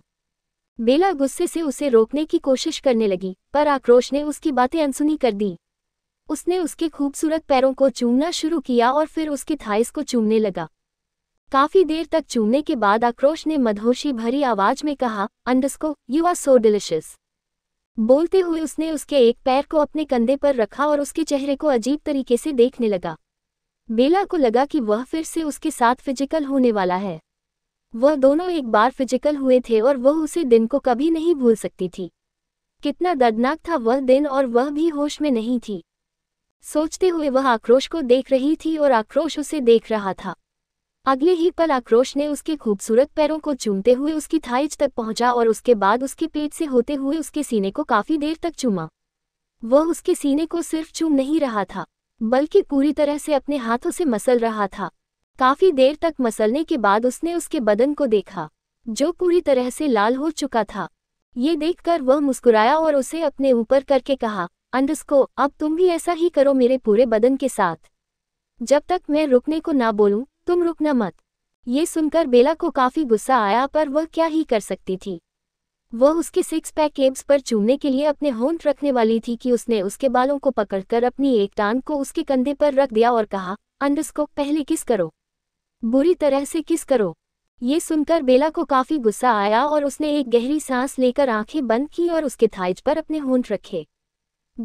बेला गुस्से से उसे रोकने की कोशिश करने लगी पर आक्रोश ने उसकी बातें अनसुनी कर दी उसने उसके खूबसूरत पैरों को चूमना शुरू किया और फिर उसके थाइस को चूमने लगा काफी देर तक चूमने के बाद आक्रोश ने मधोशी भरी आवाज में कहा अंडस्को यू आर सो डिलिशियस बोलते हुए उसने उसके एक पैर को अपने कंधे पर रखा और उसके चेहरे को अजीब तरीके से देखने लगा बेला को लगा कि वह फिर से उसके साथ फिजिकल होने वाला है वह दोनों एक बार फिजिकल हुए थे और वह उसे दिन को कभी नहीं भूल सकती थी कितना दर्दनाक था वह दिन और वह भी होश में नहीं थी सोचते हुए वह आक्रोश को देख रही थी और आक्रोश उसे देख रहा था अगले ही पल आक्रोश ने उसके खूबसूरत पैरों को चूमते हुए उसकी थाइज तक पहुंचा और उसके बाद उसके पेट से होते हुए उसके सीने को काफी देर तक चूमा वह उसके सीने को सिर्फ चूम नहीं रहा था बल्कि पूरी तरह से अपने हाथों से मसल रहा था काफी देर तक मसलने के बाद उसने उसके बदन को देखा जो पूरी तरह से लाल हो चुका था ये देखकर वह मुस्कुराया और उसे अपने ऊपर करके कहा अंडस्को अब तुम भी ऐसा ही करो मेरे पूरे बदन के साथ जब तक मैं रुकने को ना बोलूं तुम रुकना मत ये सुनकर बेला को काफी गुस्सा आया पर वह क्या ही कर सकती थी वह उसके सिक्स पैक एब्स पर चूमने के लिए अपने होंट रखने वाली थी कि उसने उसके बालों को पकड़कर अपनी एक टांग को उसके कंधे पर रख दिया और कहा अंडस्को पहले किस करो बुरी तरह से किस करो ये सुनकर बेला को काफी गुस्सा आया और उसने एक गहरी सांस लेकर आंखें बंद की और उसके थाइज पर अपने होंठ रखे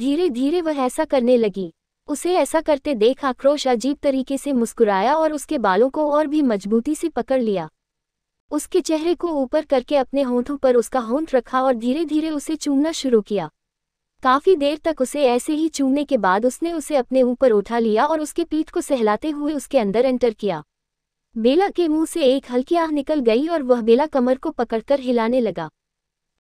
धीरे धीरे वह ऐसा करने लगी उसे ऐसा करते देख आक्रोश अजीब तरीके से मुस्कुराया और उसके बालों को और भी मजबूती से पकड़ लिया उसके चेहरे को ऊपर करके अपने होंठों पर उसका होंठ रखा और धीरे धीरे उसे चूमना शुरू किया काफी देर तक उसे ऐसे ही चूमने के बाद उसने उसे अपने ऊपर उठा लिया और उसके पीठ को सहलाते हुए उसके अंदर एंटर किया बेला के मुंह से एक हल्की आह निकल गई और वह बेला कमर को पकड़कर हिलाने लगा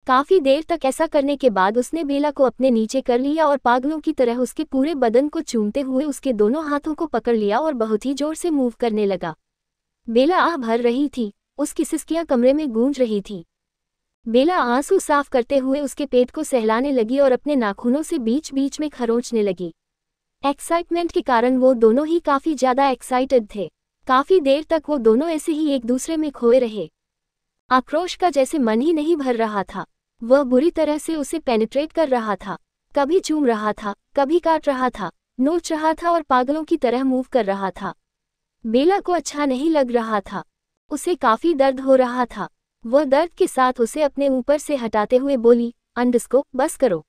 काफी देर तक ऐसा करने के बाद उसने बेला को अपने नीचे कर लिया और पागलों की तरह उसके पूरे बदन को चूमते हुए उसके दोनों हाथों को पकड़ लिया और बहुत ही जोर से मूव करने लगा बेला आह भर रही थी उसकी सिस्कियां कमरे में गूंज रही थी बेला आंसू साफ करते हुए उसके पेट को सहलाने लगी और अपने नाखूनों से बीच बीच में खरोंचने लगी एक्साइटमेंट के कारण वो दोनों ही काफ़ी ज़्यादा एक्साइटेड थे काफी देर तक वो दोनों ऐसे ही एक दूसरे में खोए रहे आक्रोश का जैसे मन ही नहीं भर रहा था वह बुरी तरह से उसे पेनिट्रेट कर रहा था कभी चूम रहा था कभी काट रहा था नोच रहा था और पागलों की तरह मूव कर रहा था बेला को अच्छा नहीं लग रहा था उसे काफी दर्द हो रहा था वह दर्द के साथ उसे अपने ऊपर से हटाते हुए बोली अंडस को बस करो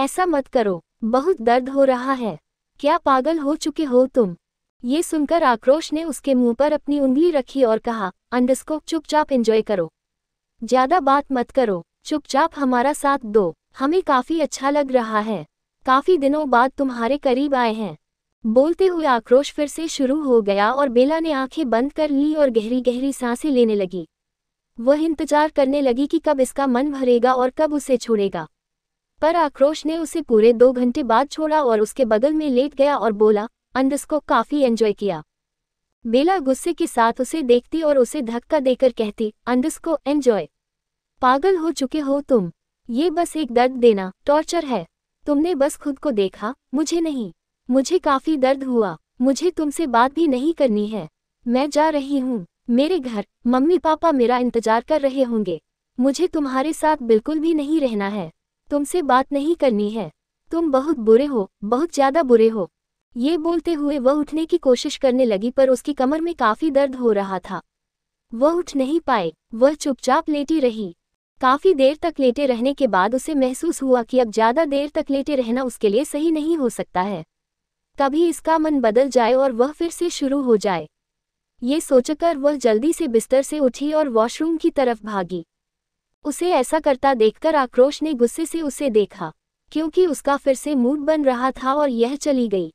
ऐसा मत करो बहुत दर्द हो रहा है क्या पागल हो चुके हो तुम ये सुनकर आक्रोश ने उसके मुंह पर अपनी उंगली रखी और कहा अंडस्को चुपचाप एंजॉय करो ज्यादा बात मत करो चुपचाप हमारा साथ दो हमें काफी अच्छा लग रहा है काफी दिनों बाद तुम्हारे करीब आए हैं बोलते हुए आक्रोश फिर से शुरू हो गया और बेला ने आंखें बंद कर ली और गहरी गहरी सांसें लेने लगी वह इंतजार करने लगी कि कब इसका मन भरेगा और कब उसे छोड़ेगा पर आक्रोश ने उसे पूरे दो घंटे बाद छोड़ा और उसके बगल में लेट गया और बोला अंदस को काफी एंजॉय किया बेला गुस्से के साथ उसे देखती और उसे धक्का देकर कहती अंदस को एंजॉय पागल हो चुके हो तुम ये बस एक दर्द देना टॉर्चर है तुमने बस खुद को देखा मुझे नहीं मुझे काफी दर्द हुआ मुझे तुमसे बात भी नहीं करनी है मैं जा रही हूँ मेरे घर मम्मी पापा मेरा इंतजार कर रहे होंगे मुझे तुम्हारे साथ बिल्कुल भी नहीं रहना है तुमसे बात नहीं करनी है तुम बहुत बुरे हो बहुत ज्यादा बुरे हो ये बोलते हुए वह उठने की कोशिश करने लगी पर उसकी कमर में काफी दर्द हो रहा था वह उठ नहीं पाए वह चुपचाप लेटी रही काफी देर तक लेटे रहने के बाद उसे महसूस हुआ कि अब ज्यादा देर तक लेटे रहना उसके लिए सही नहीं हो सकता है कभी इसका मन बदल जाए और वह फिर से शुरू हो जाए ये सोचकर वह जल्दी से बिस्तर से उठी और वॉशरूम की तरफ भागी उसे ऐसा करता देखकर आक्रोश ने गुस्से से उसे देखा क्योंकि उसका फिर से मूड बन रहा था और यह चली गई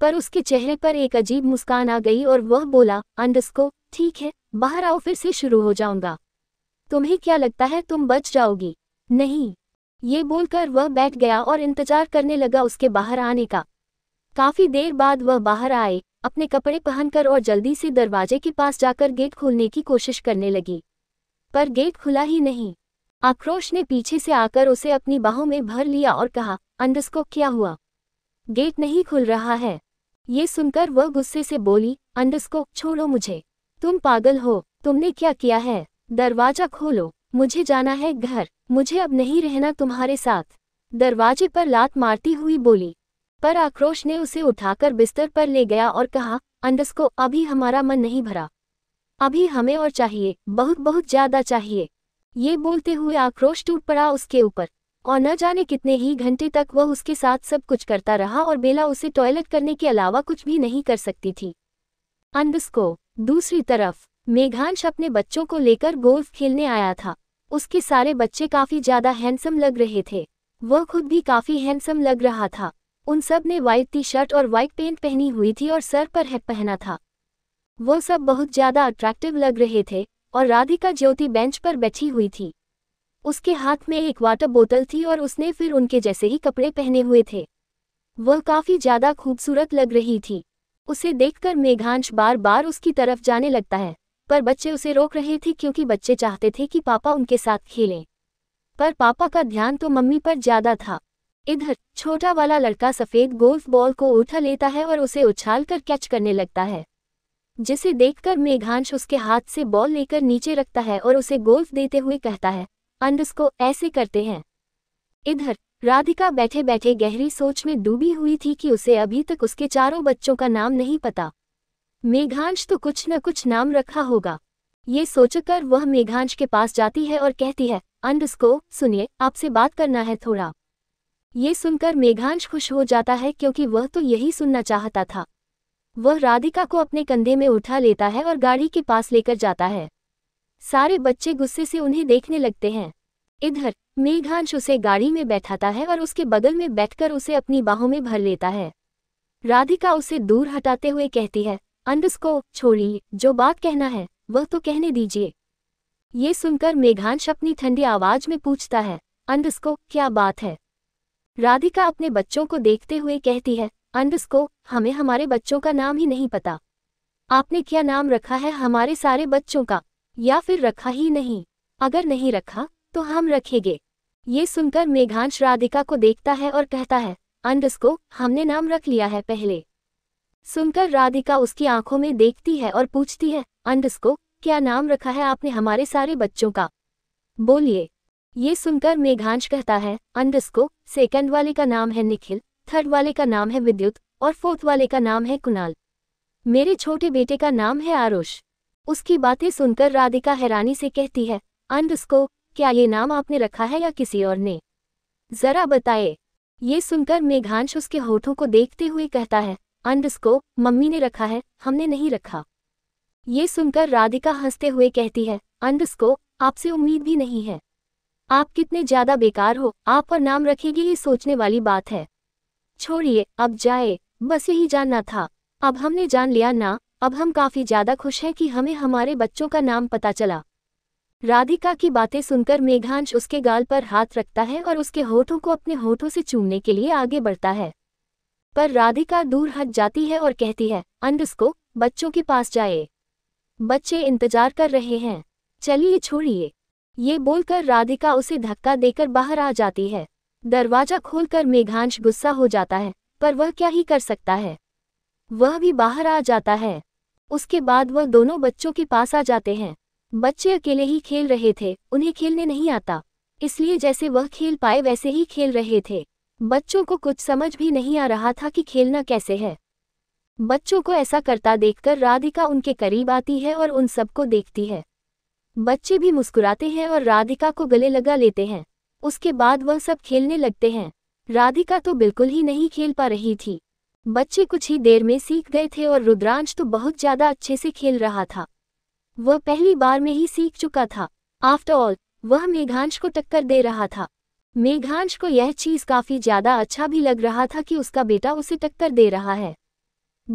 पर उसके चेहरे पर एक अजीब मुस्कान आ गई और वह बोला अंडस्को ठीक है बाहर आओ फिर से शुरू हो जाऊंगा तुम्हें क्या लगता है तुम बच जाओगी नहीं ये बोलकर वह बैठ गया और इंतजार करने लगा उसके बाहर आने का काफी देर बाद वह बाहर आए अपने कपड़े पहनकर और जल्दी से दरवाजे के पास जाकर गेट खोलने की कोशिश करने लगी पर गेट खुला ही नहीं आक्रोश ने पीछे से आकर उसे अपनी बाहों में भर लिया और कहा अंडस्को क्या हुआ गेट नहीं खुल रहा है ये सुनकर वह गुस्से से बोली अंडस्को छोड़ो मुझे तुम पागल हो तुमने क्या किया है दरवाजा खोलो मुझे जाना है घर मुझे अब नहीं रहना तुम्हारे साथ दरवाजे पर लात मारती हुई बोली पर आक्रोश ने उसे उठाकर बिस्तर पर ले गया और कहा अंडस्को अभी हमारा मन नहीं भरा अभी हमें और चाहिए बहुत बहुत ज्यादा चाहिए ये बोलते हुए आक्रोश टूट पड़ा उसके ऊपर और न जाने कितने ही घंटे तक वह उसके साथ सब कुछ करता रहा और बेला उसे टॉयलेट करने के अलावा कुछ भी नहीं कर सकती थी अंदस्को दूसरी तरफ मेघांश अपने बच्चों को लेकर गोल्फ खेलने आया था उसके सारे बच्चे काफ़ी ज़्यादा हैंडसम लग रहे थे वह खुद भी काफ़ी हैंडसम लग रहा था उन सब ने व्हाइट टी शर्ट और व्हाइट पेंट पहनी हुई थी और सर पर हैट पहना था वो सब बहुत ज़्यादा अट्रैक्टिव लग रहे थे और राधिका ज्योति बेंच पर बैठी हुई थी उसके हाथ में एक वाटर बोतल थी और उसने फिर उनके जैसे ही कपड़े पहने हुए थे वह काफ़ी ज़्यादा खूबसूरत लग रही थी उसे देखकर मेघांश बार बार उसकी तरफ जाने लगता है पर बच्चे उसे रोक रहे थे क्योंकि बच्चे चाहते थे कि पापा उनके साथ खेलें पर पापा का ध्यान तो मम्मी पर ज़्यादा था इधर छोटा वाला लड़का सफ़ेद गोल्फ बॉल को उठा लेता है और उसे उछाल कर कैच करने लगता है जिसे देखकर मेघांश उसके हाथ से बॉल लेकर नीचे रखता है और उसे गोल्फ देते हुए कहता है अंडस्को ऐसे करते हैं इधर राधिका बैठे बैठे गहरी सोच में डूबी हुई थी कि उसे अभी तक उसके चारों बच्चों का नाम नहीं पता मेघांश तो कुछ न कुछ नाम रखा होगा ये सोचकर वह मेघांश के पास जाती है और कहती है अंडस्को सुनिए आपसे बात करना है थोड़ा ये सुनकर मेघांश खुश हो जाता है क्योंकि वह तो यही सुनना चाहता था वह राधिका को अपने कंधे में उठा लेता है और गाड़ी के पास लेकर जाता है सारे बच्चे गुस्से से उन्हें देखने लगते हैं इधर मेघांश उसे गाड़ी में बैठाता है और उसके बगल में बैठकर उसे अपनी बाहों में भर लेता है राधिका उसे दूर हटाते हुए कहती है अंडस को छोड़िए जो बात कहना है वह तो कहने दीजिए ये सुनकर मेघांश अपनी ठंडी आवाज में पूछता है अंडस को क्या बात है राधिका अपने बच्चों को देखते हुए कहती है अंडस को हमें हमारे बच्चों का नाम ही नहीं पता आपने क्या नाम रखा है हमारे सारे बच्चों का या फिर रखा ही नहीं अगर नहीं रखा तो हम रखेंगे ये सुनकर मेघांश राधिका को देखता है और कहता है अंडस को हमने नाम रख लिया है पहले सुनकर राधिका उसकी आंखों में देखती है और पूछती है अंडस को क्या नाम रखा है आपने हमारे सारे बच्चों का बोलिए ये सुनकर मेघांश कहता है अंडस को सेकंड वाले का नाम है निखिल थर्ड वाले का नाम है विद्युत और फोर्थ वाले का नाम है कुणाल मेरे छोटे बेटे का नाम है आरुष उसकी बातें सुनकर राधिका हैरानी से कहती है अंड उसको क्या ये नाम आपने रखा है या किसी और ने जरा बताए ये सुनकर मेघांश उसके होठों को देखते हुए कहता है अंड उसको मम्मी ने रखा है हमने नहीं रखा ये सुनकर राधिका हंसते हुए कहती है अंड उसको आपसे उम्मीद भी नहीं है आप कितने ज्यादा बेकार हो आप और नाम रखेगी ये सोचने वाली बात है छोड़िए अब जाए बस यही जानना था अब हमने जान लिया ना अब हम काफ़ी ज़्यादा खुश हैं कि हमें हमारे बच्चों का नाम पता चला राधिका की बातें सुनकर मेघांश उसके गाल पर हाथ रखता है और उसके होठों को अपने होठों से चूमने के लिए आगे बढ़ता है पर राधिका दूर हट जाती है और कहती है अंडस को बच्चों के पास जाए बच्चे इंतजार कर रहे हैं चलिए छोड़िए ये बोलकर राधिका उसे धक्का देकर बाहर आ जाती है दरवाजा खोलकर मेघांश गुस्सा हो जाता है पर वह क्या ही कर सकता है वह भी बाहर आ जाता है उसके बाद वह दोनों बच्चों के पास आ जाते हैं बच्चे अकेले ही खेल रहे थे उन्हें खेलने नहीं आता इसलिए जैसे वह खेल पाए वैसे ही खेल रहे थे बच्चों को कुछ समझ भी नहीं आ रहा था कि खेलना कैसे है बच्चों को ऐसा करता देखकर राधिका उनके करीब आती है और उन सबको देखती है बच्चे भी मुस्कुराते हैं और राधिका को गले लगा लेते हैं उसके बाद वह सब खेलने लगते हैं राधिका तो बिल्कुल ही नहीं खेल पा रही थी बच्चे कुछ ही देर में सीख गए थे और रुद्रांश तो बहुत ज्यादा अच्छे से खेल रहा था वह पहली बार में ही सीख चुका था आफ्टर ऑल वह मेघांश को टक्कर दे रहा था मेघांश को यह चीज काफी ज्यादा अच्छा भी लग रहा था कि उसका बेटा उसे टक्कर दे रहा है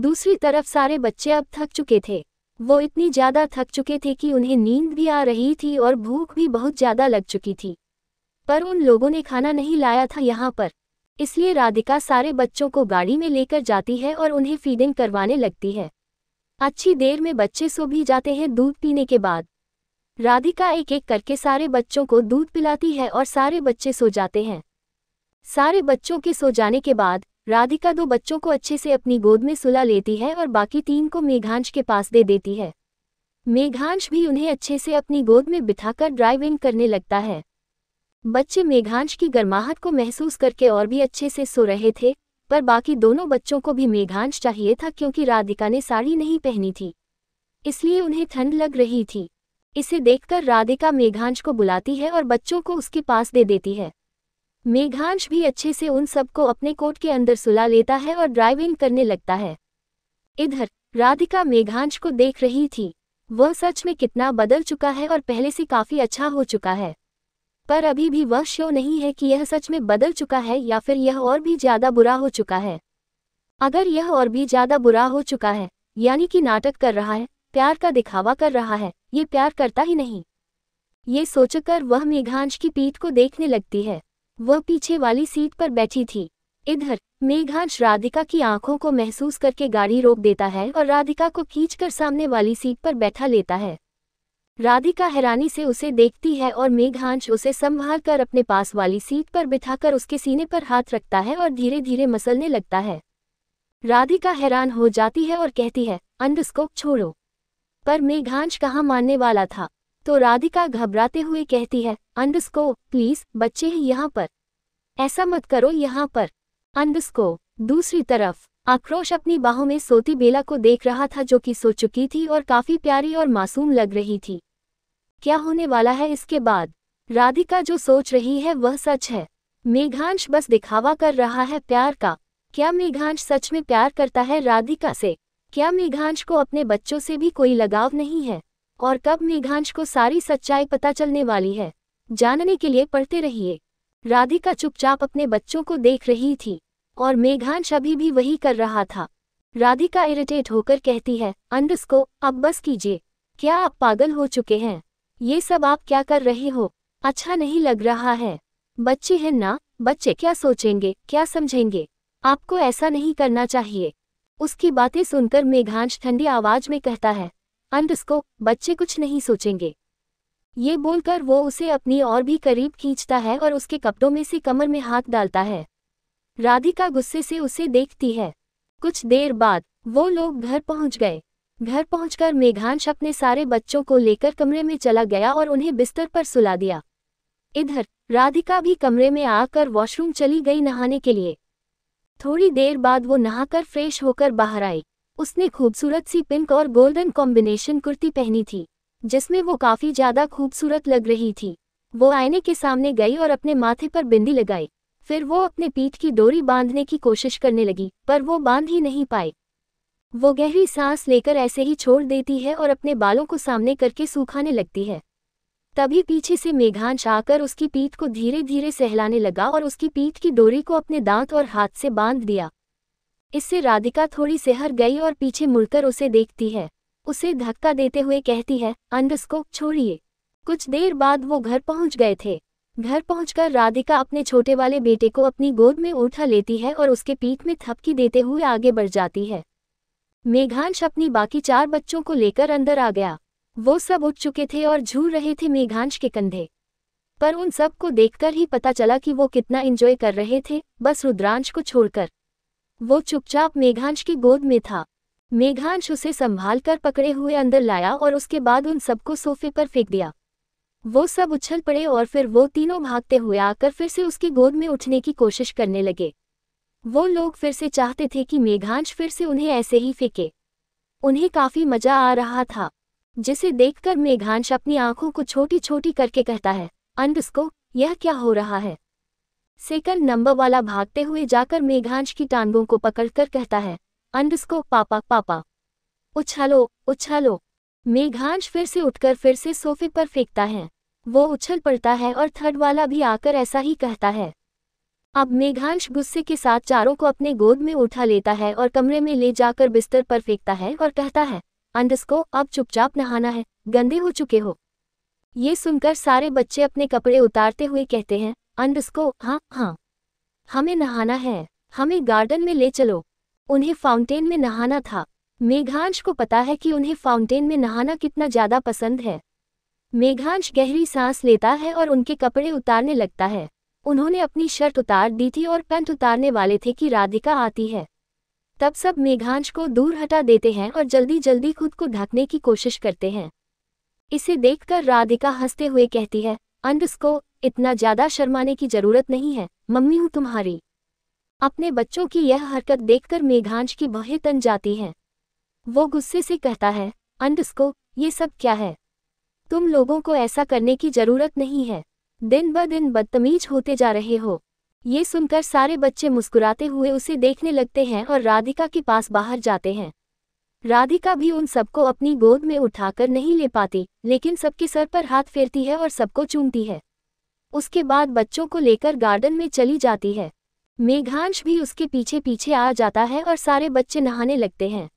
दूसरी तरफ सारे बच्चे अब थक चुके थे वो इतनी ज्यादा थक चुके थे कि उन्हें नींद भी आ रही थी और भूख भी बहुत ज्यादा लग चुकी थी पर उन लोगों ने खाना नहीं लाया था यहाँ पर इसलिए राधिका सारे बच्चों को गाड़ी में लेकर जाती है और उन्हें फीडिंग करवाने लगती है अच्छी देर में बच्चे सो भी जाते हैं दूध पीने के बाद राधिका एक एक करके सारे बच्चों को दूध पिलाती है और सारे बच्चे सो जाते हैं सारे बच्चों के सो जाने के बाद राधिका दो बच्चों को अच्छे से अपनी गोद में सुला लेती है और बाकी तीन को मेघांश के पास दे देती है मेघांश भी उन्हें अच्छे से अपनी गोद में बिठाकर ड्राइविंग करने लगता है बच्चे मेघांश की गर्माहट को महसूस करके और भी अच्छे से सो रहे थे पर बाकी दोनों बच्चों को भी मेघांश चाहिए था क्योंकि राधिका ने साड़ी नहीं पहनी थी इसलिए उन्हें ठंड लग रही थी इसे देखकर राधिका मेघांश को बुलाती है और बच्चों को उसके पास दे देती है मेघांश भी अच्छे से उन सबको अपने कोट के अंदर सुला लेता है और ड्राइविंग करने लगता है इधर राधिका मेघांश को देख रही थी वह सच में कितना बदल चुका है और पहले से काफी अच्छा हो चुका है पर अभी भी वह शो नहीं है कि यह सच में बदल चुका है या फिर यह और भी ज़्यादा बुरा हो चुका है अगर यह और भी ज़्यादा बुरा हो चुका है यानी कि नाटक कर रहा है प्यार का दिखावा कर रहा है ये प्यार करता ही नहीं ये सोचकर वह मेघांश की पीठ को देखने लगती है वह पीछे वाली सीट पर बैठी थी इधर मेघांश राधिका की आंखों को महसूस करके गाड़ी रोक देता है और राधिका को खींचकर सामने वाली सीट पर बैठा लेता है राधिका हैरानी से उसे देखती है और मेघांश उसे संभाल कर अपने पास वाली सीट पर बिठाकर उसके सीने पर हाथ रखता है और धीरे धीरे मसलने लगता है राधिका हैरान हो जाती है और कहती है अंडस्कोप छोड़ो पर मेघांश कहाँ मानने वाला था तो राधिका घबराते हुए कहती है अंडस्को प्लीज बच्चे ही यहाँ पर ऐसा मत करो यहाँ पर अंडस्को दूसरी तरफ आक्रोश अपनी बाहों में सोती बेला को देख रहा था जो कि सो चुकी थी और काफी प्यारी और मासूम लग रही थी क्या होने वाला है इसके बाद राधिका जो सोच रही है वह सच है मेघांश बस दिखावा कर रहा है प्यार का क्या मेघांश सच में प्यार करता है राधिका से क्या मेघांश को अपने बच्चों से भी कोई लगाव नहीं है और कब मेघांश को सारी सच्चाई पता चलने वाली है जानने के लिए पढ़ते रहिए राधिका चुपचाप अपने बच्चों को देख रही थी और मेघांश अभी भी वही कर रहा था राधिका इरिटेट होकर कहती है अंडस्को अब बस कीजिए क्या आप पागल हो चुके हैं ये सब आप क्या कर रहे हो अच्छा नहीं लग रहा है बच्चे हैं ना बच्चे क्या सोचेंगे क्या समझेंगे आपको ऐसा नहीं करना चाहिए उसकी बातें सुनकर मेघांश ठंडी आवाज में कहता है अंडस्को बच्चे कुछ नहीं सोचेंगे ये बोलकर वो उसे अपनी और भी करीब खींचता है और उसके कपड़ों में से कमर में हाथ डालता है राधिका गुस्से से उसे देखती है कुछ देर बाद वो लोग घर पहुंच गए घर पहुंचकर मेघांश अपने सारे बच्चों को लेकर कमरे में चला गया और उन्हें बिस्तर पर सुला दिया इधर राधिका भी कमरे में आकर वॉशरूम चली गई नहाने के लिए थोड़ी देर बाद वो नहाकर फ्रेश होकर बाहर आई उसने खूबसूरत सी पिंक और गोल्डन कॉम्बिनेशन कुर्ती पहनी थी जिसमें वो काफ़ी ज़्यादा खूबसूरत लग रही थी वो आईने के सामने गई और अपने माथे पर बिंदी लगाई फिर वो अपने पीठ की डोरी बांधने की कोशिश करने लगी पर वो बांध ही नहीं पाई वो गहरी सांस लेकर ऐसे ही छोड़ देती है और अपने बालों को सामने करके सूखाने लगती है तभी पीछे से मेघांश आकर उसकी पीठ को धीरे धीरे सहलाने लगा और उसकी पीठ की डोरी को अपने दांत और हाथ से बांध दिया इससे राधिका थोड़ी सेहर गई और पीछे मुड़कर उसे देखती है उसे धक्का देते हुए कहती है अंडस को छोड़िए कुछ देर बाद वो घर पहुंच गए थे घर पहुंचकर राधिका अपने छोटे वाले बेटे को अपनी गोद में उठा लेती है और उसके पीठ में थपकी देते हुए आगे बढ़ जाती है मेघांश अपनी बाकी चार बच्चों को लेकर अंदर आ गया वो सब उठ चुके थे और झूल रहे थे मेघांश के कंधे पर उन सब को देखकर ही पता चला कि वो कितना एंजॉय कर रहे थे बस रुद्रांश को छोड़कर वो चुपचाप मेघांश की गोद में था मेघांश उसे संभाल कर पकड़े हुए अंदर लाया और उसके बाद उन सबको सोफे पर फेंक दिया वो सब उछल पड़े और फिर वो तीनों भागते हुए आकर फिर से उसकी गोद में उठने की कोशिश करने लगे वो लोग फिर से चाहते थे कि मेघांश फिर से उन्हें ऐसे ही फेंके उन्हें काफी मजा आ रहा था जिसे देखकर मेघांश अपनी आंखों को छोटी छोटी करके कहता है अंडस्को यह क्या हो रहा है सेकंड नंबर वाला भागते हुए जाकर मेघांश की टांगों को पकड़कर कहता है अंडस्को पापा पापा उछालो उछालो मेघांश फिर से उठकर फिर से सोफे पर फेंकता है वो उछल पड़ता है और थर्ड वाला भी आकर ऐसा ही कहता है अब मेघांश गुस्से के साथ चारों को अपने गोद में उठा लेता है और कमरे में ले जाकर बिस्तर पर फेंकता है और कहता है अंडस्को अब चुपचाप नहाना है गंदे हो चुके हो ये सुनकर सारे बच्चे अपने कपड़े उतारते हुए कहते हैं अंडस्को हाँ हाँ हमें नहाना है हमें गार्डन में ले चलो उन्हें फाउंटेन में नहाना था मेघांश को पता है कि उन्हें फाउंटेन में नहाना कितना ज़्यादा पसंद है मेघांश गहरी सांस लेता है और उनके कपड़े उतारने लगता है उन्होंने अपनी शर्ट उतार दी थी और पैंट उतारने वाले थे कि राधिका आती है तब सब मेघांश को दूर हटा देते हैं और जल्दी जल्दी खुद को ढकने की कोशिश करते हैं इसे देखकर राधिका हंसते हुए कहती है अंडस को इतना ज्यादा शर्माने की जरूरत नहीं है मम्मी हूं तुम्हारी अपने बच्चों की यह हरकत देखकर मेघांश की बहें तन जाती हैं वो गुस्से से कहता है अंडस को ये सब क्या है तुम लोगों को ऐसा करने की जरूरत नहीं है दिन ब दिन बदतमीज होते जा रहे हो ये सुनकर सारे बच्चे मुस्कुराते हुए उसे देखने लगते हैं और राधिका के पास बाहर जाते हैं राधिका भी उन सबको अपनी गोद में उठाकर नहीं ले पाती लेकिन सबके सर पर हाथ फेरती है और सबको चूमती है उसके बाद बच्चों को लेकर गार्डन में चली जाती है मेघांश भी उसके पीछे पीछे आ जाता है और सारे बच्चे नहाने लगते हैं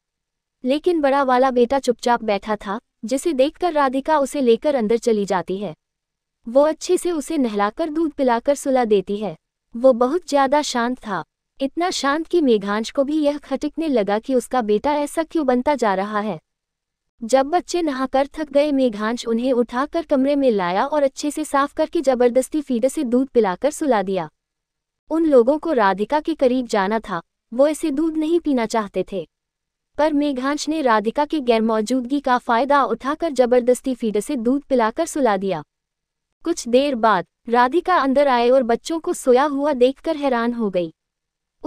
लेकिन बड़ा वाला बेटा चुपचाप बैठा था जिसे देखकर राधिका उसे लेकर अंदर चली जाती है वो अच्छे से उसे नहलाकर दूध पिलाकर सुला देती है वो बहुत ज्यादा शांत था इतना शांत कि मेघांश को भी यह खटकने लगा कि उसका बेटा ऐसा क्यों बनता जा रहा है जब बच्चे नहाकर थक गए मेघांश उन्हें उठाकर कमरे में लाया और अच्छे से साफ करके जबरदस्ती फीडर से दूध पिलाकर सुला दिया उन लोगों को राधिका के करीब जाना था वो ऐसे दूध नहीं पीना चाहते थे पर मेघांश ने राधिका की गैरमौजूदगी का फायदा उठाकर जबरदस्ती फीडर से दूध पिलाकर सुला दिया कुछ देर बाद राधिका अंदर आए और बच्चों को सोया हुआ देखकर हैरान हो गई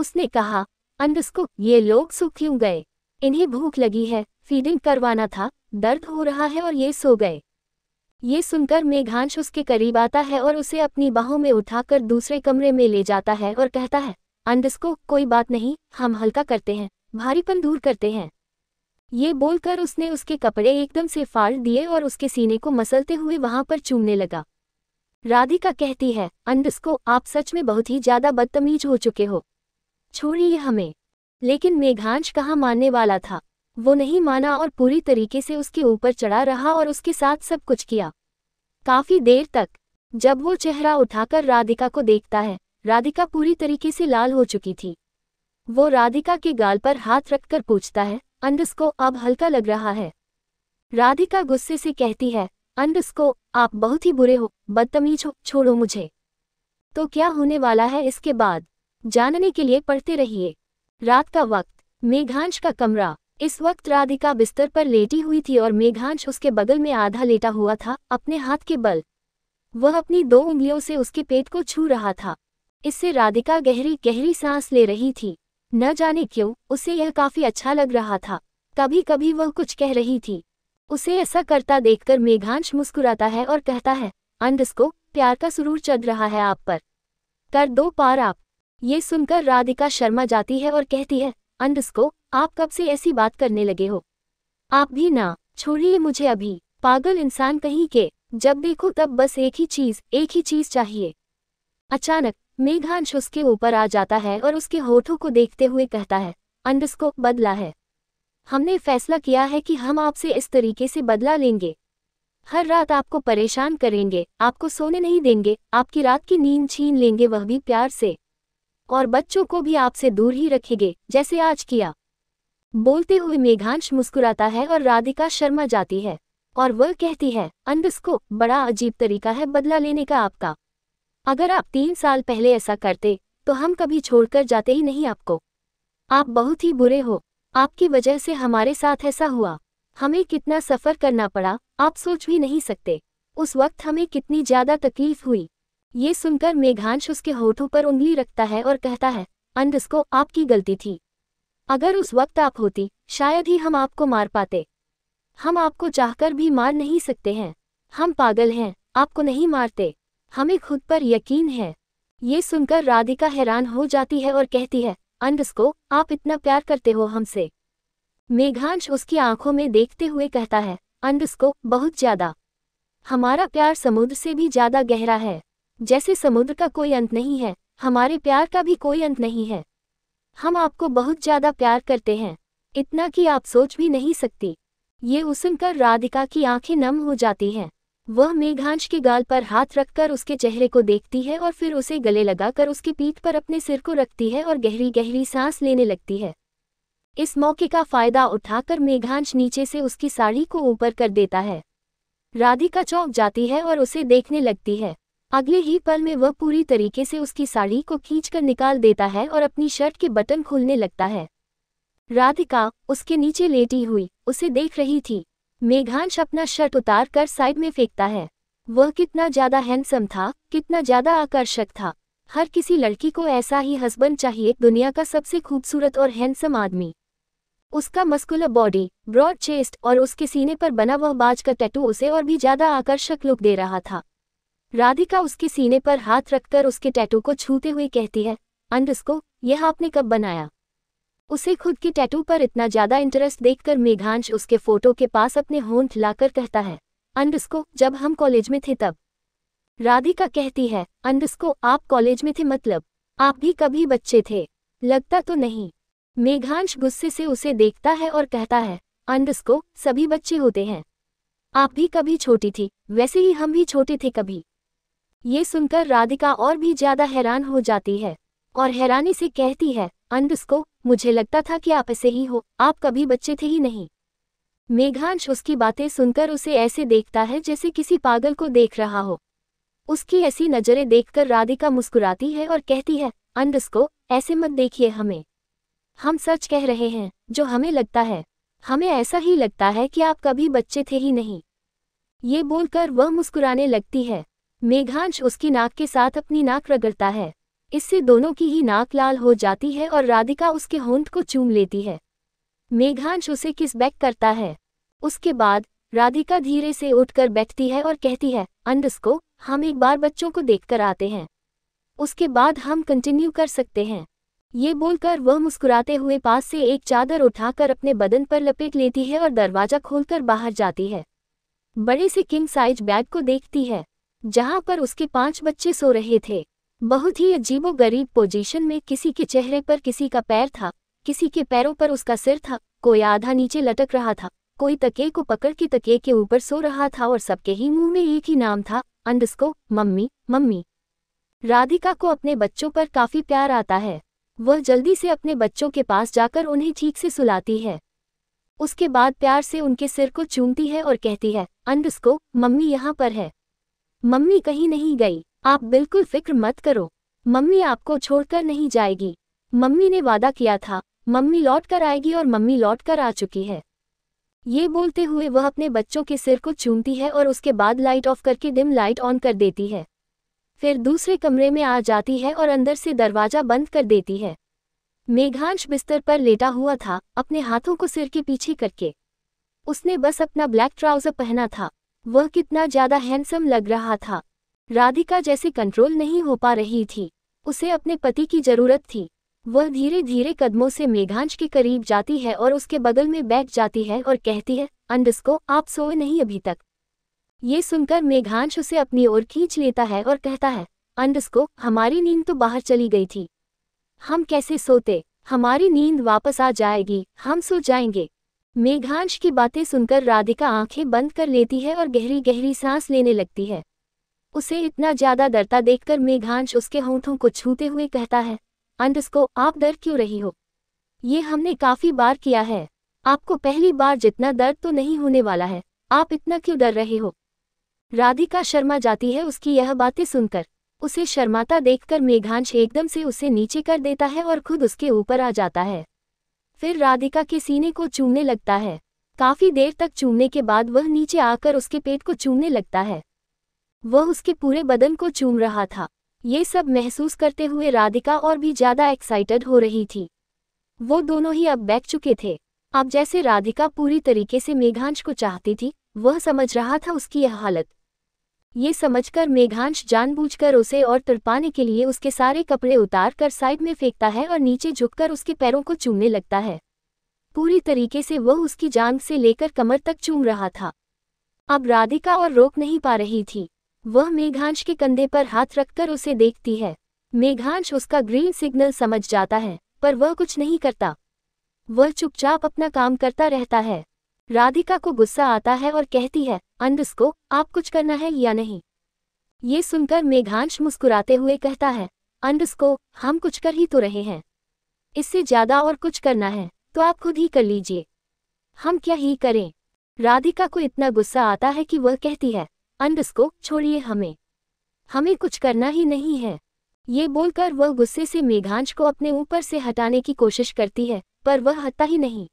उसने कहा अंडस्को ये लोग सो क्यों गए इन्हें भूख लगी है फीडिंग करवाना था दर्द हो रहा है और ये सो गए ये सुनकर मेघांश उसके करीब आता है और उसे अपनी बाहों में उठाकर दूसरे कमरे में ले जाता है और कहता है अंडस्को कोई बात नहीं हम हल्का करते हैं भारीपन दूर करते हैं ये बोलकर उसने उसके कपड़े एकदम से फाड़ दिए और उसके सीने को मसलते हुए वहां पर चूमने लगा राधिका कहती है अंडस्को को आप सच में बहुत ही ज्यादा बदतमीज हो चुके हो छोड़िए हमें लेकिन मेघांश कहाँ मानने वाला था वो नहीं माना और पूरी तरीके से उसके ऊपर चढ़ा रहा और उसके साथ सब कुछ किया काफी देर तक जब वो चेहरा उठाकर राधिका को देखता है राधिका पूरी तरीके से लाल हो चुकी थी वो राधिका के गाल पर हाथ रखकर पूछता है अंडस्को को अब हल्का लग रहा है राधिका गुस्से से कहती है अंडस्को आप बहुत ही बुरे हो बदतमीज हो छोड़ो मुझे तो क्या होने वाला है इसके बाद जानने के लिए पढ़ते रहिए रात का वक्त मेघांश का कमरा इस वक्त राधिका बिस्तर पर लेटी हुई थी और मेघांश उसके बगल में आधा लेटा हुआ था अपने हाथ के बल वह अपनी दो उंगलियों से उसके पेट को छू रहा था इससे राधिका गहरी गहरी सांस ले रही थी न जाने क्यों उसे यह काफी अच्छा लग रहा था कभी कभी वह कुछ कह रही थी उसे ऐसा करता देखकर मेघांश मुस्कुराता है और कहता है अंडस को प्यार का सुरूर चढ़ रहा है आप पर कर दो पार आप ये सुनकर राधिका शर्मा जाती है और कहती है अंडस को आप कब से ऐसी बात करने लगे हो आप भी ना छोड़िए मुझे अभी पागल इंसान कहीं के जब देखो तब बस एक ही चीज एक ही चीज चाहिए अचानक मेघांश उसके ऊपर आ जाता है और उसके होठों को देखते हुए कहता है अंडस को बदला है हमने फैसला किया है कि हम आपसे इस तरीके से बदला लेंगे हर रात आपको परेशान करेंगे आपको सोने नहीं देंगे आपकी रात की नींद छीन लेंगे वह भी प्यार से और बच्चों को भी आपसे दूर ही रखेंगे जैसे आज किया बोलते हुए मेघांश मुस्कुराता है और राधिका शर्मा जाती है और वह कहती है को बड़ा अजीब तरीका है बदला लेने का आपका अगर आप तीन साल पहले ऐसा करते तो हम कभी छोड़कर जाते ही नहीं आपको आप बहुत ही बुरे हो आपकी वजह से हमारे साथ ऐसा हुआ हमें कितना सफ़र करना पड़ा आप सोच भी नहीं सकते उस वक्त हमें कितनी ज़्यादा तकलीफ हुई ये सुनकर मेघांश उसके होठों पर उंगली रखता है और कहता है उसको आपकी गलती थी अगर उस वक्त आप होती शायद ही हम आपको मार पाते हम आपको चाहकर भी मार नहीं सकते हैं हम पागल हैं आपको नहीं मारते हमें खुद पर यकीन है ये सुनकर राधिका हैरान हो जाती है और कहती है अंडस्को आप इतना प्यार करते हो हमसे मेघांश उसकी आंखों में देखते हुए कहता है अंडस्को बहुत ज्यादा हमारा प्यार समुद्र से भी ज्यादा गहरा है जैसे समुद्र का कोई अंत नहीं है हमारे प्यार का भी कोई अंत नहीं है हम आपको बहुत ज्यादा प्यार करते हैं इतना कि आप सोच भी नहीं सकती ये उसन कर राधिका की आंखें नम हो जाती हैं वह मेघांश के गाल पर हाथ रखकर उसके चेहरे को देखती है और फिर उसे गले लगाकर उसकी पीठ पर अपने सिर को रखती है और गहरी गहरी सांस लेने लगती है इस मौके का फायदा उठाकर मेघांश नीचे से उसकी साड़ी को ऊपर कर देता है राधिका चौंक जाती है और उसे देखने लगती है अगले ही पल में वह पूरी तरीके से उसकी साड़ी को खींचकर निकाल देता है और अपनी शर्ट के बटन खोलने लगता है राधिका उसके नीचे लेटी हुई उसे देख रही थी मेघांश अपना शर्ट उतार कर साइड में फेंकता है वह कितना ज्यादा हैंडसम था कितना ज्यादा आकर्षक था हर किसी लड़की को ऐसा ही हस्बैंड चाहिए दुनिया का सबसे खूबसूरत और हैंडसम आदमी उसका मस्कुलर बॉडी ब्रॉड चेस्ट और उसके सीने पर बना वह बाज का टैटू उसे और भी ज्यादा आकर्षक लुक दे रहा था राधिका उसके सीने पर हाथ रखकर उसके टैटू को छूते हुए कहती है उसको यह आपने कब बनाया उसे खुद की टैटू पर इतना ज्यादा इंटरेस्ट देखकर मेघांश उसके फोटो के पास अपने होंठ लाकर कहता है अंडस्को जब हम कॉलेज में थे तब राधिका कहती है अंडस्को आप कॉलेज में थे मतलब आप भी कभी बच्चे थे लगता तो नहीं मेघांश गुस्से से उसे देखता है और कहता है अंडस्को सभी बच्चे होते हैं आप भी कभी छोटी थी वैसे ही हम भी छोटे थे कभी ये सुनकर राधिका और भी ज्यादा हैरान हो जाती है और हैरानी से कहती है अंडस्को मुझे लगता था कि आप ऐसे ही हो आप कभी बच्चे थे ही नहीं मेघांश उसकी बातें सुनकर उसे ऐसे देखता है जैसे किसी पागल को देख रहा हो उसकी ऐसी नज़रें देखकर राधिका मुस्कुराती है और कहती है अंडस को ऐसे मत देखिए हमें हम सच कह रहे हैं जो हमें लगता है हमें ऐसा ही लगता है कि आप कभी बच्चे थे ही नहीं ये बोलकर वह मुस्कुराने लगती है मेघांश उसकी नाक के साथ अपनी नाक रगड़ता है इससे दोनों की ही नाक लाल हो जाती है और राधिका उसके होंठ को चूम लेती है मेघांश उसे किस बैक करता है उसके बाद राधिका धीरे से उठकर बैठती है और कहती है अंडस को हम एक बार बच्चों को देखकर आते हैं उसके बाद हम कंटिन्यू कर सकते हैं ये बोलकर वह मुस्कुराते हुए पास से एक चादर उठाकर अपने बदन पर लपेट लेती है और दरवाज़ा खोलकर बाहर जाती है बड़े से किंग साइज बैग को देखती है जहाँ पर उसके पांच बच्चे सो रहे थे बहुत ही अजीबो गरीब पोजीशन में किसी के चेहरे पर किसी का पैर था किसी के पैरों पर उसका सिर था कोई आधा नीचे लटक रहा था कोई तके को पकड़ के तके के ऊपर सो रहा था और सबके ही मुंह में एक ही नाम था अंडस्को मम्मी मम्मी राधिका को अपने बच्चों पर काफी प्यार आता है वह जल्दी से अपने बच्चों के पास जाकर उन्हें ठीक से सुलाती है उसके बाद प्यार से उनके सिर को चूमती है और कहती है अंडस्को मम्मी यहाँ पर है मम्मी कहीं नहीं गई आप बिल्कुल फिक्र मत करो मम्मी आपको छोड़कर नहीं जाएगी मम्मी ने वादा किया था मम्मी लौट कर आएगी और मम्मी लौट कर आ चुकी है ये बोलते हुए वह अपने बच्चों के सिर को चूमती है और उसके बाद लाइट ऑफ करके डिम लाइट ऑन कर देती है फिर दूसरे कमरे में आ जाती है और अंदर से दरवाजा बंद कर देती है मेघांश बिस्तर पर लेटा हुआ था अपने हाथों को सिर के पीछे करके उसने बस अपना ब्लैक ट्राउजर पहना था वह कितना ज्यादा हैंडसम लग रहा था राधिका जैसे कंट्रोल नहीं हो पा रही थी उसे अपने पति की जरूरत थी वह धीरे धीरे कदमों से मेघांश के करीब जाती है और उसके बगल में बैठ जाती है और कहती है अंडस्को आप सोए नहीं अभी तक ये सुनकर मेघांश उसे अपनी ओर खींच लेता है और कहता है अंडस्को हमारी नींद तो बाहर चली गई थी हम कैसे सोते हमारी नींद वापस आ जाएगी हम सो जाएंगे मेघांश की बातें सुनकर राधिका आंखें बंद कर लेती है और गहरी गहरी सांस लेने लगती है उसे इतना ज्यादा डरता देखकर मेघांश उसके होंठों को छूते हुए कहता है अंडस को आप डर क्यों रही हो ये हमने काफी बार किया है आपको पहली बार जितना दर्द तो नहीं होने वाला है आप इतना क्यों डर रहे हो राधिका शर्मा जाती है उसकी यह बातें सुनकर उसे शर्माता देखकर मेघांश एकदम से उसे नीचे कर देता है और खुद उसके ऊपर आ जाता है फिर राधिका के सीने को चूमने लगता है काफी देर तक चूमने के बाद वह नीचे आकर उसके पेट को चूमने लगता है वह उसके पूरे बदन को चूम रहा था ये सब महसूस करते हुए राधिका और भी ज़्यादा एक्साइटेड हो रही थी वो दोनों ही अब बैठ चुके थे अब जैसे राधिका पूरी तरीके से मेघांश को चाहती थी वह समझ रहा था उसकी यह हालत ये समझकर मेघांश जानबूझकर उसे और तड़पाने के लिए उसके सारे कपड़े उतार कर साइड में फेंकता है और नीचे झुककर उसके पैरों को चूमने लगता है पूरी तरीके से वह उसकी जान से लेकर कमर तक चूम रहा था अब राधिका और रोक नहीं पा रही थी वह मेघांश के कंधे पर हाथ रखकर उसे देखती है मेघांश उसका ग्रीन सिग्नल समझ जाता है पर वह कुछ नहीं करता वह चुपचाप अपना काम करता रहता है राधिका को गुस्सा आता है और कहती है अंडस को आप कुछ करना है या नहीं ये सुनकर मेघांश मुस्कुराते हुए कहता है अंडस को हम कुछ कर ही तो रहे हैं इससे ज्यादा और कुछ करना है तो आप खुद ही कर लीजिए हम क्या ही करें राधिका को इतना गुस्सा आता है कि वह कहती है अंडस्को को छोड़िए हमें हमें कुछ करना ही नहीं है ये बोलकर वह गुस्से से मेघांश को अपने ऊपर से हटाने की कोशिश करती है पर वह हटता ही नहीं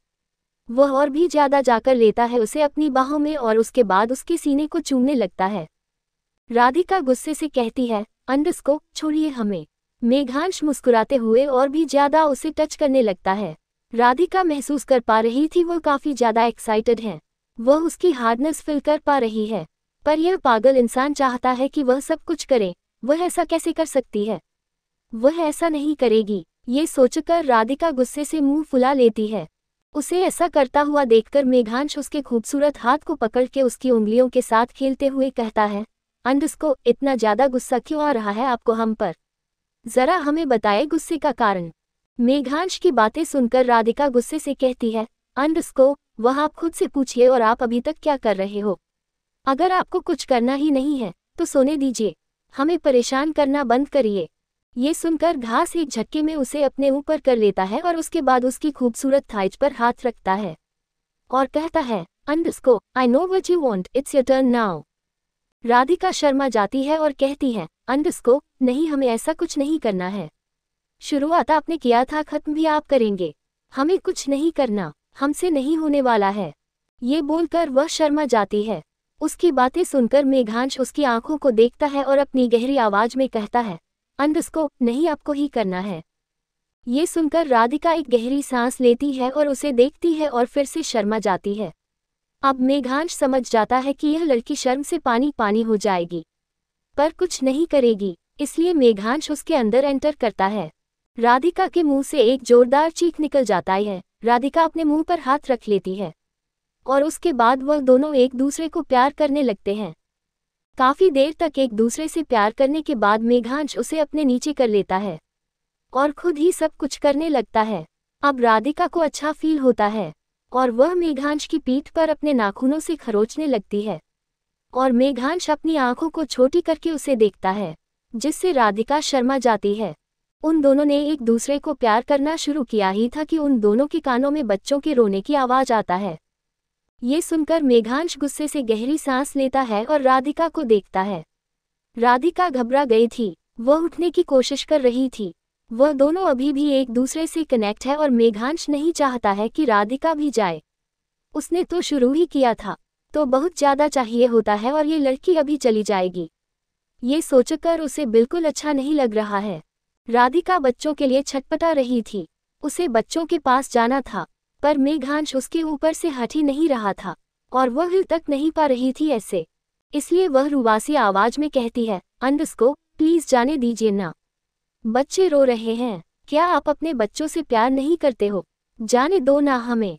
वह और भी ज्यादा जाकर लेता है उसे अपनी बाहों में और उसके बाद उसके सीने को चूमने लगता है राधिका गुस्से से कहती है अंडस को छोड़िए हमें मेघांश मुस्कुराते हुए और भी ज्यादा उसे टच करने लगता है राधिका महसूस कर पा रही थी वह काफी ज्यादा एक्साइटेड है वह उसकी हार्डनेस फील कर पा रही है पर यह पागल इंसान चाहता है कि वह सब कुछ करे वह ऐसा कैसे कर सकती है वह ऐसा नहीं करेगी ये सोचकर राधिका गुस्से से मुंह फुला लेती है उसे ऐसा करता हुआ देखकर मेघांश उसके खूबसूरत हाथ को पकड़ के उसकी उंगलियों के साथ खेलते हुए कहता है अंडस उसको इतना ज्यादा गुस्सा क्यों आ रहा है आपको हम पर जरा हमें बताए गुस्से का कारण मेघांश की बातें सुनकर राधिका गुस्से से कहती है अंडस उसको वह आप खुद से पूछिए और आप अभी तक क्या कर रहे हो अगर आपको कुछ करना ही नहीं है तो सोने दीजिए हमें परेशान करना बंद करिए ये सुनकर घास एक झटके में उसे अपने ऊपर कर लेता है और उसके बाद उसकी खूबसूरत थाइज पर हाथ रखता है और कहता है अंडस्को I know what you want it's your turn now Radhika शर्मा जाती है और कहती है अंडस्को नहीं हमें ऐसा कुछ नहीं करना है शुरुआत आपने किया था खत्म भी आप करेंगे हमें कुछ नहीं करना हमसे नहीं होने वाला है ये बोलकर वह शर्मा जाती है उसकी बातें सुनकर मेघांश उसकी आंखों को देखता है और अपनी गहरी आवाज में कहता है अंध उसको नहीं आपको ही करना है ये सुनकर राधिका एक गहरी सांस लेती है और उसे देखती है और फिर से शर्मा जाती है अब मेघांश समझ जाता है कि यह लड़की शर्म से पानी पानी हो जाएगी पर कुछ नहीं करेगी इसलिए मेघांश उसके अंदर एंटर करता है राधिका के मुंह से एक जोरदार चीख निकल जाता है राधिका अपने मुंह पर हाथ रख लेती है और उसके बाद वह दोनों एक दूसरे को प्यार करने लगते हैं काफ़ी देर तक एक दूसरे से प्यार करने के बाद मेघांश उसे अपने नीचे कर लेता है और खुद ही सब कुछ करने लगता है अब राधिका को अच्छा फील होता है और वह मेघांश की पीठ पर अपने नाखूनों से खरोचने लगती है और मेघांश अपनी आंखों को छोटी करके उसे देखता है जिससे राधिका शर्मा जाती है उन दोनों ने एक दूसरे को प्यार करना शुरू किया ही था कि उन दोनों के कानों में बच्चों के रोने की आवाज़ आता है ये सुनकर मेघांश गुस्से से गहरी सांस लेता है और राधिका को देखता है राधिका घबरा गई थी वह उठने की कोशिश कर रही थी वह दोनों अभी भी एक दूसरे से कनेक्ट है और मेघांश नहीं चाहता है कि राधिका भी जाए उसने तो शुरू ही किया था तो बहुत ज़्यादा चाहिए होता है और ये लड़की अभी चली जाएगी ये सोचकर उसे बिल्कुल अच्छा नहीं लग रहा है राधिका बच्चों के लिए छटपटा रही थी उसे बच्चों के पास जाना था पर मेघांश उसके ऊपर से हट ही नहीं रहा था और वह हिल तक नहीं पा रही थी ऐसे इसलिए वह रुबासी आवाज में कहती है अंडस को प्लीज जाने दीजिए ना बच्चे रो रहे हैं क्या आप अपने बच्चों से प्यार नहीं करते हो जाने दो ना हमें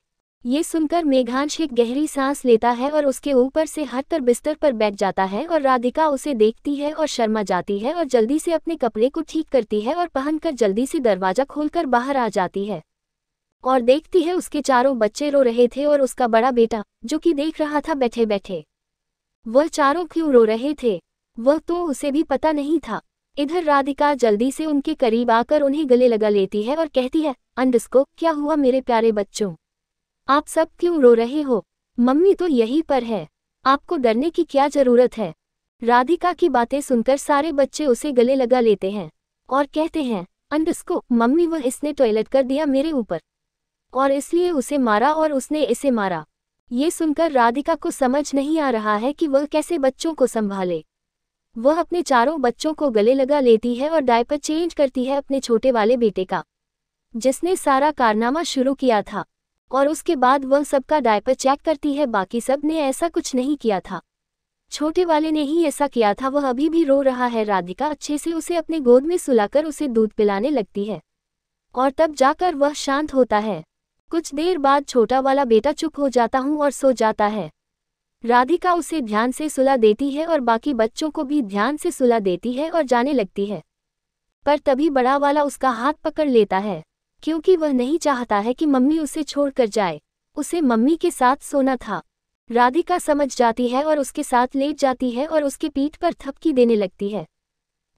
ये सुनकर मेघांश एक गहरी सांस लेता है और उसके ऊपर से हट कर बिस्तर पर बैठ जाता है और राधिका उसे देखती है और शर्मा जाती है और जल्दी से अपने कपड़े को ठीक करती है और पहनकर जल्दी से दरवाजा खोलकर बाहर आ जाती है और देखती है उसके चारों बच्चे रो रहे थे और उसका बड़ा बेटा जो कि देख रहा था बैठे बैठे वह चारों क्यों रो रहे थे वह तो उसे भी पता नहीं था इधर राधिका जल्दी से उनके करीब आकर उन्हें गले लगा लेती है और कहती है अंडस्को क्या हुआ मेरे प्यारे बच्चों आप सब क्यों रो रहे हो मम्मी तो यही पर है आपको डरने की क्या जरूरत है राधिका की बातें सुनकर सारे बच्चे उसे गले लगा लेते हैं और कहते हैं अंडस्को मम्मी वह इसने टॉयलेट कर दिया मेरे ऊपर और इसलिए उसे मारा और उसने इसे मारा ये सुनकर राधिका को समझ नहीं आ रहा है कि वह कैसे बच्चों को संभाले वह अपने चारों बच्चों को गले लगा लेती है और डायपर चेंज करती है अपने छोटे वाले बेटे का जिसने सारा कारनामा शुरू किया था और उसके बाद वह सबका डायपर चेक करती है बाकी सब ने ऐसा कुछ नहीं किया था छोटे वाले ने ही ऐसा किया था वह अभी भी रो रहा है राधिका अच्छे से उसे अपने गोद में सुलाकर उसे दूध पिलाने लगती है और तब जाकर वह शांत होता है कुछ देर बाद छोटा वाला बेटा चुप हो जाता हूँ और सो जाता है राधिका उसे ध्यान से सुला देती है और बाकी बच्चों को भी ध्यान से सुला देती है और जाने लगती है पर तभी बड़ा वाला उसका हाथ पकड़ लेता है क्योंकि वह नहीं चाहता है कि मम्मी उसे छोड़कर जाए उसे मम्मी के साथ सोना था राधिका समझ जाती है और उसके साथ लेट जाती है और उसके पीठ पर थपकी देने लगती है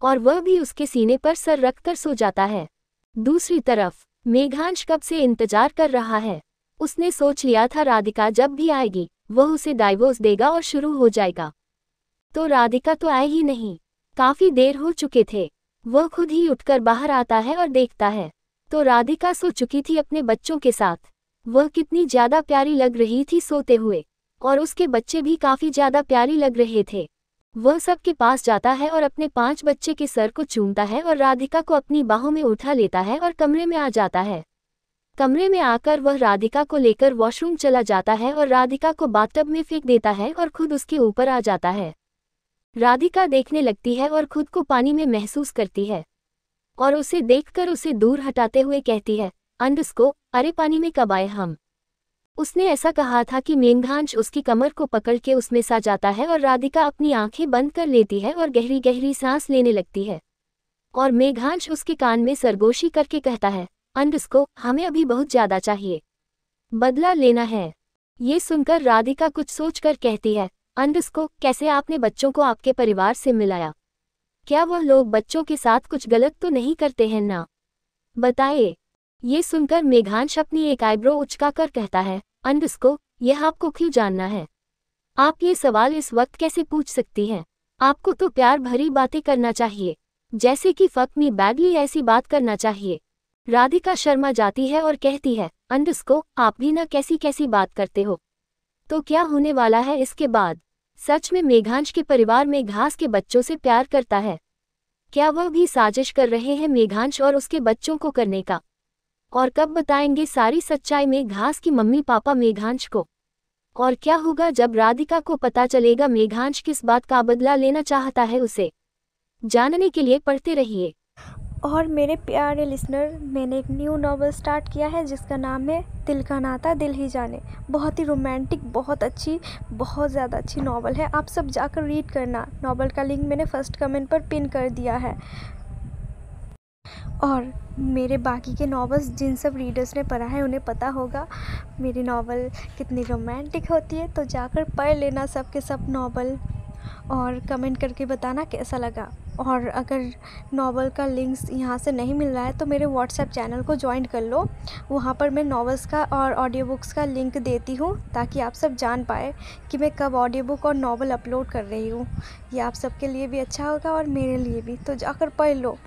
और वह भी उसके सीने पर सर रखकर सो जाता है दूसरी तरफ मेघांश कब से इंतजार कर रहा है उसने सोच लिया था राधिका जब भी आएगी वह उसे डाइवोर्स देगा और शुरू हो जाएगा तो राधिका तो आए ही नहीं काफी देर हो चुके थे वह खुद ही उठकर बाहर आता है और देखता है तो राधिका सो चुकी थी अपने बच्चों के साथ वह कितनी ज्यादा प्यारी लग रही थी सोते हुए और उसके बच्चे भी काफी ज्यादा प्यारी लग रहे थे वह सबके पास जाता है और अपने पांच बच्चे के सर को चूमता है और राधिका को अपनी बाहों में उठा लेता है और कमरे में आ जाता है कमरे में आकर वह राधिका को लेकर वॉशरूम चला जाता है और राधिका को बाथटब में फेंक देता है और खुद उसके ऊपर आ जाता है राधिका देखने लगती है और खुद को पानी में महसूस करती है और उसे देखकर उसे दूर हटाते हुए कहती है अंडस्को अरे पानी में कब आए हम उसने ऐसा कहा था कि मेघांश उसकी कमर को पकड़ के उसमें सा जाता है और राधिका अपनी आंखें बंद कर लेती है और गहरी गहरी सांस लेने लगती है और मेघांश उसके कान में सरगोशी करके कहता है को हमें अभी बहुत ज़्यादा चाहिए बदला लेना है ये सुनकर राधिका कुछ सोचकर कहती है उसको कैसे आपने बच्चों को आपके परिवार से मिलाया क्या वह लोग बच्चों के साथ कुछ गलत तो नहीं करते हैं ना बताए ये सुनकर मेघांश अपनी एक आइब्रो कर कहता है अंडस्को यह आपको क्यों जानना है आप ये सवाल इस वक्त कैसे पूछ सकती हैं आपको तो प्यार भरी बातें करना चाहिए जैसे कि फक मी बैडली ऐसी बात करना चाहिए राधिका शर्मा जाती है और कहती है अंडस्को आप भी ना कैसी कैसी बात करते हो तो क्या होने वाला है इसके बाद सच में मेघांश के परिवार में घास के बच्चों से प्यार करता है क्या वह भी साजिश कर रहे हैं मेघांश और उसके बच्चों को करने का और कब बताएंगे सारी सच्चाई में घास की मम्मी पापा मेघांश को और क्या होगा जब राधिका को पता चलेगा मेघांश किस बात का बदला लेना चाहता है उसे जानने के लिए पढ़ते रहिए और मेरे प्यारे लिसनर मैंने एक न्यू नॉवल स्टार्ट किया है जिसका नाम है दिल का नाता दिल ही जाने बहुत ही रोमांटिक बहुत अच्छी बहुत ज़्यादा अच्छी नॉवल है आप सब जाकर रीड करना नॉवल का लिंक मैंने फर्स्ट कमेंट पर पिन कर दिया है और मेरे बाकी के नॉवल्स जिन सब रीडर्स ने पढ़ा है उन्हें पता होगा मेरी नॉवल कितनी रोमांटिक होती है तो जाकर पढ़ लेना सब के सब नॉवल और कमेंट करके बताना कैसा लगा और अगर नावल का लिंक्स यहाँ से नहीं मिल रहा है तो मेरे व्हाट्सएप चैनल को ज्वाइन कर लो वहाँ पर मैं नावल्स का और ऑडियो बुक्स का लिंक देती हूँ ताकि आप सब जान पाए कि मैं कब ऑडियो बुक और नावल अपलोड कर रही हूँ ये आप सबके लिए भी अच्छा होगा और मेरे लिए भी तो जाकर पढ़ लो